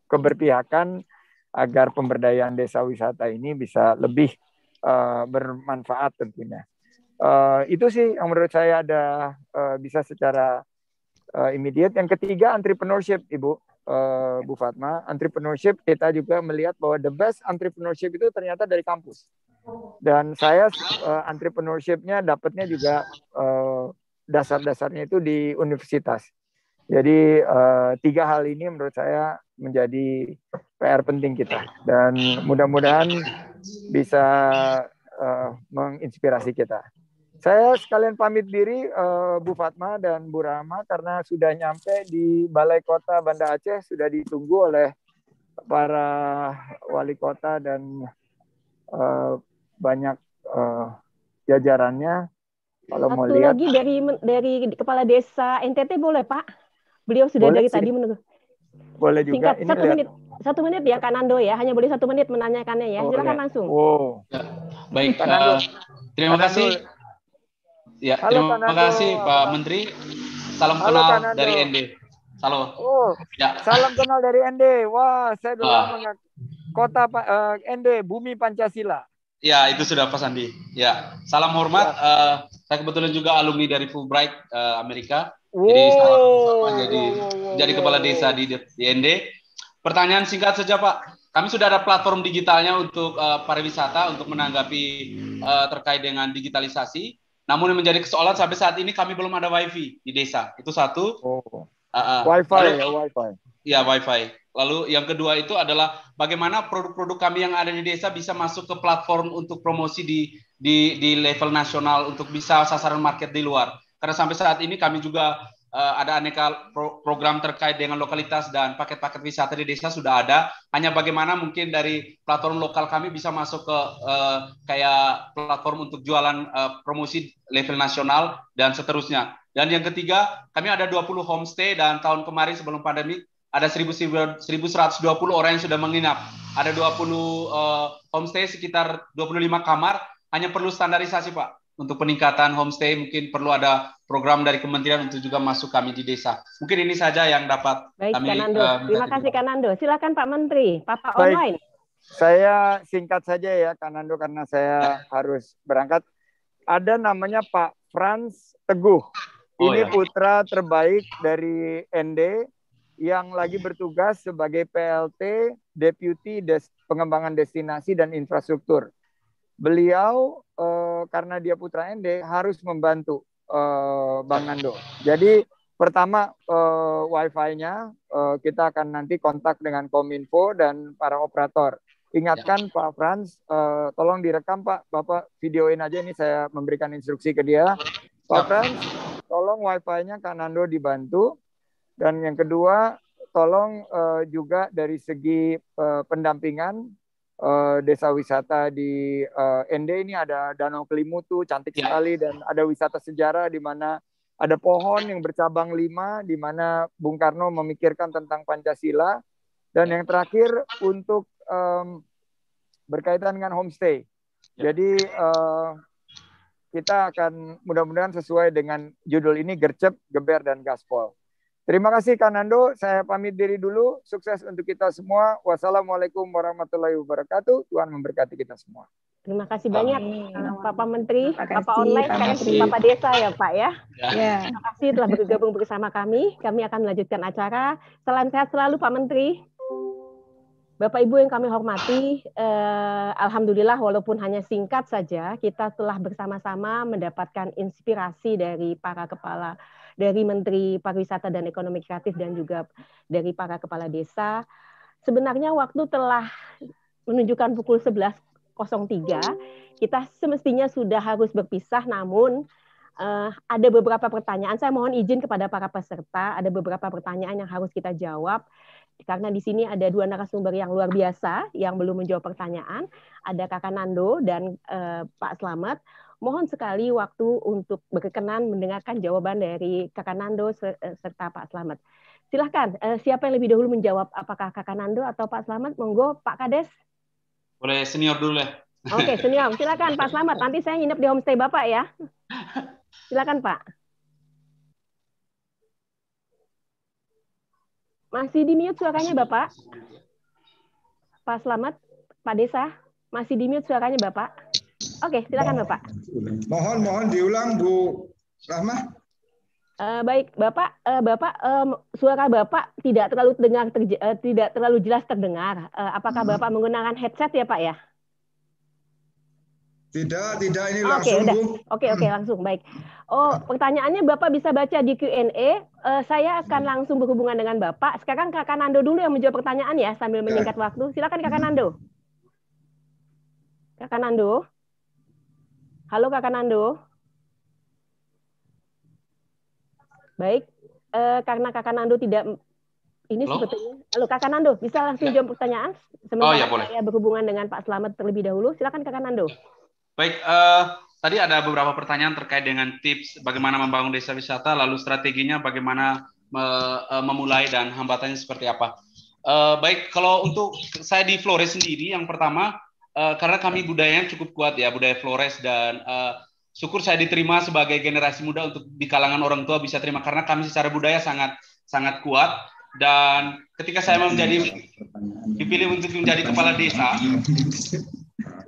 H: keberpihakan agar pemberdayaan desa wisata ini bisa lebih uh, bermanfaat tentunya. Uh, itu sih yang menurut saya ada uh, bisa secara uh, immediate. Yang ketiga entrepreneurship, Ibu. Uh, Bu Fatma, entrepreneurship kita juga melihat bahwa the best entrepreneurship itu ternyata dari kampus. Dan saya uh, entrepreneurship-nya dapatnya juga uh, dasar-dasarnya itu di universitas. Jadi uh, tiga hal ini menurut saya menjadi PR penting kita dan mudah-mudahan bisa uh, menginspirasi kita. Saya sekalian pamit diri uh, Bu Fatma dan Bu Rama karena sudah nyampe di Balai Kota Banda Aceh sudah ditunggu oleh para wali kota dan uh, banyak uh, jajarannya. Kalau Satu mau lihat lagi
C: ah. dari dari kepala desa NTT boleh Pak?
H: Beliau sudah boleh dari sih. tadi menunggu. Boleh juga. Singkat, Ini satu lihat. menit.
C: Satu menit ya Kanando ya, hanya boleh satu menit menanyakannya ya. Oh, Silakan langsung.
H: Oh. Ya. Baik. Uh, terima Kanando. kasih. Ya, Halo, terima
G: Kanando. kasih Pak Menteri. Salam Halo, kenal Kanando. dari ND. Salam. Oh, ya.
H: salam kenal dari ND. Wah, saya dulu uh. kota uh, eh, ND Bumi Pancasila.
G: Ya, itu sudah Pak Sandi. Ya, salam hormat. Ya. Uh, saya kebetulan juga alumni dari Fulbright uh, Amerika.
H: Wow. Jadi salam sama jadi
G: wow. jadi kepala desa di DND. Pertanyaan singkat saja Pak. Kami sudah ada platform digitalnya untuk uh, pariwisata untuk menanggapi uh, terkait dengan digitalisasi. Namun yang menjadi kesoalan sampai saat ini kami belum ada wifi di desa. Itu satu. Oh. Uh, uh. Wifi, ya, wifi ya wifi lalu yang kedua itu adalah bagaimana produk-produk kami yang ada di desa bisa masuk ke platform untuk promosi di di di level nasional untuk bisa sasaran market di luar karena sampai saat ini kami juga uh, ada aneka pro program terkait dengan lokalitas dan paket-paket wisata di desa sudah ada. Hanya bagaimana mungkin dari platform lokal kami bisa masuk ke uh, kayak platform untuk jualan uh, promosi level nasional dan seterusnya. Dan yang ketiga, kami ada 20 homestay dan tahun kemarin sebelum pandemi ada 1120 orang yang sudah menginap. Ada 20 uh, eh, homestay sekitar 25 kamar, hanya perlu standarisasi, Pak. Untuk peningkatan homestay mungkin perlu ada program dari kementerian untuk juga masuk kami di desa. Mungkin ini saja yang dapat Baik, kami Baik. Uh, eh,
H: Terima kasih
C: Kak Kanando. Silakan Pak Menteri, Papa Baik. online.
H: Saya singkat saja ya Kanando karena saya ya. harus berangkat. Ada namanya Pak Franz Teguh. Oh, ini oh, iya. putra terbaik dari ND yang lagi bertugas sebagai PLT Deputy Des Pengembangan Destinasi dan Infrastruktur. Beliau eh, karena dia putra ND harus membantu eh, Bang Nando. Jadi pertama eh, WiFi-nya eh, kita akan nanti kontak dengan Kominfo dan para operator. Ingatkan ya. Pak Franz, eh, tolong direkam Pak, Bapak videoin aja ini saya memberikan instruksi ke dia. Pak ya. Franz, tolong WiFi-nya Nando dibantu dan yang kedua, tolong uh, juga dari segi uh, pendampingan uh, desa wisata di uh, ND ini ada Danau Kelimutu cantik ya. sekali dan ada wisata sejarah di mana ada pohon yang bercabang lima di mana Bung Karno memikirkan tentang Pancasila dan yang terakhir untuk um, berkaitan dengan homestay. Ya. Jadi uh, kita akan mudah-mudahan sesuai dengan judul ini gercep, geber dan gaspol. Terima kasih Kak Nando, saya pamit diri dulu. Sukses untuk kita semua. Wassalamualaikum warahmatullahi wabarakatuh. Tuhan memberkati kita semua.
C: Terima kasih banyak Amin. Bapak Menteri, Pak Online, sekarang jadi Bapak Desa ya Pak ya. ya. Terima kasih telah bergabung bersama kami. Kami akan melanjutkan acara. Salam sehat selalu Pak Menteri. Bapak Ibu yang kami hormati, eh, alhamdulillah walaupun hanya singkat saja, kita telah bersama-sama mendapatkan inspirasi dari para kepala dari Menteri Pariwisata dan Ekonomi Kreatif dan juga dari para kepala desa. Sebenarnya waktu telah menunjukkan pukul 11.03, kita semestinya sudah harus berpisah namun uh, ada beberapa pertanyaan. Saya mohon izin kepada para peserta, ada beberapa pertanyaan yang harus kita jawab karena di sini ada dua narasumber yang luar biasa yang belum menjawab pertanyaan, ada Kakak Nando dan uh, Pak Selamat. Mohon sekali waktu untuk berkenan mendengarkan jawaban dari Kakak Nando eh, serta Pak Slamet. Silahkan, eh, siapa yang lebih dahulu menjawab? Apakah Kakak Nando atau Pak Slamet? Monggo, Pak Kades.
G: Boleh senior dulu ya.
C: Oke, senior. Silakan Pak Slamet. Nanti saya nginep di homestay Bapak ya. Silakan Pak. Masih di mute suaranya Bapak? Pak Slamet, Pak Desa, masih di mute suaranya Bapak? Oke, silakan Bapak.
F: Mohon mohon diulang Bu Rahma.
C: Uh, eh, baik, Bapak, uh, Bapak um, suara Bapak tidak terlalu terdengar, ter, uh, eh, tidak terlalu jelas terdengar. Uh, apakah hmm. Bapak menggunakan headset ya, Pak ya?
F: Tidak, tidak ini langsung, okay, Bu. Oke, okay,
C: oke, okay, hmm. langsung. Baik. Oh, pertanyaannya Bapak bisa baca di Q&A. Uh, saya akan hmm. langsung berhubungan dengan Bapak. Sekarang Kakak Nando dulu yang menjawab pertanyaan ya sambil ya. menyingkat waktu. Silakan Kakak hmm. Nando. Kakak Nando. Halo Kakak Nando. Baik, eh, karena Kakak Nando tidak ini Halo? sebetulnya. Halo Kakak Nando, bisa langsung ya. jawab pertanyaan? Sementara oh, ya, boleh. saya berhubungan dengan Pak Slamet terlebih dahulu. Silakan Kakak Nando. Ya.
G: Baik, uh, tadi ada beberapa pertanyaan terkait dengan tips bagaimana membangun desa wisata, lalu strateginya bagaimana eh, memulai dan hambatannya seperti apa. Uh, baik, kalau untuk saya di Flores sendiri, yang pertama Eh, karena kami budaya yang cukup kuat ya budaya Flores dan uh, syukur saya diterima sebagai generasi muda untuk di kalangan orang tua bisa terima karena kami secara budaya sangat sangat kuat dan ketika saya menjadi dipilih untuk menjadi kepala desa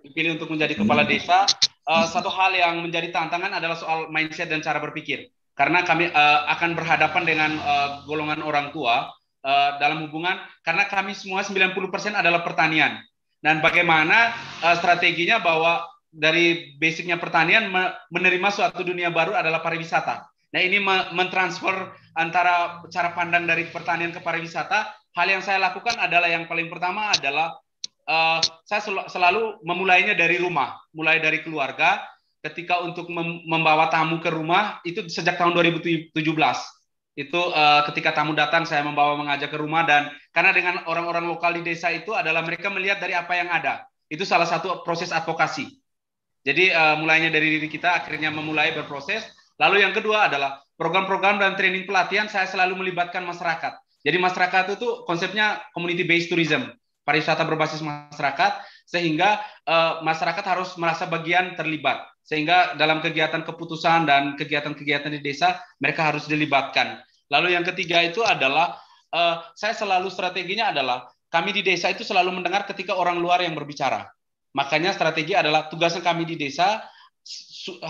G: dipilih untuk menjadi kepala desa uh, satu hal yang menjadi tantangan adalah soal mindset dan cara berpikir karena kami uh, akan berhadapan dengan uh, golongan orang tua uh, dalam hubungan karena kami semua 90% adalah pertanian dan bagaimana uh, strateginya bahwa dari basicnya pertanian menerima suatu dunia baru adalah pariwisata. Nah ini mentransfer antara cara pandang dari pertanian ke pariwisata. Hal yang saya lakukan adalah yang paling pertama adalah uh, saya sel selalu memulainya dari rumah, mulai dari keluarga. Ketika untuk mem membawa tamu ke rumah itu sejak tahun 2017 itu uh, ketika tamu datang saya membawa mengajak ke rumah dan karena dengan orang-orang lokal di desa itu adalah mereka melihat dari apa yang ada itu salah satu proses advokasi jadi uh, mulainya dari diri kita akhirnya memulai berproses lalu yang kedua adalah program-program dan training pelatihan saya selalu melibatkan masyarakat jadi masyarakat itu konsepnya community based tourism pariwisata berbasis masyarakat sehingga uh, masyarakat harus merasa bagian terlibat sehingga dalam kegiatan keputusan dan kegiatan-kegiatan di desa mereka harus dilibatkan. Lalu yang ketiga itu adalah uh, saya selalu strateginya adalah kami di desa itu selalu mendengar ketika orang luar yang berbicara. Makanya strategi adalah tugasnya kami di desa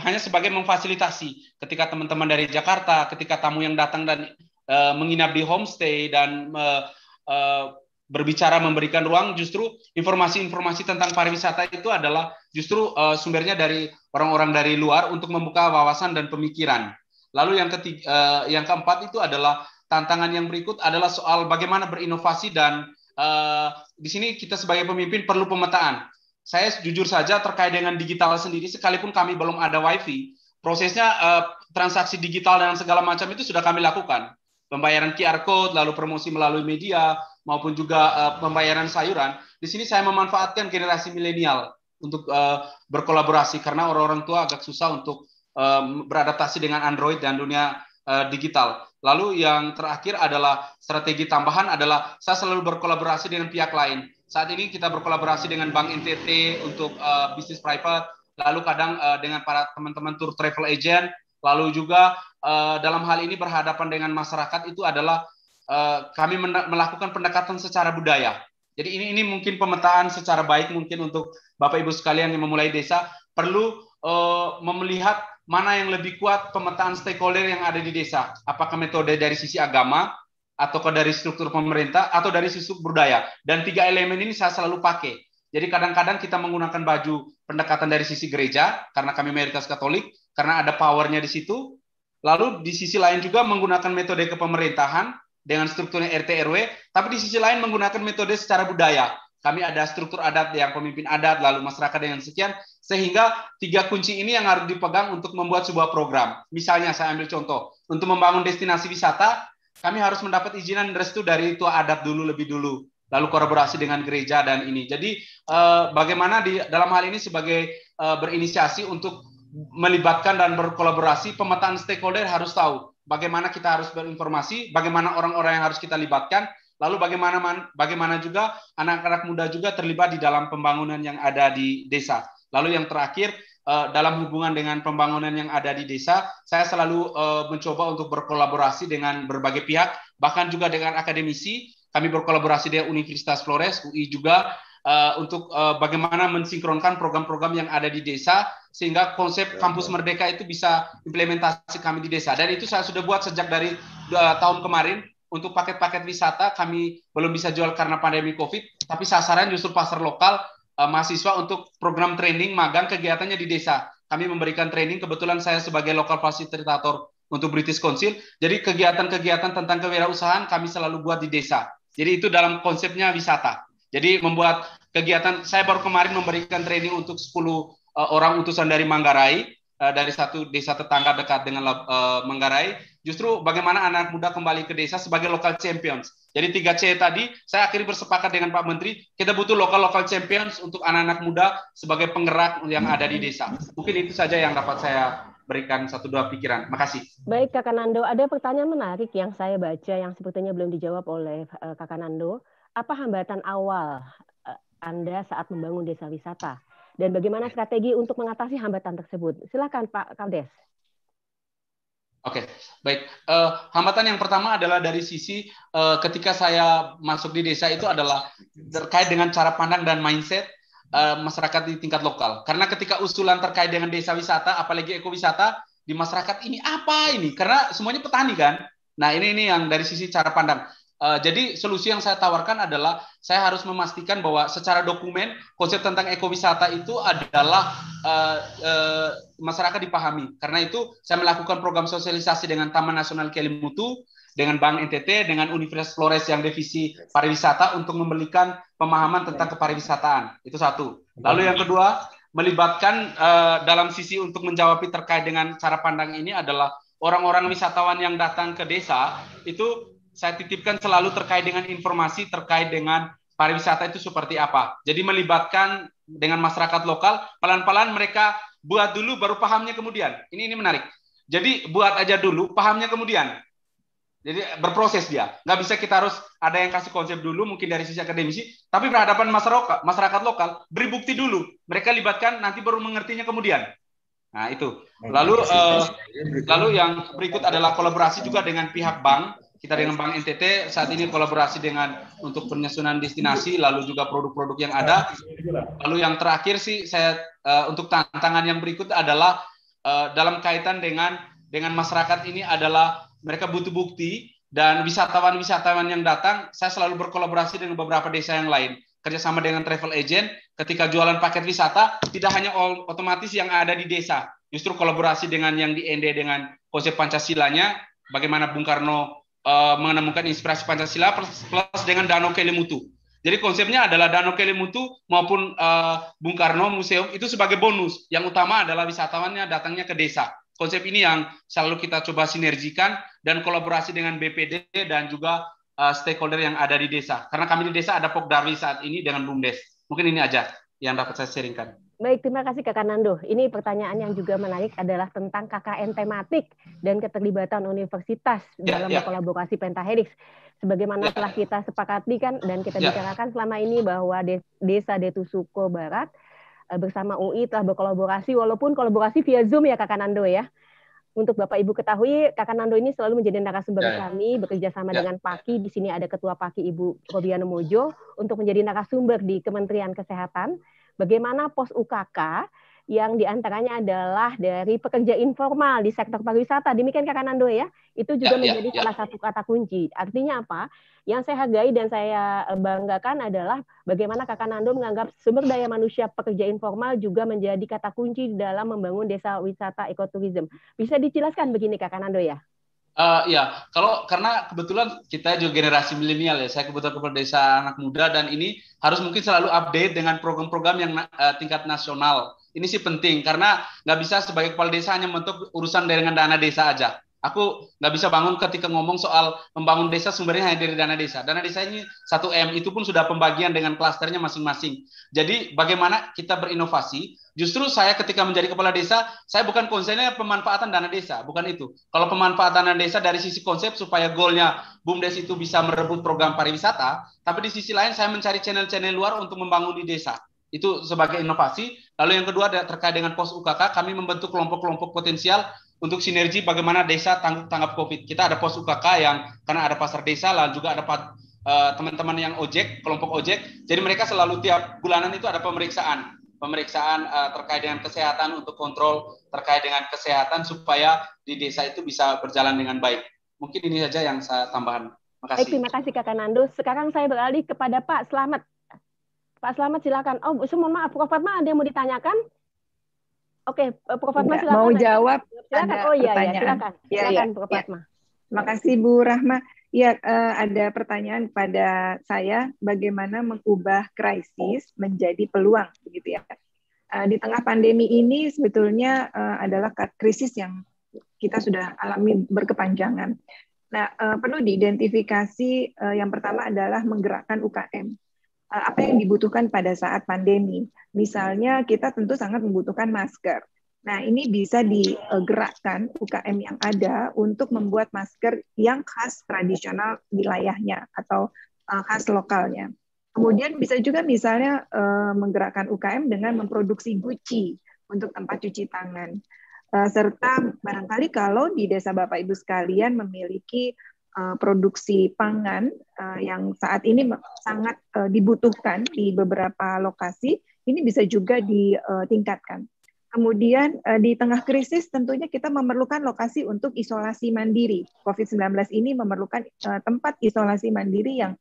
G: hanya sebagai memfasilitasi ketika teman-teman dari Jakarta, ketika tamu yang datang dan uh, menginap di homestay dan uh, uh, berbicara memberikan ruang justru informasi-informasi tentang pariwisata itu adalah justru uh, sumbernya dari orang-orang dari luar untuk membuka wawasan dan pemikiran. Lalu yang ketiga uh, eh, yang keempat itu adalah tantangan yang berikut adalah soal bagaimana berinovasi dan uh, di sini kita sebagai pemimpin perlu pemetaan. Saya jujur saja terkait dengan digital sendiri sekalipun kami belum ada wifi, prosesnya uh, transaksi digital dan segala macam itu sudah kami lakukan pembayaran QR code, lalu promosi melalui media maupun juga uh, pembayaran sayuran. Di sini saya memanfaatkan generasi milenial untuk uh, berkolaborasi karena orang-orang tua agak susah untuk um, beradaptasi dengan Android dan dunia uh, digital. Lalu yang terakhir adalah strategi tambahan adalah saya selalu berkolaborasi dengan pihak lain. Saat ini kita berkolaborasi dengan Bank NTT untuk uh, bisnis private, lalu kadang uh, dengan para teman-teman tour travel agent, lalu juga Eh, dalam hal ini berhadapan dengan masyarakat itu adalah eh, kami melakukan pendekatan secara budaya. Jadi ini ini mungkin pemetaan secara baik mungkin untuk Bapak Ibu sekalian yang memulai desa perlu uh, eh, melihat mana yang lebih kuat pemetaan stakeholder yang ada di desa. Apakah metode dari sisi agama atau dari struktur pemerintah atau dari sisi budaya. Dan tiga elemen ini saya selalu pakai. Jadi kadang-kadang kita menggunakan baju pendekatan dari sisi gereja karena kami mayoritas Katolik, karena ada powernya di situ. Lalu di sisi lain juga menggunakan metode kepemerintahan dengan strukturnya RT RW, tapi di sisi lain menggunakan metode secara budaya. Kami ada struktur adat yang pemimpin adat, lalu masyarakat dengan sekian, sehingga tiga kunci ini yang harus dipegang untuk membuat sebuah program. Misalnya saya ambil contoh, untuk membangun destinasi wisata, kami harus mendapat izinan restu dari tua adat dulu lebih dulu, lalu kolaborasi dengan gereja dan ini. Jadi eh, bagaimana di dalam hal ini sebagai eh, berinisiasi untuk melibatkan dan berkolaborasi, pemetaan stakeholder harus tahu bagaimana kita harus berinformasi, bagaimana orang-orang yang harus kita libatkan, lalu bagaimana bagaimana juga anak-anak muda juga terlibat di dalam pembangunan yang ada di desa. Lalu yang terakhir eh, dalam hubungan dengan pembangunan yang ada di desa, saya selalu eh, mencoba untuk berkolaborasi dengan berbagai pihak, bahkan juga dengan akademisi. Kami berkolaborasi dengan Universitas Flores, UI juga eh, untuk bagaimana mensinkronkan program-program yang ada di desa sehingga konsep iya, kampus iya. merdeka itu bisa implementasi kami di desa dan itu saya sudah buat sejak dari uh, tahun kemarin untuk paket-paket wisata kami belum bisa jual karena pandemi covid tapi sasaran justru pasar lokal uh, mahasiswa untuk program training magang kegiatannya di desa kami memberikan training kebetulan saya sebagai lokal fasilitator untuk British Council jadi kegiatan-kegiatan tentang kewirausahaan kami selalu buat di desa jadi itu dalam konsepnya wisata jadi membuat kegiatan saya baru kemarin memberikan training untuk 10 Eh, orang utusan dari Manggarai eh, dari satu desa tetangga dekat dengan uh, Manggarai justru bagaimana anak muda kembali ke desa sebagai lokal champions. Jadi tiga c tadi saya akhirnya bersepakat dengan Pak Menteri kita butuh lokal lokal champions untuk anak-anak muda sebagai penggerak yang ada di desa. Mungkin itu saja yang dapat saya berikan satu dua pikiran. Makasih.
C: Baik Kakak Nando, ada pertanyaan menarik yang saya baca yang sepertinya belum dijawab oleh uh, Kakak Nando. Apa hambatan awal Anda saat membangun desa wisata? dan bagaimana strategi untuk mengatasi hambatan tersebut. Silakan Pak Kaldes.
G: Oke, okay, baik. Uh, hambatan yang pertama adalah dari sisi uh, ketika saya masuk di desa itu adalah terkait dengan cara pandang dan mindset uh, masyarakat di tingkat lokal. Karena ketika usulan terkait dengan desa wisata, apalagi ekowisata di masyarakat ini apa ini? Karena semuanya petani kan. Nah ini ini yang dari sisi cara pandang. Eh, jadi solusi yang saya tawarkan adalah saya harus memastikan bahwa secara dokumen konsep tentang ekowisata itu adalah uh, uh, masyarakat dipahami. Karena itu saya melakukan program sosialisasi dengan Taman Nasional Kelimutu, dengan Bank NTT, dengan Universitas Flores yang divisi pariwisata untuk memberikan pemahaman tentang kepariwisataan. Itu satu. Lalu yang kedua, melibatkan uh, dalam sisi untuk menjawab terkait dengan cara pandang ini adalah orang-orang wisatawan yang datang ke desa itu saya titipkan selalu terkait dengan informasi terkait dengan pariwisata itu seperti apa. Jadi melibatkan dengan masyarakat lokal, pelan-pelan mereka buat dulu baru pahamnya kemudian. Ini ini menarik. Jadi buat aja dulu, pahamnya kemudian. Jadi berproses dia. Nggak bisa kita harus ada yang kasih konsep dulu, mungkin dari sisi akademisi, tapi berhadapan masyarakat, masyarakat lokal, beri bukti dulu. Mereka libatkan, nanti baru mengertinya kemudian. Nah itu. Lalu eh, lalu yang berikut adalah kolaborasi juga dengan pihak bank kita di Bank NTT saat ini kolaborasi dengan untuk penyusunan destinasi, lalu juga produk-produk yang ada. Lalu yang terakhir sih saya uh, untuk tantangan yang berikut adalah uh, dalam kaitan dengan dengan masyarakat ini adalah mereka butuh bukti dan wisatawan-wisatawan yang datang, saya selalu berkolaborasi dengan beberapa desa yang lain kerjasama dengan travel agent. Ketika jualan paket wisata tidak hanya otomatis yang ada di desa, justru kolaborasi dengan yang di ND dengan konsep Pancasilanya, bagaimana Bung Karno uh, eh, menemukan inspirasi Pancasila plus, dengan Danau Kelimutu. Jadi konsepnya adalah Danau Kelimutu maupun uh, Bung Karno Museum itu sebagai bonus. Yang utama adalah wisatawannya datangnya ke desa. Konsep ini yang selalu kita coba sinergikan dan kolaborasi dengan BPD dan juga uh, stakeholder yang ada di desa. Karena kami di desa ada Darwi saat ini dengan BUMDes. Mungkin ini aja yang dapat saya sharingkan.
C: Baik, terima kasih Kak Nando. Ini pertanyaan yang juga menarik adalah tentang KKN tematik dan keterlibatan universitas yeah, dalam yeah. Ya. kolaborasi Pentahelix. Sebagaimana yeah. telah kita sepakati kan dan kita yeah. bicarakan selama ini bahwa Desa Detusuko Barat eh, bersama UI telah berkolaborasi walaupun kolaborasi via Zoom ya Kak Nando ya. Untuk Bapak Ibu ketahui, Kakak Nando ini selalu menjadi narasumber yeah. Ya. kami, bekerja sama yeah. dengan Paki. Di sini ada Ketua Paki Ibu Robiano Mojo untuk menjadi narasumber di Kementerian Kesehatan bagaimana pos UKK yang diantaranya adalah dari pekerja informal di sektor pariwisata. Demikian Kak Nando ya, itu juga ya, ya menjadi ya, salah ya. satu kata kunci. Artinya apa? Yang saya hargai dan saya banggakan adalah bagaimana Kak Nando menganggap sumber daya manusia pekerja informal juga menjadi kata kunci dalam membangun desa wisata ekoturism. Bisa dijelaskan begini Kak Nando ya?
G: Uh, ya, kalau karena kebetulan kita juga generasi milenial ya. Saya kebetulan kepala desa anak muda dan ini harus mungkin selalu update dengan program-program yang uh, tingkat nasional. Ini sih penting karena nggak bisa sebagai kepala desa hanya untuk urusan dengan dana desa aja. Aku nggak bisa bangun ketika ngomong soal membangun desa sumbernya hanya dari dana desa. Dana desa ini 1M itu pun sudah pembagian dengan klasternya masing-masing. Jadi bagaimana kita berinovasi? Justru saya ketika menjadi kepala desa, saya bukan konsepnya pemanfaatan dana desa, bukan itu. Kalau pemanfaatan dana desa dari sisi konsep supaya goalnya BUMDes itu bisa merebut program pariwisata, tapi di sisi lain saya mencari channel-channel luar untuk membangun di desa itu sebagai inovasi. Lalu yang kedua terkait dengan pos UKK, kami membentuk kelompok-kelompok potensial untuk sinergi bagaimana desa tanggap tanggap COVID. Kita ada pos UKK yang karena ada pasar desa lah juga ada eh, teman-teman yang ojek, kelompok ojek. Jadi mereka selalu tiap bulanan itu ada pemeriksaan, pemeriksaan uh, terkait dengan kesehatan untuk kontrol terkait dengan kesehatan supaya di desa itu bisa berjalan dengan baik. Mungkin ini saja yang saya tambahan. Makasih. Baik, terima
C: kasih Kakak Nando. Sekarang saya beralih kepada Pak Selamat. Pak Selamat silakan. Oh, Bu, mohon maaf, Pak Fatma ada yang mau ditanyakan? Oke, okay, eh, Prof. Fatma silakan. Mau jawab silakan. ada oh, iya, iya pertanyaan. Iya, silakan. Ya, silakan ya, Prof. Fatma. Iya.
D: Ya. Makasih Bu Rahma. Ya, ada pertanyaan kepada saya, bagaimana mengubah krisis menjadi peluang, begitu ya? Eh, di tengah pandemi ini sebetulnya adalah krisis yang kita sudah alami berkepanjangan. Nah, perlu diidentifikasi yang pertama adalah menggerakkan UKM. Eh, apa yang dibutuhkan pada saat pandemi. Misalnya kita tentu sangat membutuhkan masker. Nah, ini bisa digerakkan UKM yang ada untuk membuat masker yang khas tradisional wilayahnya atau eh, khas lokalnya. Kemudian bisa juga misalnya eh, menggerakkan UKM dengan memproduksi guci untuk tempat cuci tangan. Serta barangkali kalau di desa Bapak Ibu sekalian memiliki uh, produksi pangan uh, yang saat ini sangat uh, dibutuhkan di beberapa lokasi ini bisa juga ditingkatkan. Kemudian uh, di tengah krisis tentunya kita memerlukan lokasi untuk isolasi mandiri. COVID-19 ini memerlukan uh, tempat isolasi mandiri yang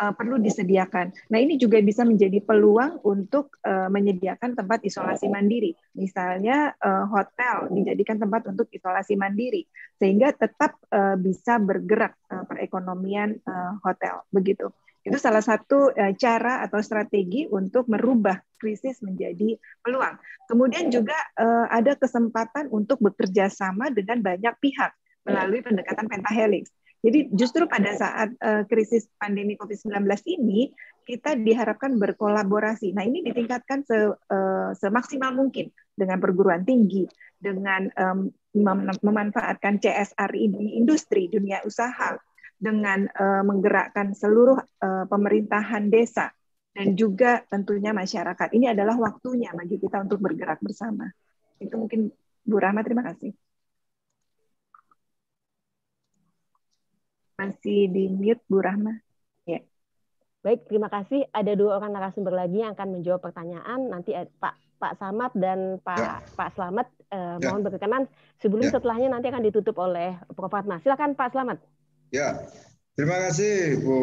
D: uh, perlu disediakan. Nah, ini juga bisa menjadi peluang untuk uh, menyediakan tempat isolasi mandiri. Misalnya uh, hotel dijadikan tempat untuk isolasi mandiri sehingga tetap uh, bisa bergerak uh, perekonomian uh, hotel begitu. Itu salah satu uh, cara atau strategi untuk merubah krisis menjadi peluang. Kemudian juga uh, ada kesempatan untuk bekerja sama dengan banyak pihak melalui pendekatan pentahelix. Jadi justru pada saat uh, krisis pandemi COVID-19 ini kita diharapkan berkolaborasi. Nah ini ditingkatkan se, uh, semaksimal mungkin dengan perguruan tinggi, dengan um, memanfaatkan CSR ini industri, dunia usaha, dengan uh, menggerakkan seluruh uh, pemerintahan desa dan juga tentunya masyarakat. Ini adalah waktunya bagi kita untuk bergerak bersama. Itu mungkin Bu Rahma, terima kasih. Masih di mute Bu Rahma. Ya.
C: Baik, terima kasih. Ada dua orang narasumber lagi yang akan menjawab pertanyaan. Nanti eh, Pak Pak Samad dan Pak ya. Pak Slamet eh, ya. mohon berkenan sebelum ya. setelahnya nanti akan ditutup oleh Prof. Fatma. Silakan Pak Slamet.
F: Ya. Terima kasih Bu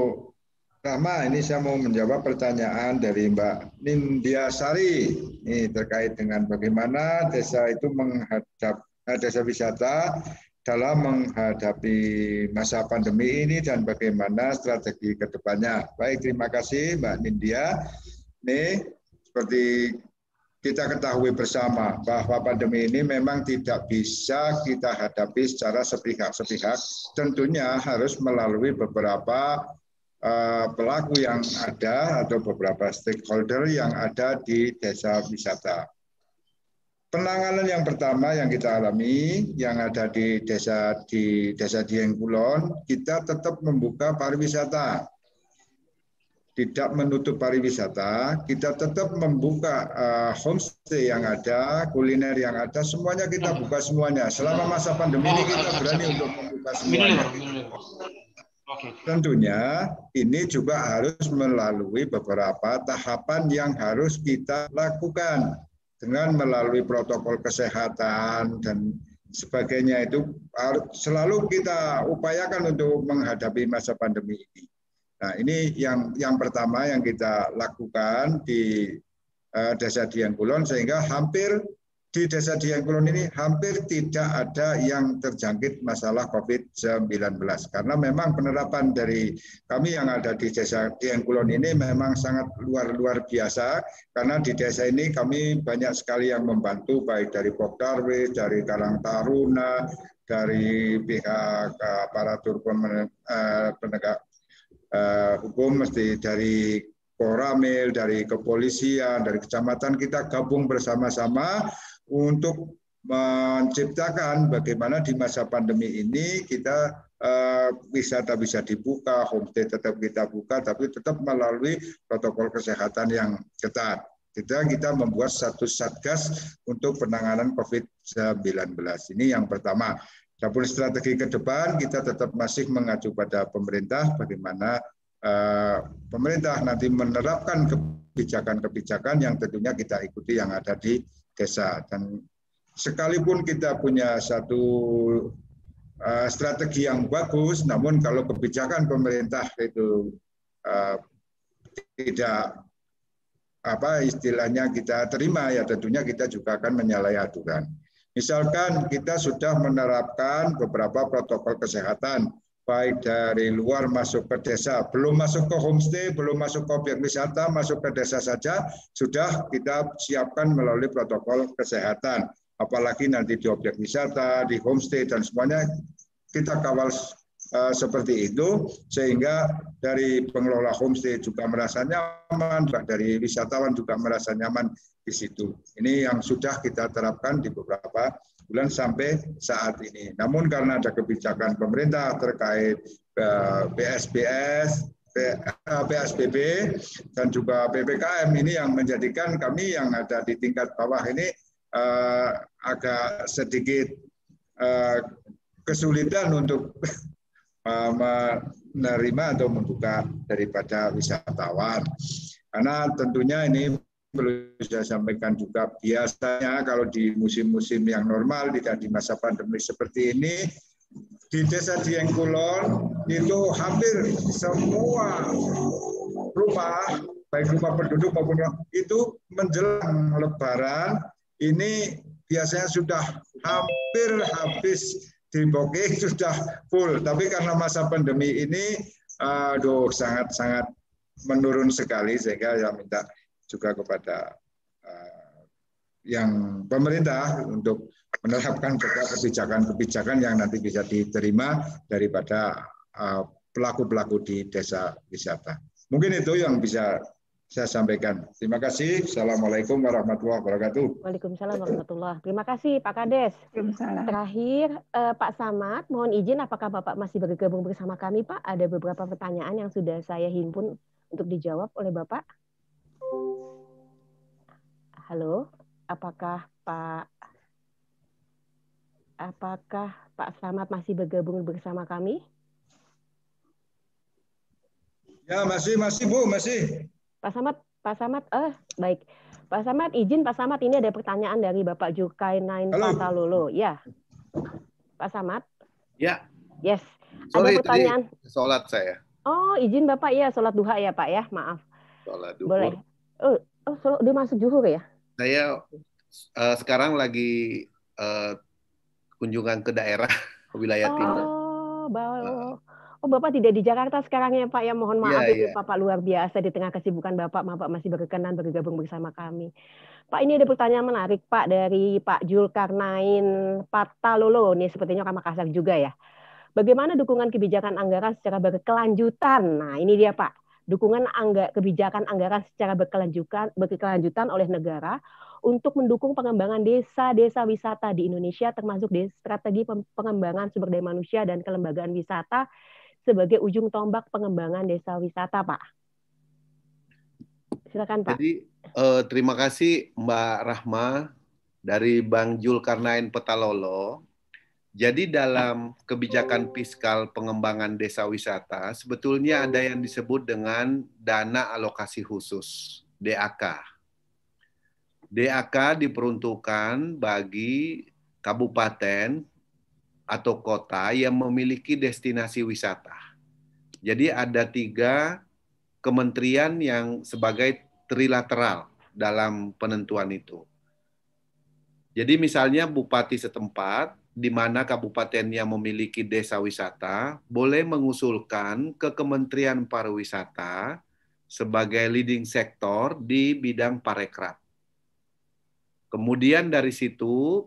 F: Rahma, ini saya mau menjawab pertanyaan dari Mbak Nindya Sari ini terkait dengan bagaimana desa itu menghadap eh, desa wisata dalam menghadapi masa pandemi ini dan bagaimana strategi kedepannya. Baik, terima kasih Mbak Nindya. Nih, seperti kita ketahui bersama bahwa pandemi ini memang tidak bisa kita hadapi secara sepihak-sepihak. Tentunya harus melalui beberapa uh, pelaku yang ada atau beberapa stakeholder yang ada di desa wisata. Penanganan yang pertama yang kita alami yang ada di desa di desa Dieng Kulon, kita tetap membuka pariwisata. Tidak menutup pariwisata, kita tetap membuka uh, homestay yang ada, kuliner yang ada, semuanya kita hmm. buka semuanya. Selama masa pandemi ini kita hmm. berani untuk membuka hmm. semuanya. Tentunya ini juga harus melalui beberapa tahapan yang harus kita lakukan dengan melalui protokol kesehatan dan sebagainya itu selalu kita upayakan untuk menghadapi masa pandemi ini. Nah, ini yang yang pertama yang kita lakukan di eh, Desa Dian Kulon sehingga hampir di desa Kulon ini hampir tidak ada yang terjangkit masalah COVID-19 karena memang penerapan dari kami yang ada di desa Kulon ini memang sangat luar-luar biasa karena di desa ini kami banyak sekali yang membantu baik dari Pokdarwis, dari Karang Taruna, dari pihak eh, aparatur eh, penegak eh, hukum mesti dari Koramil, dari kepolisian, dari kecamatan kita gabung bersama-sama untuk menciptakan bagaimana di masa pandemi ini kita bisa eh, wisata bisa dibuka, homestay tetap kita buka, tapi tetap melalui protokol kesehatan yang ketat. Kita kita membuat satu satgas untuk penanganan COVID-19. Ini yang pertama. Dapur strategi ke depan kita tetap masih mengacu pada pemerintah bagaimana eh, pemerintah nanti menerapkan kebijakan-kebijakan yang tentunya kita ikuti yang ada di desa dan sekalipun kita punya satu eh, strategi yang bagus namun kalau kebijakan pemerintah itu eh, tidak apa istilahnya kita terima ya tentunya kita juga akan menyalahi aturan. Misalkan kita sudah menerapkan beberapa protokol kesehatan baik dari luar masuk ke desa, belum masuk ke homestay, belum masuk ke objek wisata, masuk ke desa saja, sudah kita siapkan melalui protokol kesehatan. Apalagi nanti di objek wisata, di homestay, dan semuanya kita kawal uh, seperti itu, sehingga dari pengelola homestay juga merasa nyaman, dari wisatawan juga merasa nyaman di situ. Ini yang sudah kita terapkan di beberapa bulan sampai saat ini. Namun karena ada kebijakan pemerintah terkait eh, PSBS, PSBB, eh, dan juga PPKM ini yang menjadikan kami yang ada di tingkat bawah ini eh, agak sedikit kesulitan untuk (laughs) menerima atau membuka daripada wisatawan. Karena tentunya ini perlu saya sampaikan juga biasanya kalau di musim-musim yang normal tidak di masa pandemi seperti ini di desa Dieng Kulon itu hampir semua rumah baik rumah penduduk maupun rumah, itu menjelang Lebaran ini biasanya sudah hampir habis di (laughs) sudah full tapi karena masa pandemi ini aduh sangat sangat menurun sekali sehingga saya minta juga kepada eh, yang pemerintah untuk menerapkan juga kebijakan-kebijakan yang nanti bisa diterima daripada eh, pelaku-pelaku di desa wisata. Mungkin itu yang bisa saya sampaikan. Terima kasih. Assalamualaikum warahmatullahi wabarakatuh.
C: Waalaikumsalam warahmatullahi Terima kasih Pak Kades. Terakhir eh, Pak Samad, mohon izin apakah Bapak masih bergabung bersama kami Pak? Ada beberapa pertanyaan yang sudah saya himpun untuk dijawab oleh Bapak. Halo, apakah Pak apakah Pak Samad masih bergabung bersama kami?
F: Ya, masih, masih Bu, masih.
C: Pak Samad, Pak Samad, eh baik. Pak Samad, izin Pak Samad, ini ada pertanyaan dari Bapak Jukai Nain Patalolo. Ya. Pak Samad? Ya. Yes. Sorry, ada pertanyaan.
I: Tadi sholat saya.
C: Oh, izin Bapak ya, sholat duha ya Pak ya, maaf.
I: Sholat duha. Boleh.
C: Oh, oh Solo dia masuk Juhur ya?
I: Saya uh, sekarang lagi uh, kunjungan ke daerah (laughs) wilayah oh, timur. Oh,
C: Oh, Bapak tidak di Jakarta sekarang ya, Pak. Ya, mohon maaf yeah, itu yeah. Bapak luar biasa di tengah kesibukan Bapak. Bapak masih berkenan bergabung bersama kami. Pak, ini ada pertanyaan menarik, Pak, dari Pak Julkarnain Patalolo. ini sepertinya orang Makassar juga ya. Bagaimana dukungan kebijakan anggaran secara berkelanjutan? Nah, ini dia, Pak dukungan angga, kebijakan anggaran secara berkelanjutan, berkelanjutan oleh negara untuk mendukung pengembangan desa-desa wisata di Indonesia termasuk di strategi pengembangan sumber daya manusia dan kelembagaan wisata sebagai ujung tombak pengembangan desa wisata, Pak.
I: Silakan, Pak. Jadi eh, terima kasih Mbak Rahma dari Bang Julkarnain Petalolo jadi dalam kebijakan fiskal pengembangan desa wisata sebetulnya ada yang disebut dengan dana alokasi khusus (DAK). DAK diperuntukkan bagi kabupaten atau kota yang memiliki destinasi wisata. Jadi ada tiga kementerian yang sebagai trilateral dalam penentuan itu. Jadi misalnya bupati setempat di mana kabupaten yang memiliki desa wisata, boleh mengusulkan ke Kementerian Pariwisata sebagai leading sektor di bidang parekraf. Kemudian dari situ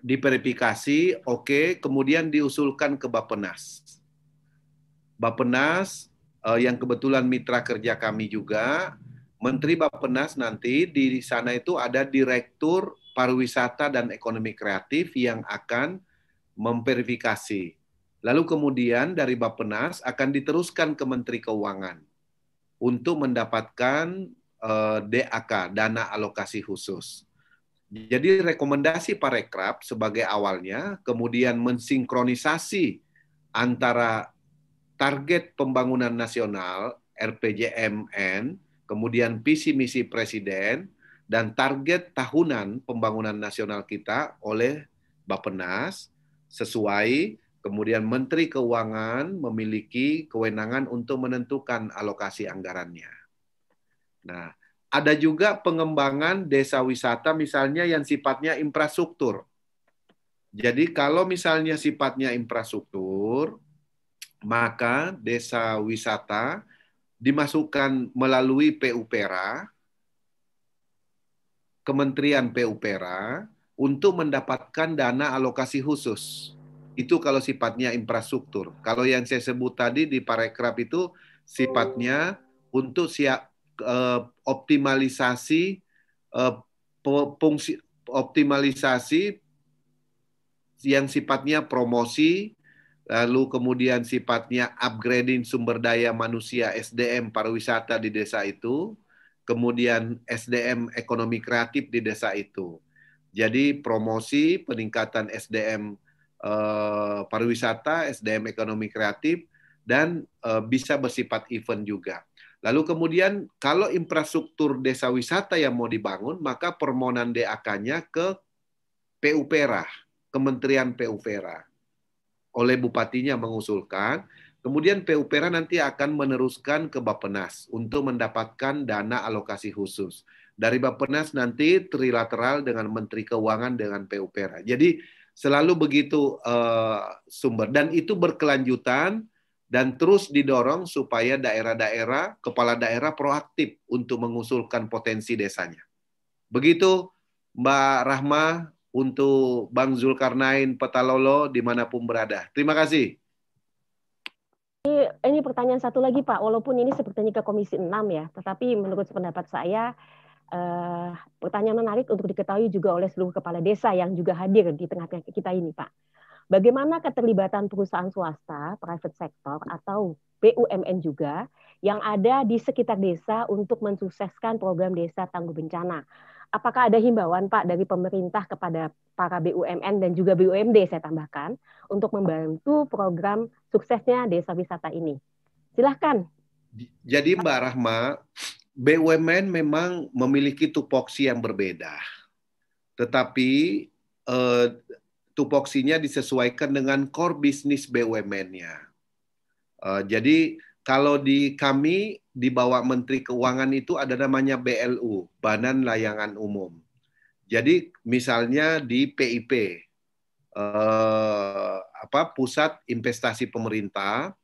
I: diverifikasi, oke, okay, kemudian diusulkan ke Bapenas. Bapenas eh, yang kebetulan mitra kerja kami juga, Menteri Bapenas nanti di sana itu ada direktur pariwisata dan ekonomi kreatif yang akan memverifikasi. Lalu kemudian dari Bappenas akan diteruskan ke Menteri Keuangan untuk mendapatkan eh, DAK, dana alokasi khusus. Jadi rekomendasi Parekraf sebagai awalnya, kemudian mensinkronisasi antara target pembangunan nasional RPJMN, kemudian visi misi presiden, dan target tahunan pembangunan nasional kita oleh Bappenas sesuai kemudian Menteri Keuangan memiliki kewenangan untuk menentukan alokasi anggarannya. Nah, ada juga pengembangan desa wisata misalnya yang sifatnya infrastruktur. Jadi kalau misalnya sifatnya infrastruktur, maka desa wisata dimasukkan melalui PUPERA Kementerian PUPera untuk mendapatkan dana alokasi khusus. Itu kalau sifatnya infrastruktur. Kalau yang saya sebut tadi di parekraf itu sifatnya untuk siap eh, optimalisasi eh, fungsi optimalisasi yang sifatnya promosi lalu kemudian sifatnya upgrading sumber daya manusia SDM pariwisata di desa itu kemudian SDM ekonomi kreatif di desa itu. Jadi promosi, peningkatan SDM eh, pariwisata, SDM ekonomi kreatif, dan eh, bisa bersifat event juga. Lalu kemudian kalau infrastruktur desa wisata yang mau dibangun, maka permohonan DAK-nya ke PUPera, Kementerian PUPera. Oleh bupatinya mengusulkan, Kemudian PUPERA nanti akan meneruskan ke Bapenas untuk mendapatkan dana alokasi khusus. Dari Bapenas nanti trilateral dengan Menteri Keuangan dengan PUPERA. Jadi selalu begitu uh, sumber dan itu berkelanjutan dan terus didorong supaya daerah-daerah kepala daerah proaktif untuk mengusulkan potensi desanya. Begitu Mbak Rahma untuk Bang Zulkarnain Petalolo dimanapun berada. Terima kasih
C: ini pertanyaan satu lagi Pak, walaupun ini sepertinya ke Komisi 6 ya, tetapi menurut pendapat saya eh, pertanyaan menarik untuk diketahui juga oleh seluruh kepala desa yang juga hadir di tengah-tengah kita ini Pak. Bagaimana keterlibatan perusahaan swasta, private sector atau BUMN juga yang ada di sekitar desa untuk mensukseskan program desa tangguh bencana? apakah ada himbauan Pak dari pemerintah kepada para BUMN dan juga BUMD saya tambahkan untuk membantu program suksesnya desa wisata ini. Silahkan.
I: Jadi Mbak Rahma, BUMN memang memiliki tupoksi yang berbeda. Tetapi eh, tupoksinya disesuaikan dengan core bisnis BUMN-nya. Eh, jadi kalau di kami di bawah Menteri Keuangan itu ada namanya BLU, Banan Layangan Umum. Jadi misalnya di PIP eh, apa Pusat Investasi Pemerintah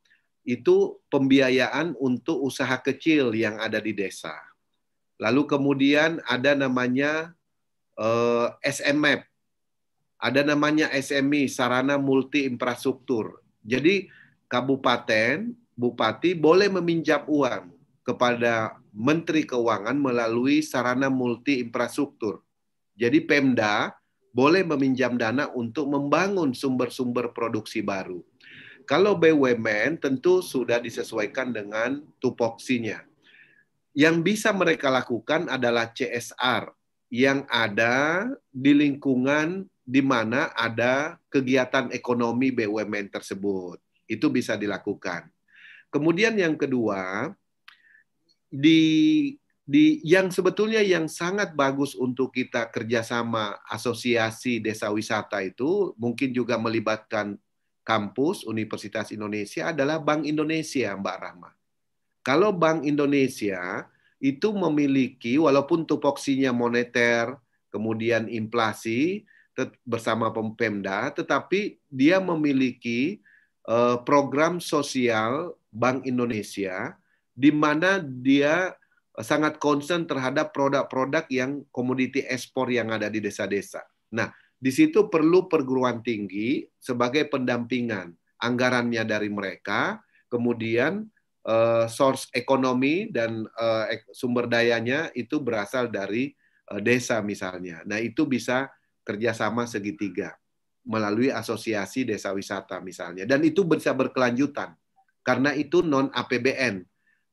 I: itu pembiayaan untuk usaha kecil yang ada di desa. Lalu kemudian ada namanya eh, SMF. Ada namanya SMI, Sarana Multi Infrastruktur. Jadi kabupaten bupati boleh meminjam uang kepada Menteri Keuangan melalui sarana multi infrastruktur. Jadi Pemda boleh meminjam dana untuk membangun sumber-sumber produksi baru. Kalau BUMN tentu sudah disesuaikan dengan tupoksinya. Yang bisa mereka lakukan adalah CSR yang ada di lingkungan di mana ada kegiatan ekonomi BUMN tersebut. Itu bisa dilakukan. Kemudian yang kedua, di di yang sebetulnya yang sangat bagus untuk kita kerjasama asosiasi desa wisata itu mungkin juga melibatkan kampus Universitas Indonesia adalah Bank Indonesia, Mbak Rahma. Kalau Bank Indonesia itu memiliki walaupun tupoksinya moneter, kemudian inflasi bersama Pemda, tetapi dia memiliki Eh, program sosial Bank Indonesia di mana dia sangat konsen terhadap produk-produk yang komoditi ekspor yang ada di desa-desa. Nah, di situ perlu perguruan tinggi sebagai pendampingan anggarannya dari mereka, kemudian uh, source ekonomi dan uh, sumber dayanya itu berasal dari uh, desa misalnya. Nah, itu bisa kerjasama segitiga melalui asosiasi desa wisata misalnya. Dan itu bisa berkelanjutan karena itu non APBN.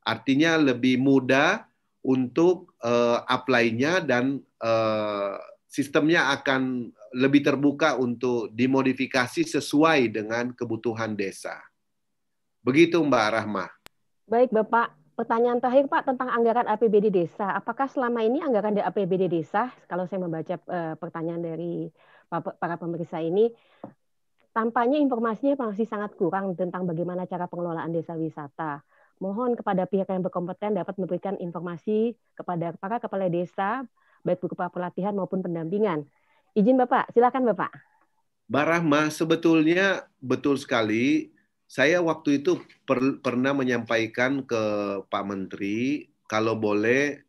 I: Artinya lebih mudah untuk uh, apply-nya dan uh, sistemnya akan lebih terbuka untuk dimodifikasi sesuai dengan kebutuhan desa. Begitu Mbak Rahma.
C: Baik Bapak, pertanyaan terakhir Pak tentang anggaran APBD desa. Apakah selama ini anggaran di APBD desa, kalau saya membaca eh, pertanyaan dari para pemeriksa ini tampaknya informasinya masih sangat kurang tentang bagaimana cara pengelolaan desa wisata. Mohon kepada pihak yang berkompeten dapat memberikan informasi kepada para kepala desa, baik berupa pelatihan maupun pendampingan. Izin Bapak, silakan Bapak.
I: Barahma, sebetulnya betul sekali. Saya waktu itu per, pernah menyampaikan ke Pak Menteri, kalau boleh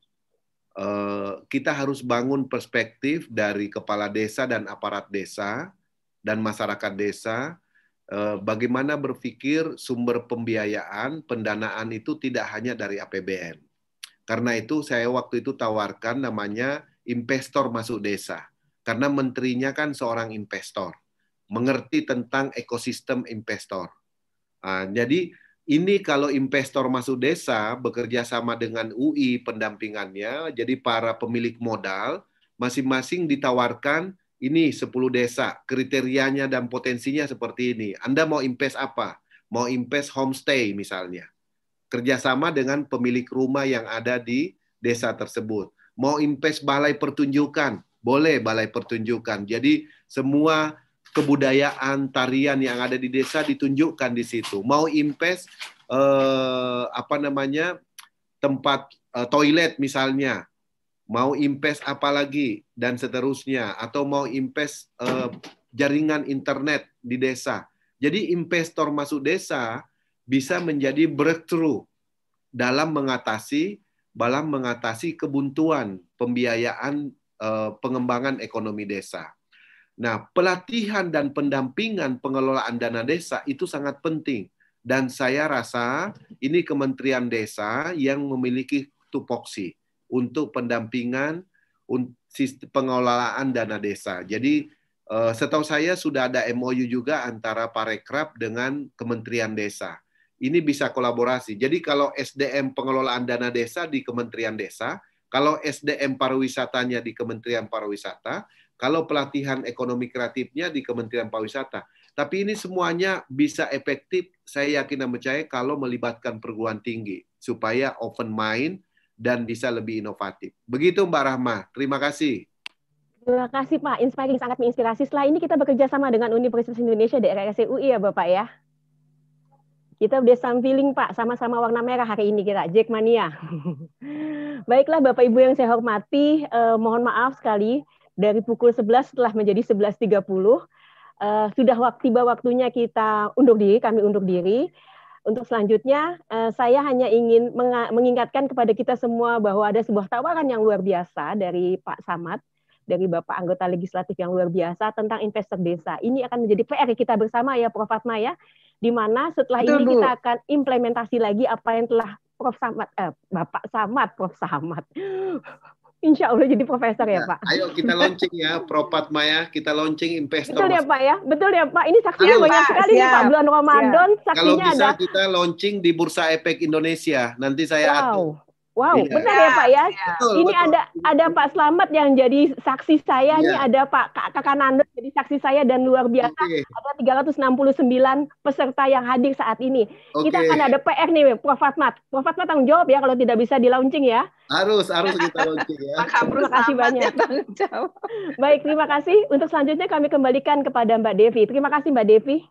I: Eh, kita harus bangun perspektif dari kepala desa dan aparat desa dan masyarakat desa eh, bagaimana berpikir sumber pembiayaan pendanaan itu tidak hanya dari APBN. Karena itu saya waktu itu tawarkan namanya investor masuk desa. Karena menterinya kan seorang investor, mengerti tentang ekosistem investor. Nah, jadi ini kalau investor masuk desa bekerja sama dengan UI pendampingannya, jadi para pemilik modal masing-masing ditawarkan ini 10 desa, kriterianya dan potensinya seperti ini. Anda mau invest apa? Mau invest homestay misalnya. Kerjasama dengan pemilik rumah yang ada di desa tersebut. Mau invest balai pertunjukan? Boleh balai pertunjukan. Jadi semua kebudayaan tarian yang ada di desa ditunjukkan di situ. Mau impes eh, apa namanya tempat eh, toilet misalnya, mau impes apa lagi dan seterusnya, atau mau impes eh, jaringan internet di desa. Jadi investor masuk desa bisa menjadi breakthrough dalam mengatasi dalam mengatasi kebuntuan pembiayaan eh, pengembangan ekonomi desa. Nah, pelatihan dan pendampingan pengelolaan dana desa itu sangat penting. Dan saya rasa ini Kementerian Desa yang memiliki tupoksi untuk pendampingan pengelolaan dana desa. Jadi eh, setahu saya sudah ada MOU juga antara Parekraf dengan Kementerian Desa. Ini bisa kolaborasi. Jadi kalau SDM pengelolaan dana desa di Kementerian Desa, kalau SDM pariwisatanya di Kementerian Pariwisata, kalau pelatihan ekonomi kreatifnya di Kementerian Pariwisata. Tapi ini semuanya bisa efektif, saya yakin dan percaya kalau melibatkan perguruan tinggi supaya open mind dan bisa lebih inovatif. Begitu Mbak Rahma. Terima kasih.
C: Terima kasih Pak, inspiring sangat menginspirasi. Setelah ini kita bekerja sama dengan Universitas Indonesia di UI ya Bapak ya. Kita udah sampling Pak, sama-sama warna merah hari ini kita, Jackmania. (laughs) Baiklah Bapak Ibu yang saya hormati, eh, mohon maaf sekali dari pukul 11 setelah menjadi 11.30. Uh, eh, sudah waktu tiba waktunya kita undur diri, kami undur diri. Untuk selanjutnya, uh, saya hanya ingin mengingatkan kepada kita semua bahwa ada sebuah tawaran yang luar biasa dari Pak Samad, dari Bapak anggota legislatif yang luar biasa tentang investor desa. Ini akan menjadi PR kita bersama ya Prof Fatma ya, di mana setelah Betul, ini kita akan implementasi lagi apa yang telah Prof Samad, eh, Bapak Samad, Prof Samad, Insya Allah jadi profesor ya, ya Pak. Ayo
I: kita launching ya, Propat Maya. Kita launching investor. Betul ya
C: Pak ya, betul ya Pak. Ini saksinya Halo, banyak sekali siap. Pak bulan Ramadan. Siap. Saksinya Kalau bisa ada...
I: kita launching di Bursa Efek Indonesia. Nanti saya wow.
A: atur Wow,
C: iya. benar ya Pak ya. Iya, iya. ini betul. ada ada Pak Slamet yang jadi saksi saya, iya. ini ada Pak Kakak Nando jadi saksi saya dan luar biasa okay. ada 369 peserta yang hadir saat ini. Okay. Kita akan ada PR nih Prof Fatmat. Prof Fatmat tanggung jawab ya kalau tidak bisa di launching ya.
I: Harus, harus kita launching ya. terima
C: kasih banyak. Baik, terima kasih. Untuk selanjutnya kami kembalikan kepada Mbak Devi. Terima kasih Mbak Devi.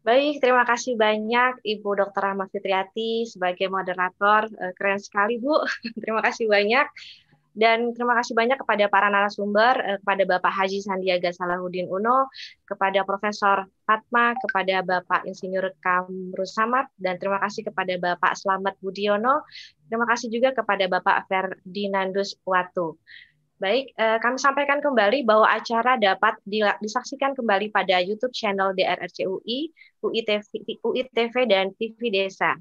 A: Baik, terima kasih banyak Ibu Dr. Rahma Fitriati sebagai moderator. Eh, keren sekali, Bu. (laughs) Terima kasih banyak. Dan terima kasih banyak kepada para narasumber, eh, kepada Bapak Haji Sandiaga Salahuddin Uno, kepada Profesor Fatma, kepada Bapak Insinyur kamru Samad, dan terima kasih kepada Bapak Selamat Budiono. Terima kasih juga kepada Bapak Ferdinandus Watu. Baik, eh, kami sampaikan kembali bahwa acara dapat disaksikan kembali pada YouTube channel DRRC UI, UITV, TV dan TV Desa.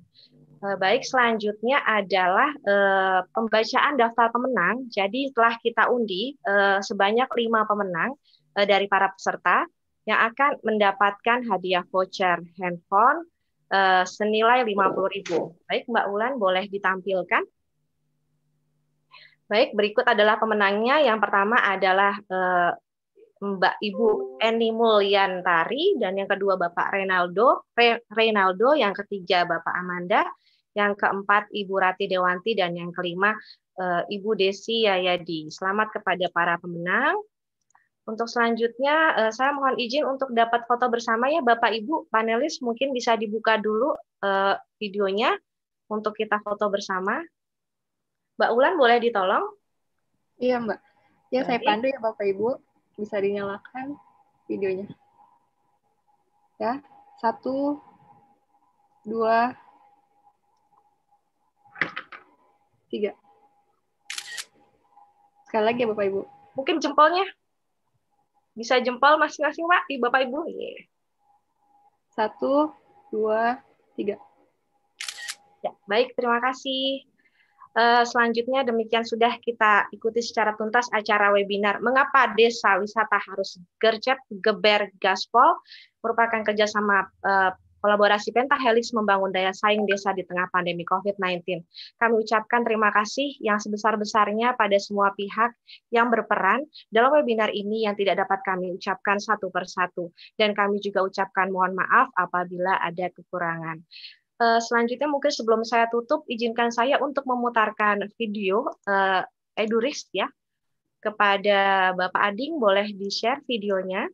A: Eh, baik, selanjutnya adalah eh, pembacaan daftar pemenang. Jadi telah kita undi eh, sebanyak lima pemenang eh, dari para peserta yang akan mendapatkan hadiah voucher handphone eh, senilai 50.000. Baik, Mbak Ulan boleh ditampilkan Baik, berikut adalah pemenangnya. Yang pertama adalah eh, Mbak Ibu Eni Mulyantari dan yang kedua Bapak Renaldo, Re, Renaldo, yang ketiga Bapak Amanda, yang keempat Ibu Rati Dewanti dan yang kelima eh, Ibu Desi Yayadi. Selamat kepada para pemenang. Untuk selanjutnya eh, saya mohon izin untuk dapat foto bersama ya Bapak Ibu panelis mungkin bisa dibuka dulu eh, videonya untuk kita foto bersama. Mbak Ulan boleh ditolong? Iya Mbak. Ya saya pandu ya Bapak Ibu. Bisa dinyalakan videonya. Ya, satu,
D: dua, tiga.
A: Sekali lagi ya Bapak Ibu. Mungkin jempolnya. Bisa jempol masing-masing Pak, di Bapak Ibu. Yeah. Satu, dua, tiga. Ya, baik, terima kasih. Eh, selanjutnya demikian sudah kita ikuti secara tuntas acara webinar Mengapa Desa Wisata Harus Gercep Geber Gaspol merupakan kerjasama uh, kolaborasi Pentahelix membangun daya saing desa di tengah pandemi COVID-19. Kami ucapkan terima kasih yang sebesar-besarnya pada semua pihak yang berperan dalam webinar ini yang tidak dapat kami ucapkan satu persatu. Dan kami juga ucapkan mohon maaf apabila ada kekurangan. Eh, selanjutnya mungkin sebelum saya tutup, izinkan saya untuk memutarkan video uh, Edurist ya kepada Bapak Ading, boleh di-share videonya.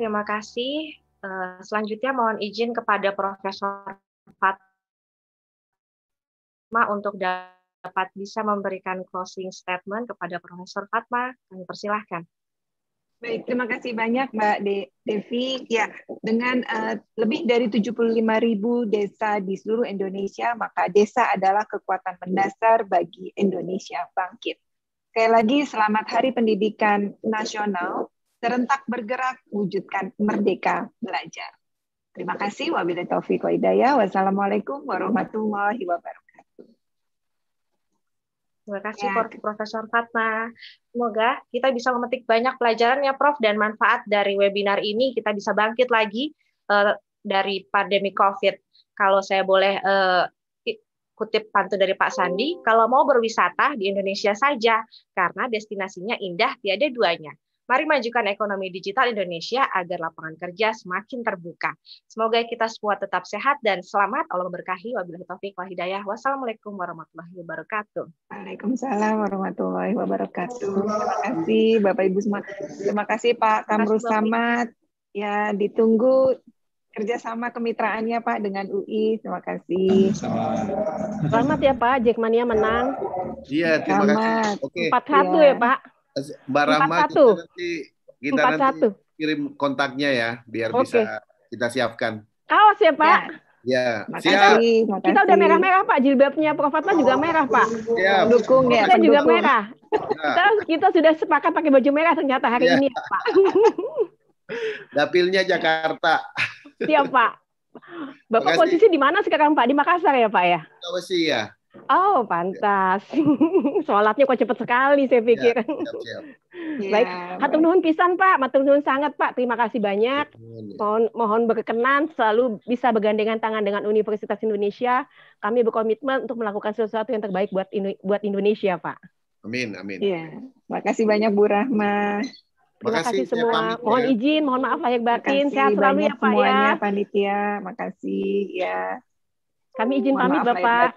A: terima kasih. Eh, selanjutnya mohon izin kepada Profesor Fatma untuk dapat bisa memberikan closing statement kepada Profesor Fatma. Kami persilahkan.
D: Baik, terima kasih banyak Mbak De Devi. Ya, dengan uh, lebih dari ribu desa di seluruh Indonesia, maka desa adalah kekuatan mendasar bagi Indonesia bangkit. Sekali lagi, selamat Hari Pendidikan Nasional serentak bergerak, wujudkan merdeka belajar. Terima kasih. Wabillahi taufiq hidayah. Wassalamualaikum warahmatullahi wabarakatuh.
A: Terima kasih ya. Profesor Fatma. Semoga kita bisa memetik banyak pelajaran ya Prof dan manfaat dari webinar ini kita bisa bangkit lagi uh, dari pandemi COVID. Kalau saya boleh uh, kutip pantun dari Pak Sandi, kalau mau berwisata di Indonesia saja, karena destinasinya indah tiada duanya. Mari majukan ekonomi digital Indonesia agar lapangan kerja semakin terbuka. Semoga kita semua tetap sehat dan selamat. Allah berkahi. Wabillahi taufiq wal hidayah. Wassalamualaikum warahmatullahi wabarakatuh.
D: Waalaikumsalam warahmatullahi wabarakatuh. Terima kasih Bapak Ibu semua.
A: Terima kasih Pak Kamru Samad. Ya,
D: ditunggu kerjasama kemitraannya Pak dengan UI. Terima kasih. Selamat ya Pak, Jackmania menang.
I: Iya, terima Selamat. kasih. Empat okay. satu ya. ya Pak. Mbak Rahma kita nanti kita nanti kirim kontaknya ya biar okay. bisa kita siapkan.
A: Oh, Awas ya Pak.
I: Ya, ya. siap. Makasih. Kita udah merah-merah
C: Pak, jilbabnya Prof Fatma juga merah Pak.
I: Ya. Dukung ya. Kita juga merah. Ya. Kita,
C: kita sudah sepakat pakai baju merah ternyata hari ya. ini ya, Pak.
I: (laughs) Dapilnya Jakarta. Siap Pak. (laughs) Bapak Makasih.
C: posisi di mana sekarang Pak? Di Makassar ya Pak ya?
I: Sulawesi ya.
C: Oh, pantas. Ya. (laughs) Sholatnya kok cepat sekali saya ya, pikir. Ya, siap, siap. (laughs) Ya, Baik, ya. hatur nuhun pisan Pak, matur nuhun sangat Pak. Terima kasih banyak. Mohon mohon berkenan selalu bisa bergandengan tangan dengan Universitas Indonesia. Kami berkomitmen untuk melakukan sesuatu yang terbaik buat buat Indonesia, Pak.
I: Amin, amin. Iya.
D: Makasih banyak Bu Rahma.
I: Terima kasih, kasih semua. pamit, mohon ya.
C: izin, mohon maaf lahir batin.
D: Sehat selalu ya Pak semuanya, ya. panitia. Makasih ya. Kami izin mohon pamit Bapak.